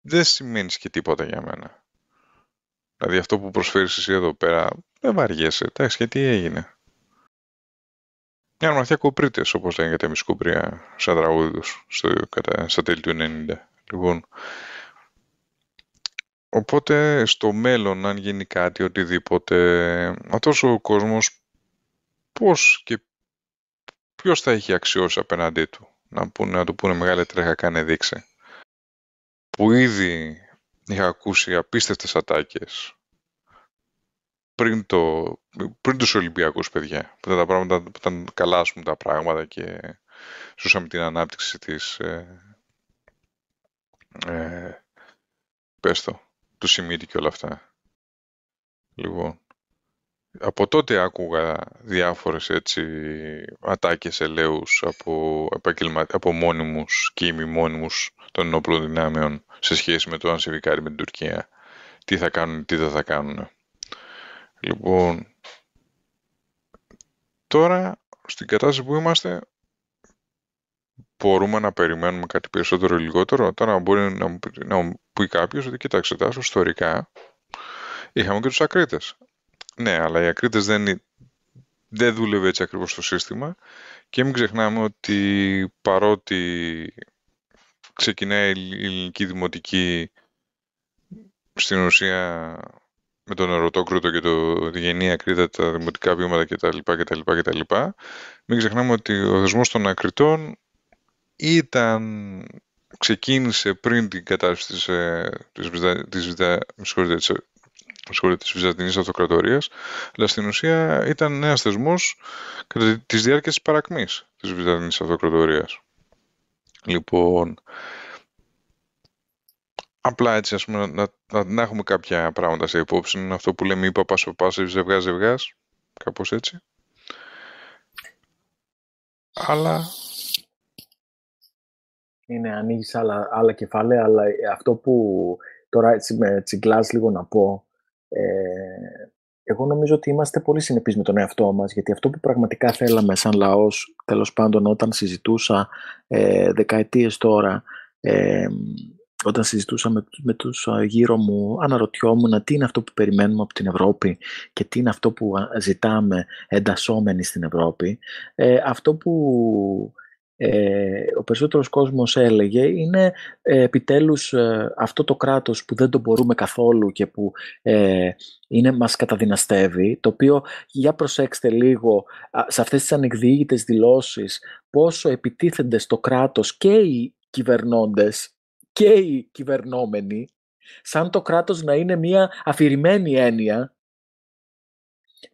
δεν σημαίνεις και τίποτα για μένα. Δηλαδή αυτό που προσφέρεις εσύ εδώ πέρα δεν βαριέσαι. Εντάξει και τι έγινε. Μια αρμαθιά κοπρίτες όπως λέγεται εμείς κοπρία σαν τραγούδι τους στο, κατά, στα τέλη του 90. Λοιπόν, Οπότε στο μέλλον, αν γίνει κάτι, οτιδήποτε, αυτός ο κόσμος πώς και ποιος θα έχει αξιώσει απέναντί του. Να, πούνε, να του πούνε μεγάλη τρέχα, κάνε δείξε. Που ήδη είχα ακούσει απίστευτες ατάκες πριν, το, πριν τους Ολυμπιακούς, παιδιά. Που τα πράγματα που ήταν καλά, ας πούμε, τα πράγματα και ζούσαμε την ανάπτυξη της... Ε, ε του Σιμίτη και όλα αυτά. Λοιπόν, από τότε άκουγα διάφορες έτσι ατάκες ελέους από, επαγγελμα... από μόνιμους και ημιμόνιμους των ενόπλων δυνάμεων σε σχέση με το αν συμβικάρει με την Τουρκία. Τι θα κάνουν, τι δεν θα κάνουν. Λοιπόν, τώρα στην κατάσταση που είμαστε μπορούμε να περιμένουμε κάτι περισσότερο ή λιγότερο. Τώρα μπορεί να μου, να μου πει κάποιος ότι κοίταξε, τάσο ιστορικά είχαμε και τους ακρίτες. Ναι, αλλά οι ακρίτες δεν, δεν δούλευε έτσι ακριβώς το σύστημα. Και μην ξεχνάμε ότι παρότι ξεκινάει η ελληνική δημοτική στην ουσία με τον ερωτόκριτο και το τη ακρίτα, τα δημοτικά βήματα κτλ. Μην ξεχνάμε ότι ο θεσμός των ακριτών ήταν, ξεκίνησε πριν την κατάσταση της, ε, της, της, της, ε, Της Βυζαντινής Αυτοκρατορίας, αλλά στην ουσία ήταν ένας θεσμός κατά της διάρκειας της παρακμής της Βυζαντινής Αυτοκρατορίας. Λοιπόν, απλά έτσι ας πούμε, να, να, να, έχουμε κάποια πράγματα σε υπόψη. Αυτό που λέμε είπα είπα πας-πας, ζευγάς ζευγάς, κάπως έτσι. Αλλά είναι, ανοίγεις, άλλα, άλλα κεφάλαια, αλλά ε, αυτό που τώρα έτσι με τσιγκλάς λίγο να πω, ε, εγώ νομίζω ότι είμαστε πολύ συνεπείς με τον εαυτό μας, γιατί αυτό που πραγματικά θέλαμε σαν λαός, τέλος πάντων όταν συζητούσα ε, δεκαετίες τώρα, ε, όταν συζητούσα με, με τους ε, γύρω μου, αναρωτιόμουν τι είναι αυτό που περιμένουμε από την Ευρώπη και τι είναι αυτό που ζητάμε εντασσόμενοι στην Ευρώπη. Ε, αυτό που ε, ο περισσότερος κόσμος έλεγε είναι ε, επιτέλους ε, αυτό το κράτος που δεν το μπορούμε καθόλου και που ε, είναι, μας καταδυναστεύει, το οποίο για προσέξτε λίγο σε αυτές τις ανεκδίγητες δηλώσεις πόσο επιτίθενται στο κράτος και οι κυβερνώντες και οι κυβερνόμενοι σαν το κράτος να είναι μια αφηρημένη έννοια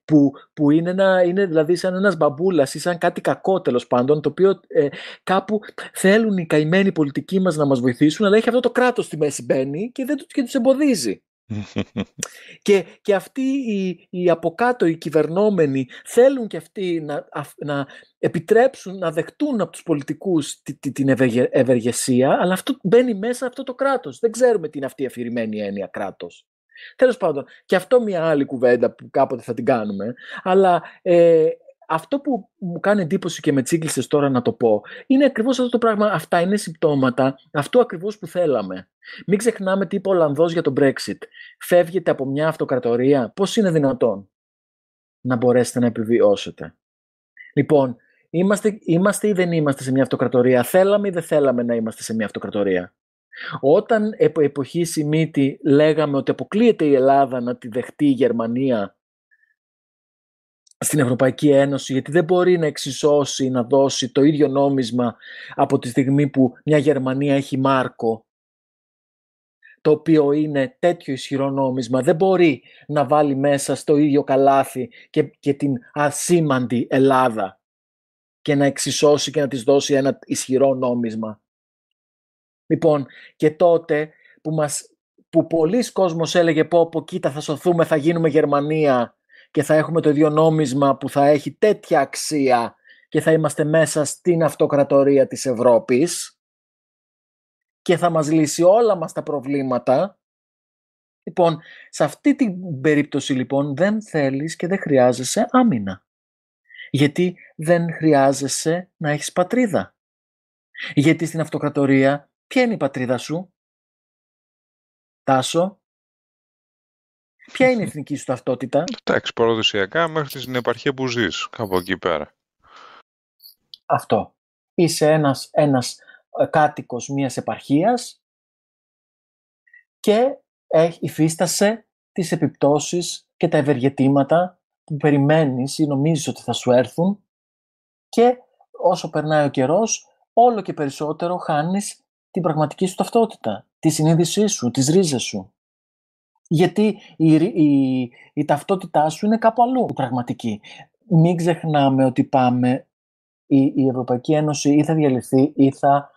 που, που είναι, ένα, είναι δηλαδή σαν ένας μπαμπούλας ή σαν κάτι κακό τέλος πάντων, το οποίο ε, κάπου θέλουν οι καημένοι πολιτικοί μας να μας βοηθήσουν, αλλά έχει αυτό το κράτος στη μέση μπαίνει και δεν και τους εμποδίζει. και, και αυτοί οι, οι από κάτω οι κυβερνόμενοι θέλουν και αυτοί να, να επιτρέψουν να δεχτούν από τους πολιτικούς τη, την ευεργεσία αλλά αυτό μπαίνει μέσα αυτό το κράτος δεν ξέρουμε τι είναι αυτή η αφηρημένη έννοια κράτος Τέλος πάντων, και αυτό μια άλλη κουβέντα που κάποτε θα την κάνουμε. Αλλά ε, αυτό που μου κάνει εντύπωση και με τσίγκλισε τώρα να το πω είναι ακριβώς αυτό το πράγμα. Αυτά είναι συμπτώματα αυτού ακριβώς που θέλαμε. Μην ξεχνάμε τι είπε ο Ολλανδός για τον Brexit. Φεύγετε από μια αυτοκρατορία. Πώς είναι δυνατόν να μπορέσετε να επιβιώσετε. Λοιπόν, είμαστε, είμαστε ή δεν είμαστε σε μια αυτοκρατορία. Θέλαμε ή δεν θέλαμε να είμαστε σε μια αυτοκρατορία. Όταν επο εποχή Σιμίτη λέγαμε ότι αποκλείεται η Ελλάδα να τη δεχτεί η Γερμανία στην Ευρωπαϊκή Ένωση, γιατί δεν μπορεί να εξισώσει, να δώσει το ίδιο νόμισμα από τη στιγμή που μια Γερμανία έχει μάρκο, το οποίο είναι τέτοιο ισχυρό νόμισμα, δεν μπορεί να βάλει μέσα στο ίδιο καλάθι και, και την ασήμαντη Ελλάδα και να εξισώσει και να της δώσει ένα ισχυρό νόμισμα. Λοιπόν, και τότε που, μας, που πολλοί κόσμος έλεγε πω, πω κοίτα θα σωθούμε, θα γίνουμε Γερμανία και θα έχουμε το ίδιο νόμισμα που θα έχει τέτοια αξία και θα είμαστε μέσα στην αυτοκρατορία της Ευρώπης και θα μας λύσει όλα μας τα προβλήματα. Λοιπόν, σε αυτή την περίπτωση λοιπόν δεν θέλεις και δεν χρειάζεσαι άμυνα. Γιατί δεν χρειάζεσαι να έχεις πατρίδα. Γιατί στην αυτοκρατορία Ποια είναι η πατρίδα σου, Τάσο. Ποια είναι η εθνική σου ταυτότητα. Εντάξει, παραδοσιακά μέχρι την επαρχία που ζεις, κάπου εκεί πέρα. Αυτό. Είσαι ένας, ένας ε, κάτοικος μιας επαρχίας και υφίστασε τις επιπτώσεις και τα ευεργετήματα που περιμένεις ή νομίζεις ότι θα σου έρθουν και όσο περνάει ο καιρός όλο και περισσότερο χάνεις την πραγματική σου ταυτότητα, τη συνείδησή σου, τις ρίζες σου. Γιατί η, η, ταυτότητά σου είναι κάπου αλλού πραγματική. Μην ξεχνάμε ότι πάμε, η, Ευρωπαϊκή Ένωση ή θα διαλυθεί ή θα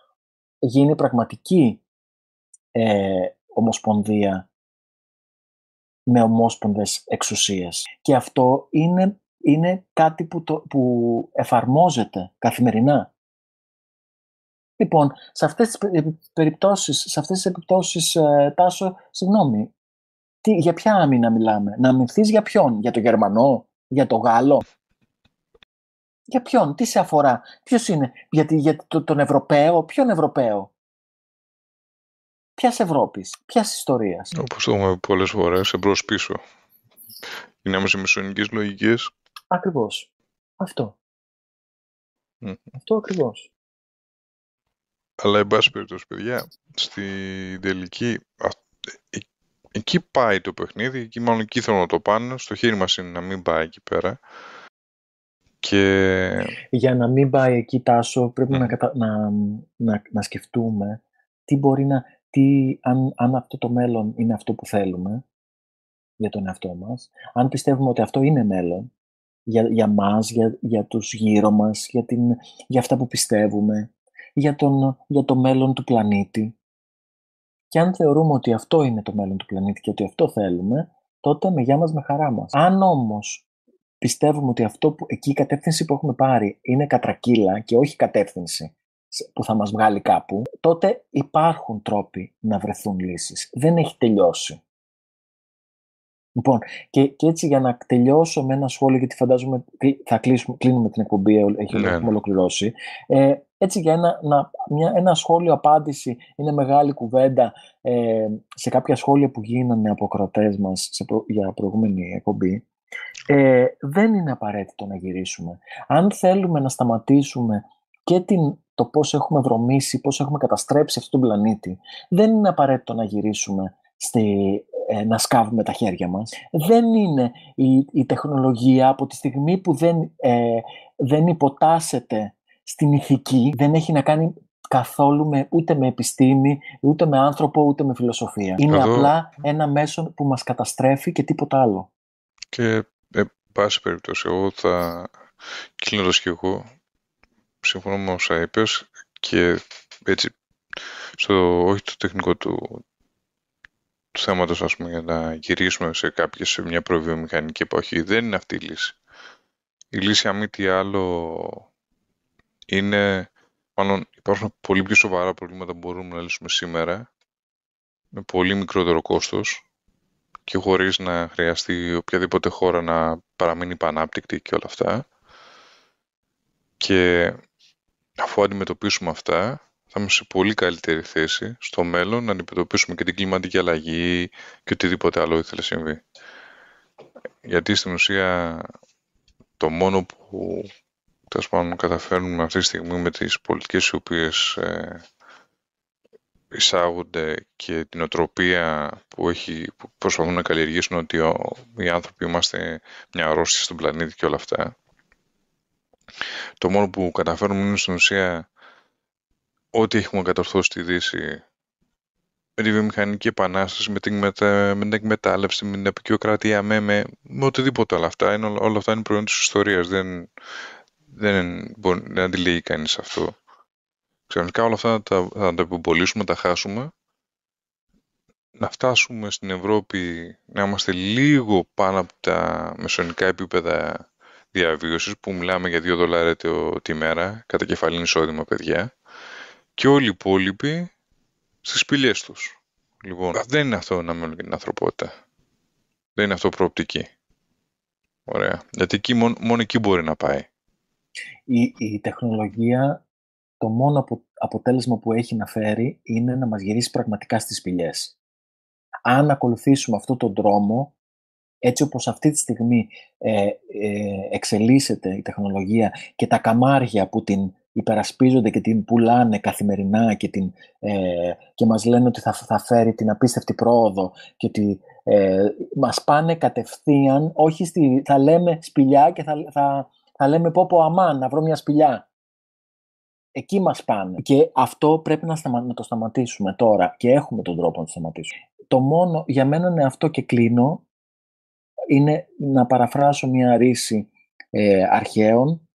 γίνει πραγματική ε, ομοσπονδία με ομόσπονδες εξουσίες. Και αυτό είναι, είναι κάτι που, το, που εφαρμόζεται καθημερινά. Λοιπόν, σε αυτές τις περιπτώσεις, σε αυτές τις επιπτώσεις, ε, Τάσο, συγγνώμη, τι, για ποια άμυνα μιλάμε, να αμυνθείς για ποιον, για το Γερμανό, για το Γάλλο, για ποιον, τι σε αφορά, ποιος είναι, για, τον Ευρωπαίο, ποιον Ευρωπαίο, ποιας Ευρώπης, ποιας ιστορίας. Όπως το έχουμε πολλές φορές, εμπρός πίσω. όμως οι μισονικές λογικές. Ακριβώς. Αυτό. Αυτό ακριβώς. Αλλά, εν πάση περιπτώσει, παιδιά, στην τελική, ε, εκεί πάει το παιχνίδι, εκεί μάλλον εκεί θέλω να το πάνε, στο χέρι μας είναι να μην πάει εκεί πέρα. Και... Για να μην πάει εκεί τάσο πρέπει ναι. να, να, να, σκεφτούμε τι μπορεί να, τι, αν, αν αυτό το μέλλον είναι αυτό που θέλουμε για τον εαυτό μας, αν πιστεύουμε ότι αυτό είναι μέλλον για, για για, για τους γύρω μας, για, για αυτά που πιστεύουμε, για, τον, για το μέλλον του πλανήτη. Και αν θεωρούμε ότι αυτό είναι το μέλλον του πλανήτη και ότι αυτό θέλουμε, τότε με γεια μας με χαρά μας. Αν όμως πιστεύουμε ότι αυτό που, εκεί η κατεύθυνση που έχουμε πάρει είναι κατρακύλα και όχι κατεύθυνση που θα μας βγάλει κάπου, τότε υπάρχουν τρόποι να βρεθούν λύσεις. Δεν έχει τελειώσει. Λοιπόν, και, και έτσι για να τελειώσω με ένα σχόλιο, γιατί φαντάζομαι θα κλείσουμε, κλείνουμε την εκπομπή, ε, έχει, ναι, ναι. ολοκληρώσει. Ε, έτσι για ένα, μια, ένα σχόλιο απάντηση είναι μεγάλη κουβέντα ε, σε κάποια σχόλια που γίνανε από κρατές μας σε για προηγούμενη εκπομπή. Ε, δεν είναι απαραίτητο να γυρίσουμε. Αν θέλουμε να σταματήσουμε και την, το πώς έχουμε βρωμίσει, πώς έχουμε καταστρέψει αυτόν τον πλανήτη, δεν είναι απαραίτητο να γυρίσουμε στη, ε, να σκάβουμε τα χέρια μας. Δεν είναι η, τεχνολογία από τη στιγμή που δεν, ε, δεν υποτάσσεται στην ηθική δεν έχει να κάνει καθόλου με, ούτε με επιστήμη, ούτε με άνθρωπο, ούτε με φιλοσοφία. Είναι απλά ένα μέσο που μας καταστρέφει και τίποτα άλλο. Και, εν πάση περιπτώσει, εγώ θα κλείνοντας και εγώ, συμφωνώ με όσα είπες και έτσι, στο, όχι το τεχνικό του, του θέματος, ας πούμε, για να γυρίσουμε σε κάποια, σε μια προβιομηχανική εποχή, δεν είναι αυτή η λύση. Η λύση, αν μη τι άλλο, είναι, μάλλον υπάρχουν πολύ πιο σοβαρά προβλήματα που μπορούμε να λύσουμε σήμερα με πολύ μικρότερο κόστος και χωρίς να χρειαστεί οποιαδήποτε χώρα να παραμείνει πανάπτυκτη και όλα αυτά. Και αφού αντιμετωπίσουμε αυτά, θα είμαστε σε πολύ καλύτερη θέση στο μέλλον να αντιμετωπίσουμε και την κλιματική αλλαγή και οτιδήποτε άλλο ήθελε συμβεί. Γιατί στην ουσία το μόνο που τέλος πάντων καταφέρνουμε αυτή τη στιγμή με τις πολιτικές οι οποίες ε, εισάγονται και την οτροπία που, έχει, που προσπαθούν να καλλιεργήσουν ότι ο, οι άνθρωποι είμαστε μια αρρώστια στον πλανήτη και όλα αυτά. Το μόνο που καταφέρνουμε είναι στην ουσία ό,τι έχουμε κατορθώσει στη Δύση με τη βιομηχανική επανάσταση, με την, μετα... με εκμετάλλευση, με την επικοιοκρατία, με, με, με οτιδήποτε όλα αυτά. Είναι, όλα αυτά είναι προϊόν της ιστορίας. Δεν, δεν μπορεί να κανείς αυτό. Ξαφνικά όλα αυτά τα, θα τα επιμπολίσουμε, τα χάσουμε. Να φτάσουμε στην Ευρώπη, να είμαστε λίγο πάνω από τα μεσονικά επίπεδα διαβίωσης, που μιλάμε για 2 δολάρια τη μέρα, κατά κεφαλήν εισόδημα, παιδιά. Και όλοι οι υπόλοιποι στις πηλιές τους. Λοιπόν, δεν είναι αυτό να μένουν για την ανθρωπότητα. Δεν είναι αυτό προοπτική. Ωραία. Γιατί εκεί, μόνο, μόνο εκεί μπορεί να πάει η, τεχνολογία το μόνο αποτέλεσμα που έχει να φέρει είναι να μας γυρίσει πραγματικά στις σπηλιές. Αν ακολουθήσουμε αυτόν τον δρόμο, έτσι όπως αυτή τη στιγμή ε, ε, εξελίσσεται η τεχνολογία και τα καμάρια που την υπερασπίζονται και την πουλάνε καθημερινά και, την, ε, και μας λένε ότι θα, φέρει την απίστευτη πρόοδο και ότι ε, μας πάνε κατευθείαν, όχι στη, θα λέμε σπηλιά και θα, θα, να λέμε πω πω αμάν, να βρω μια σπηλιά. Εκεί μας πάνε. Και αυτό πρέπει να, το σταματήσουμε τώρα και έχουμε τον τρόπο να το σταματήσουμε. Το μόνο για μένα είναι αυτό και κλείνω είναι να παραφράσω μια ρίση ε, αρχαίων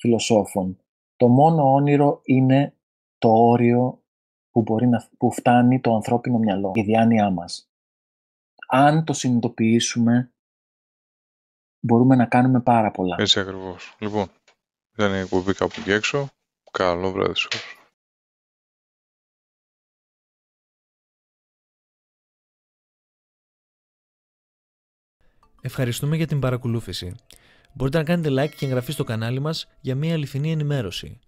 φιλοσόφων. Το μόνο όνειρο είναι το όριο που, μπορεί να, που φτάνει το ανθρώπινο μυαλό, η διάνοιά μας. Αν το συνειδητοποιήσουμε μπορούμε να κάνουμε πάρα πολλά. Έτσι ακριβώς. Λοιπόν, ήταν η εκπομπή κάπου και έξω. Καλό βράδυ σου. Ευχαριστούμε για την παρακολούθηση. Μπορείτε να κάνετε like και εγγραφή στο κανάλι μας για μια αληθινή ενημέρωση.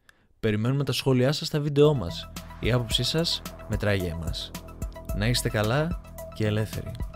Περιμένουμε τα σχόλιά σας στα βίντεό μας. Η άποψή σας μετράει για εμάς. Να είστε καλά και ελεύθεροι.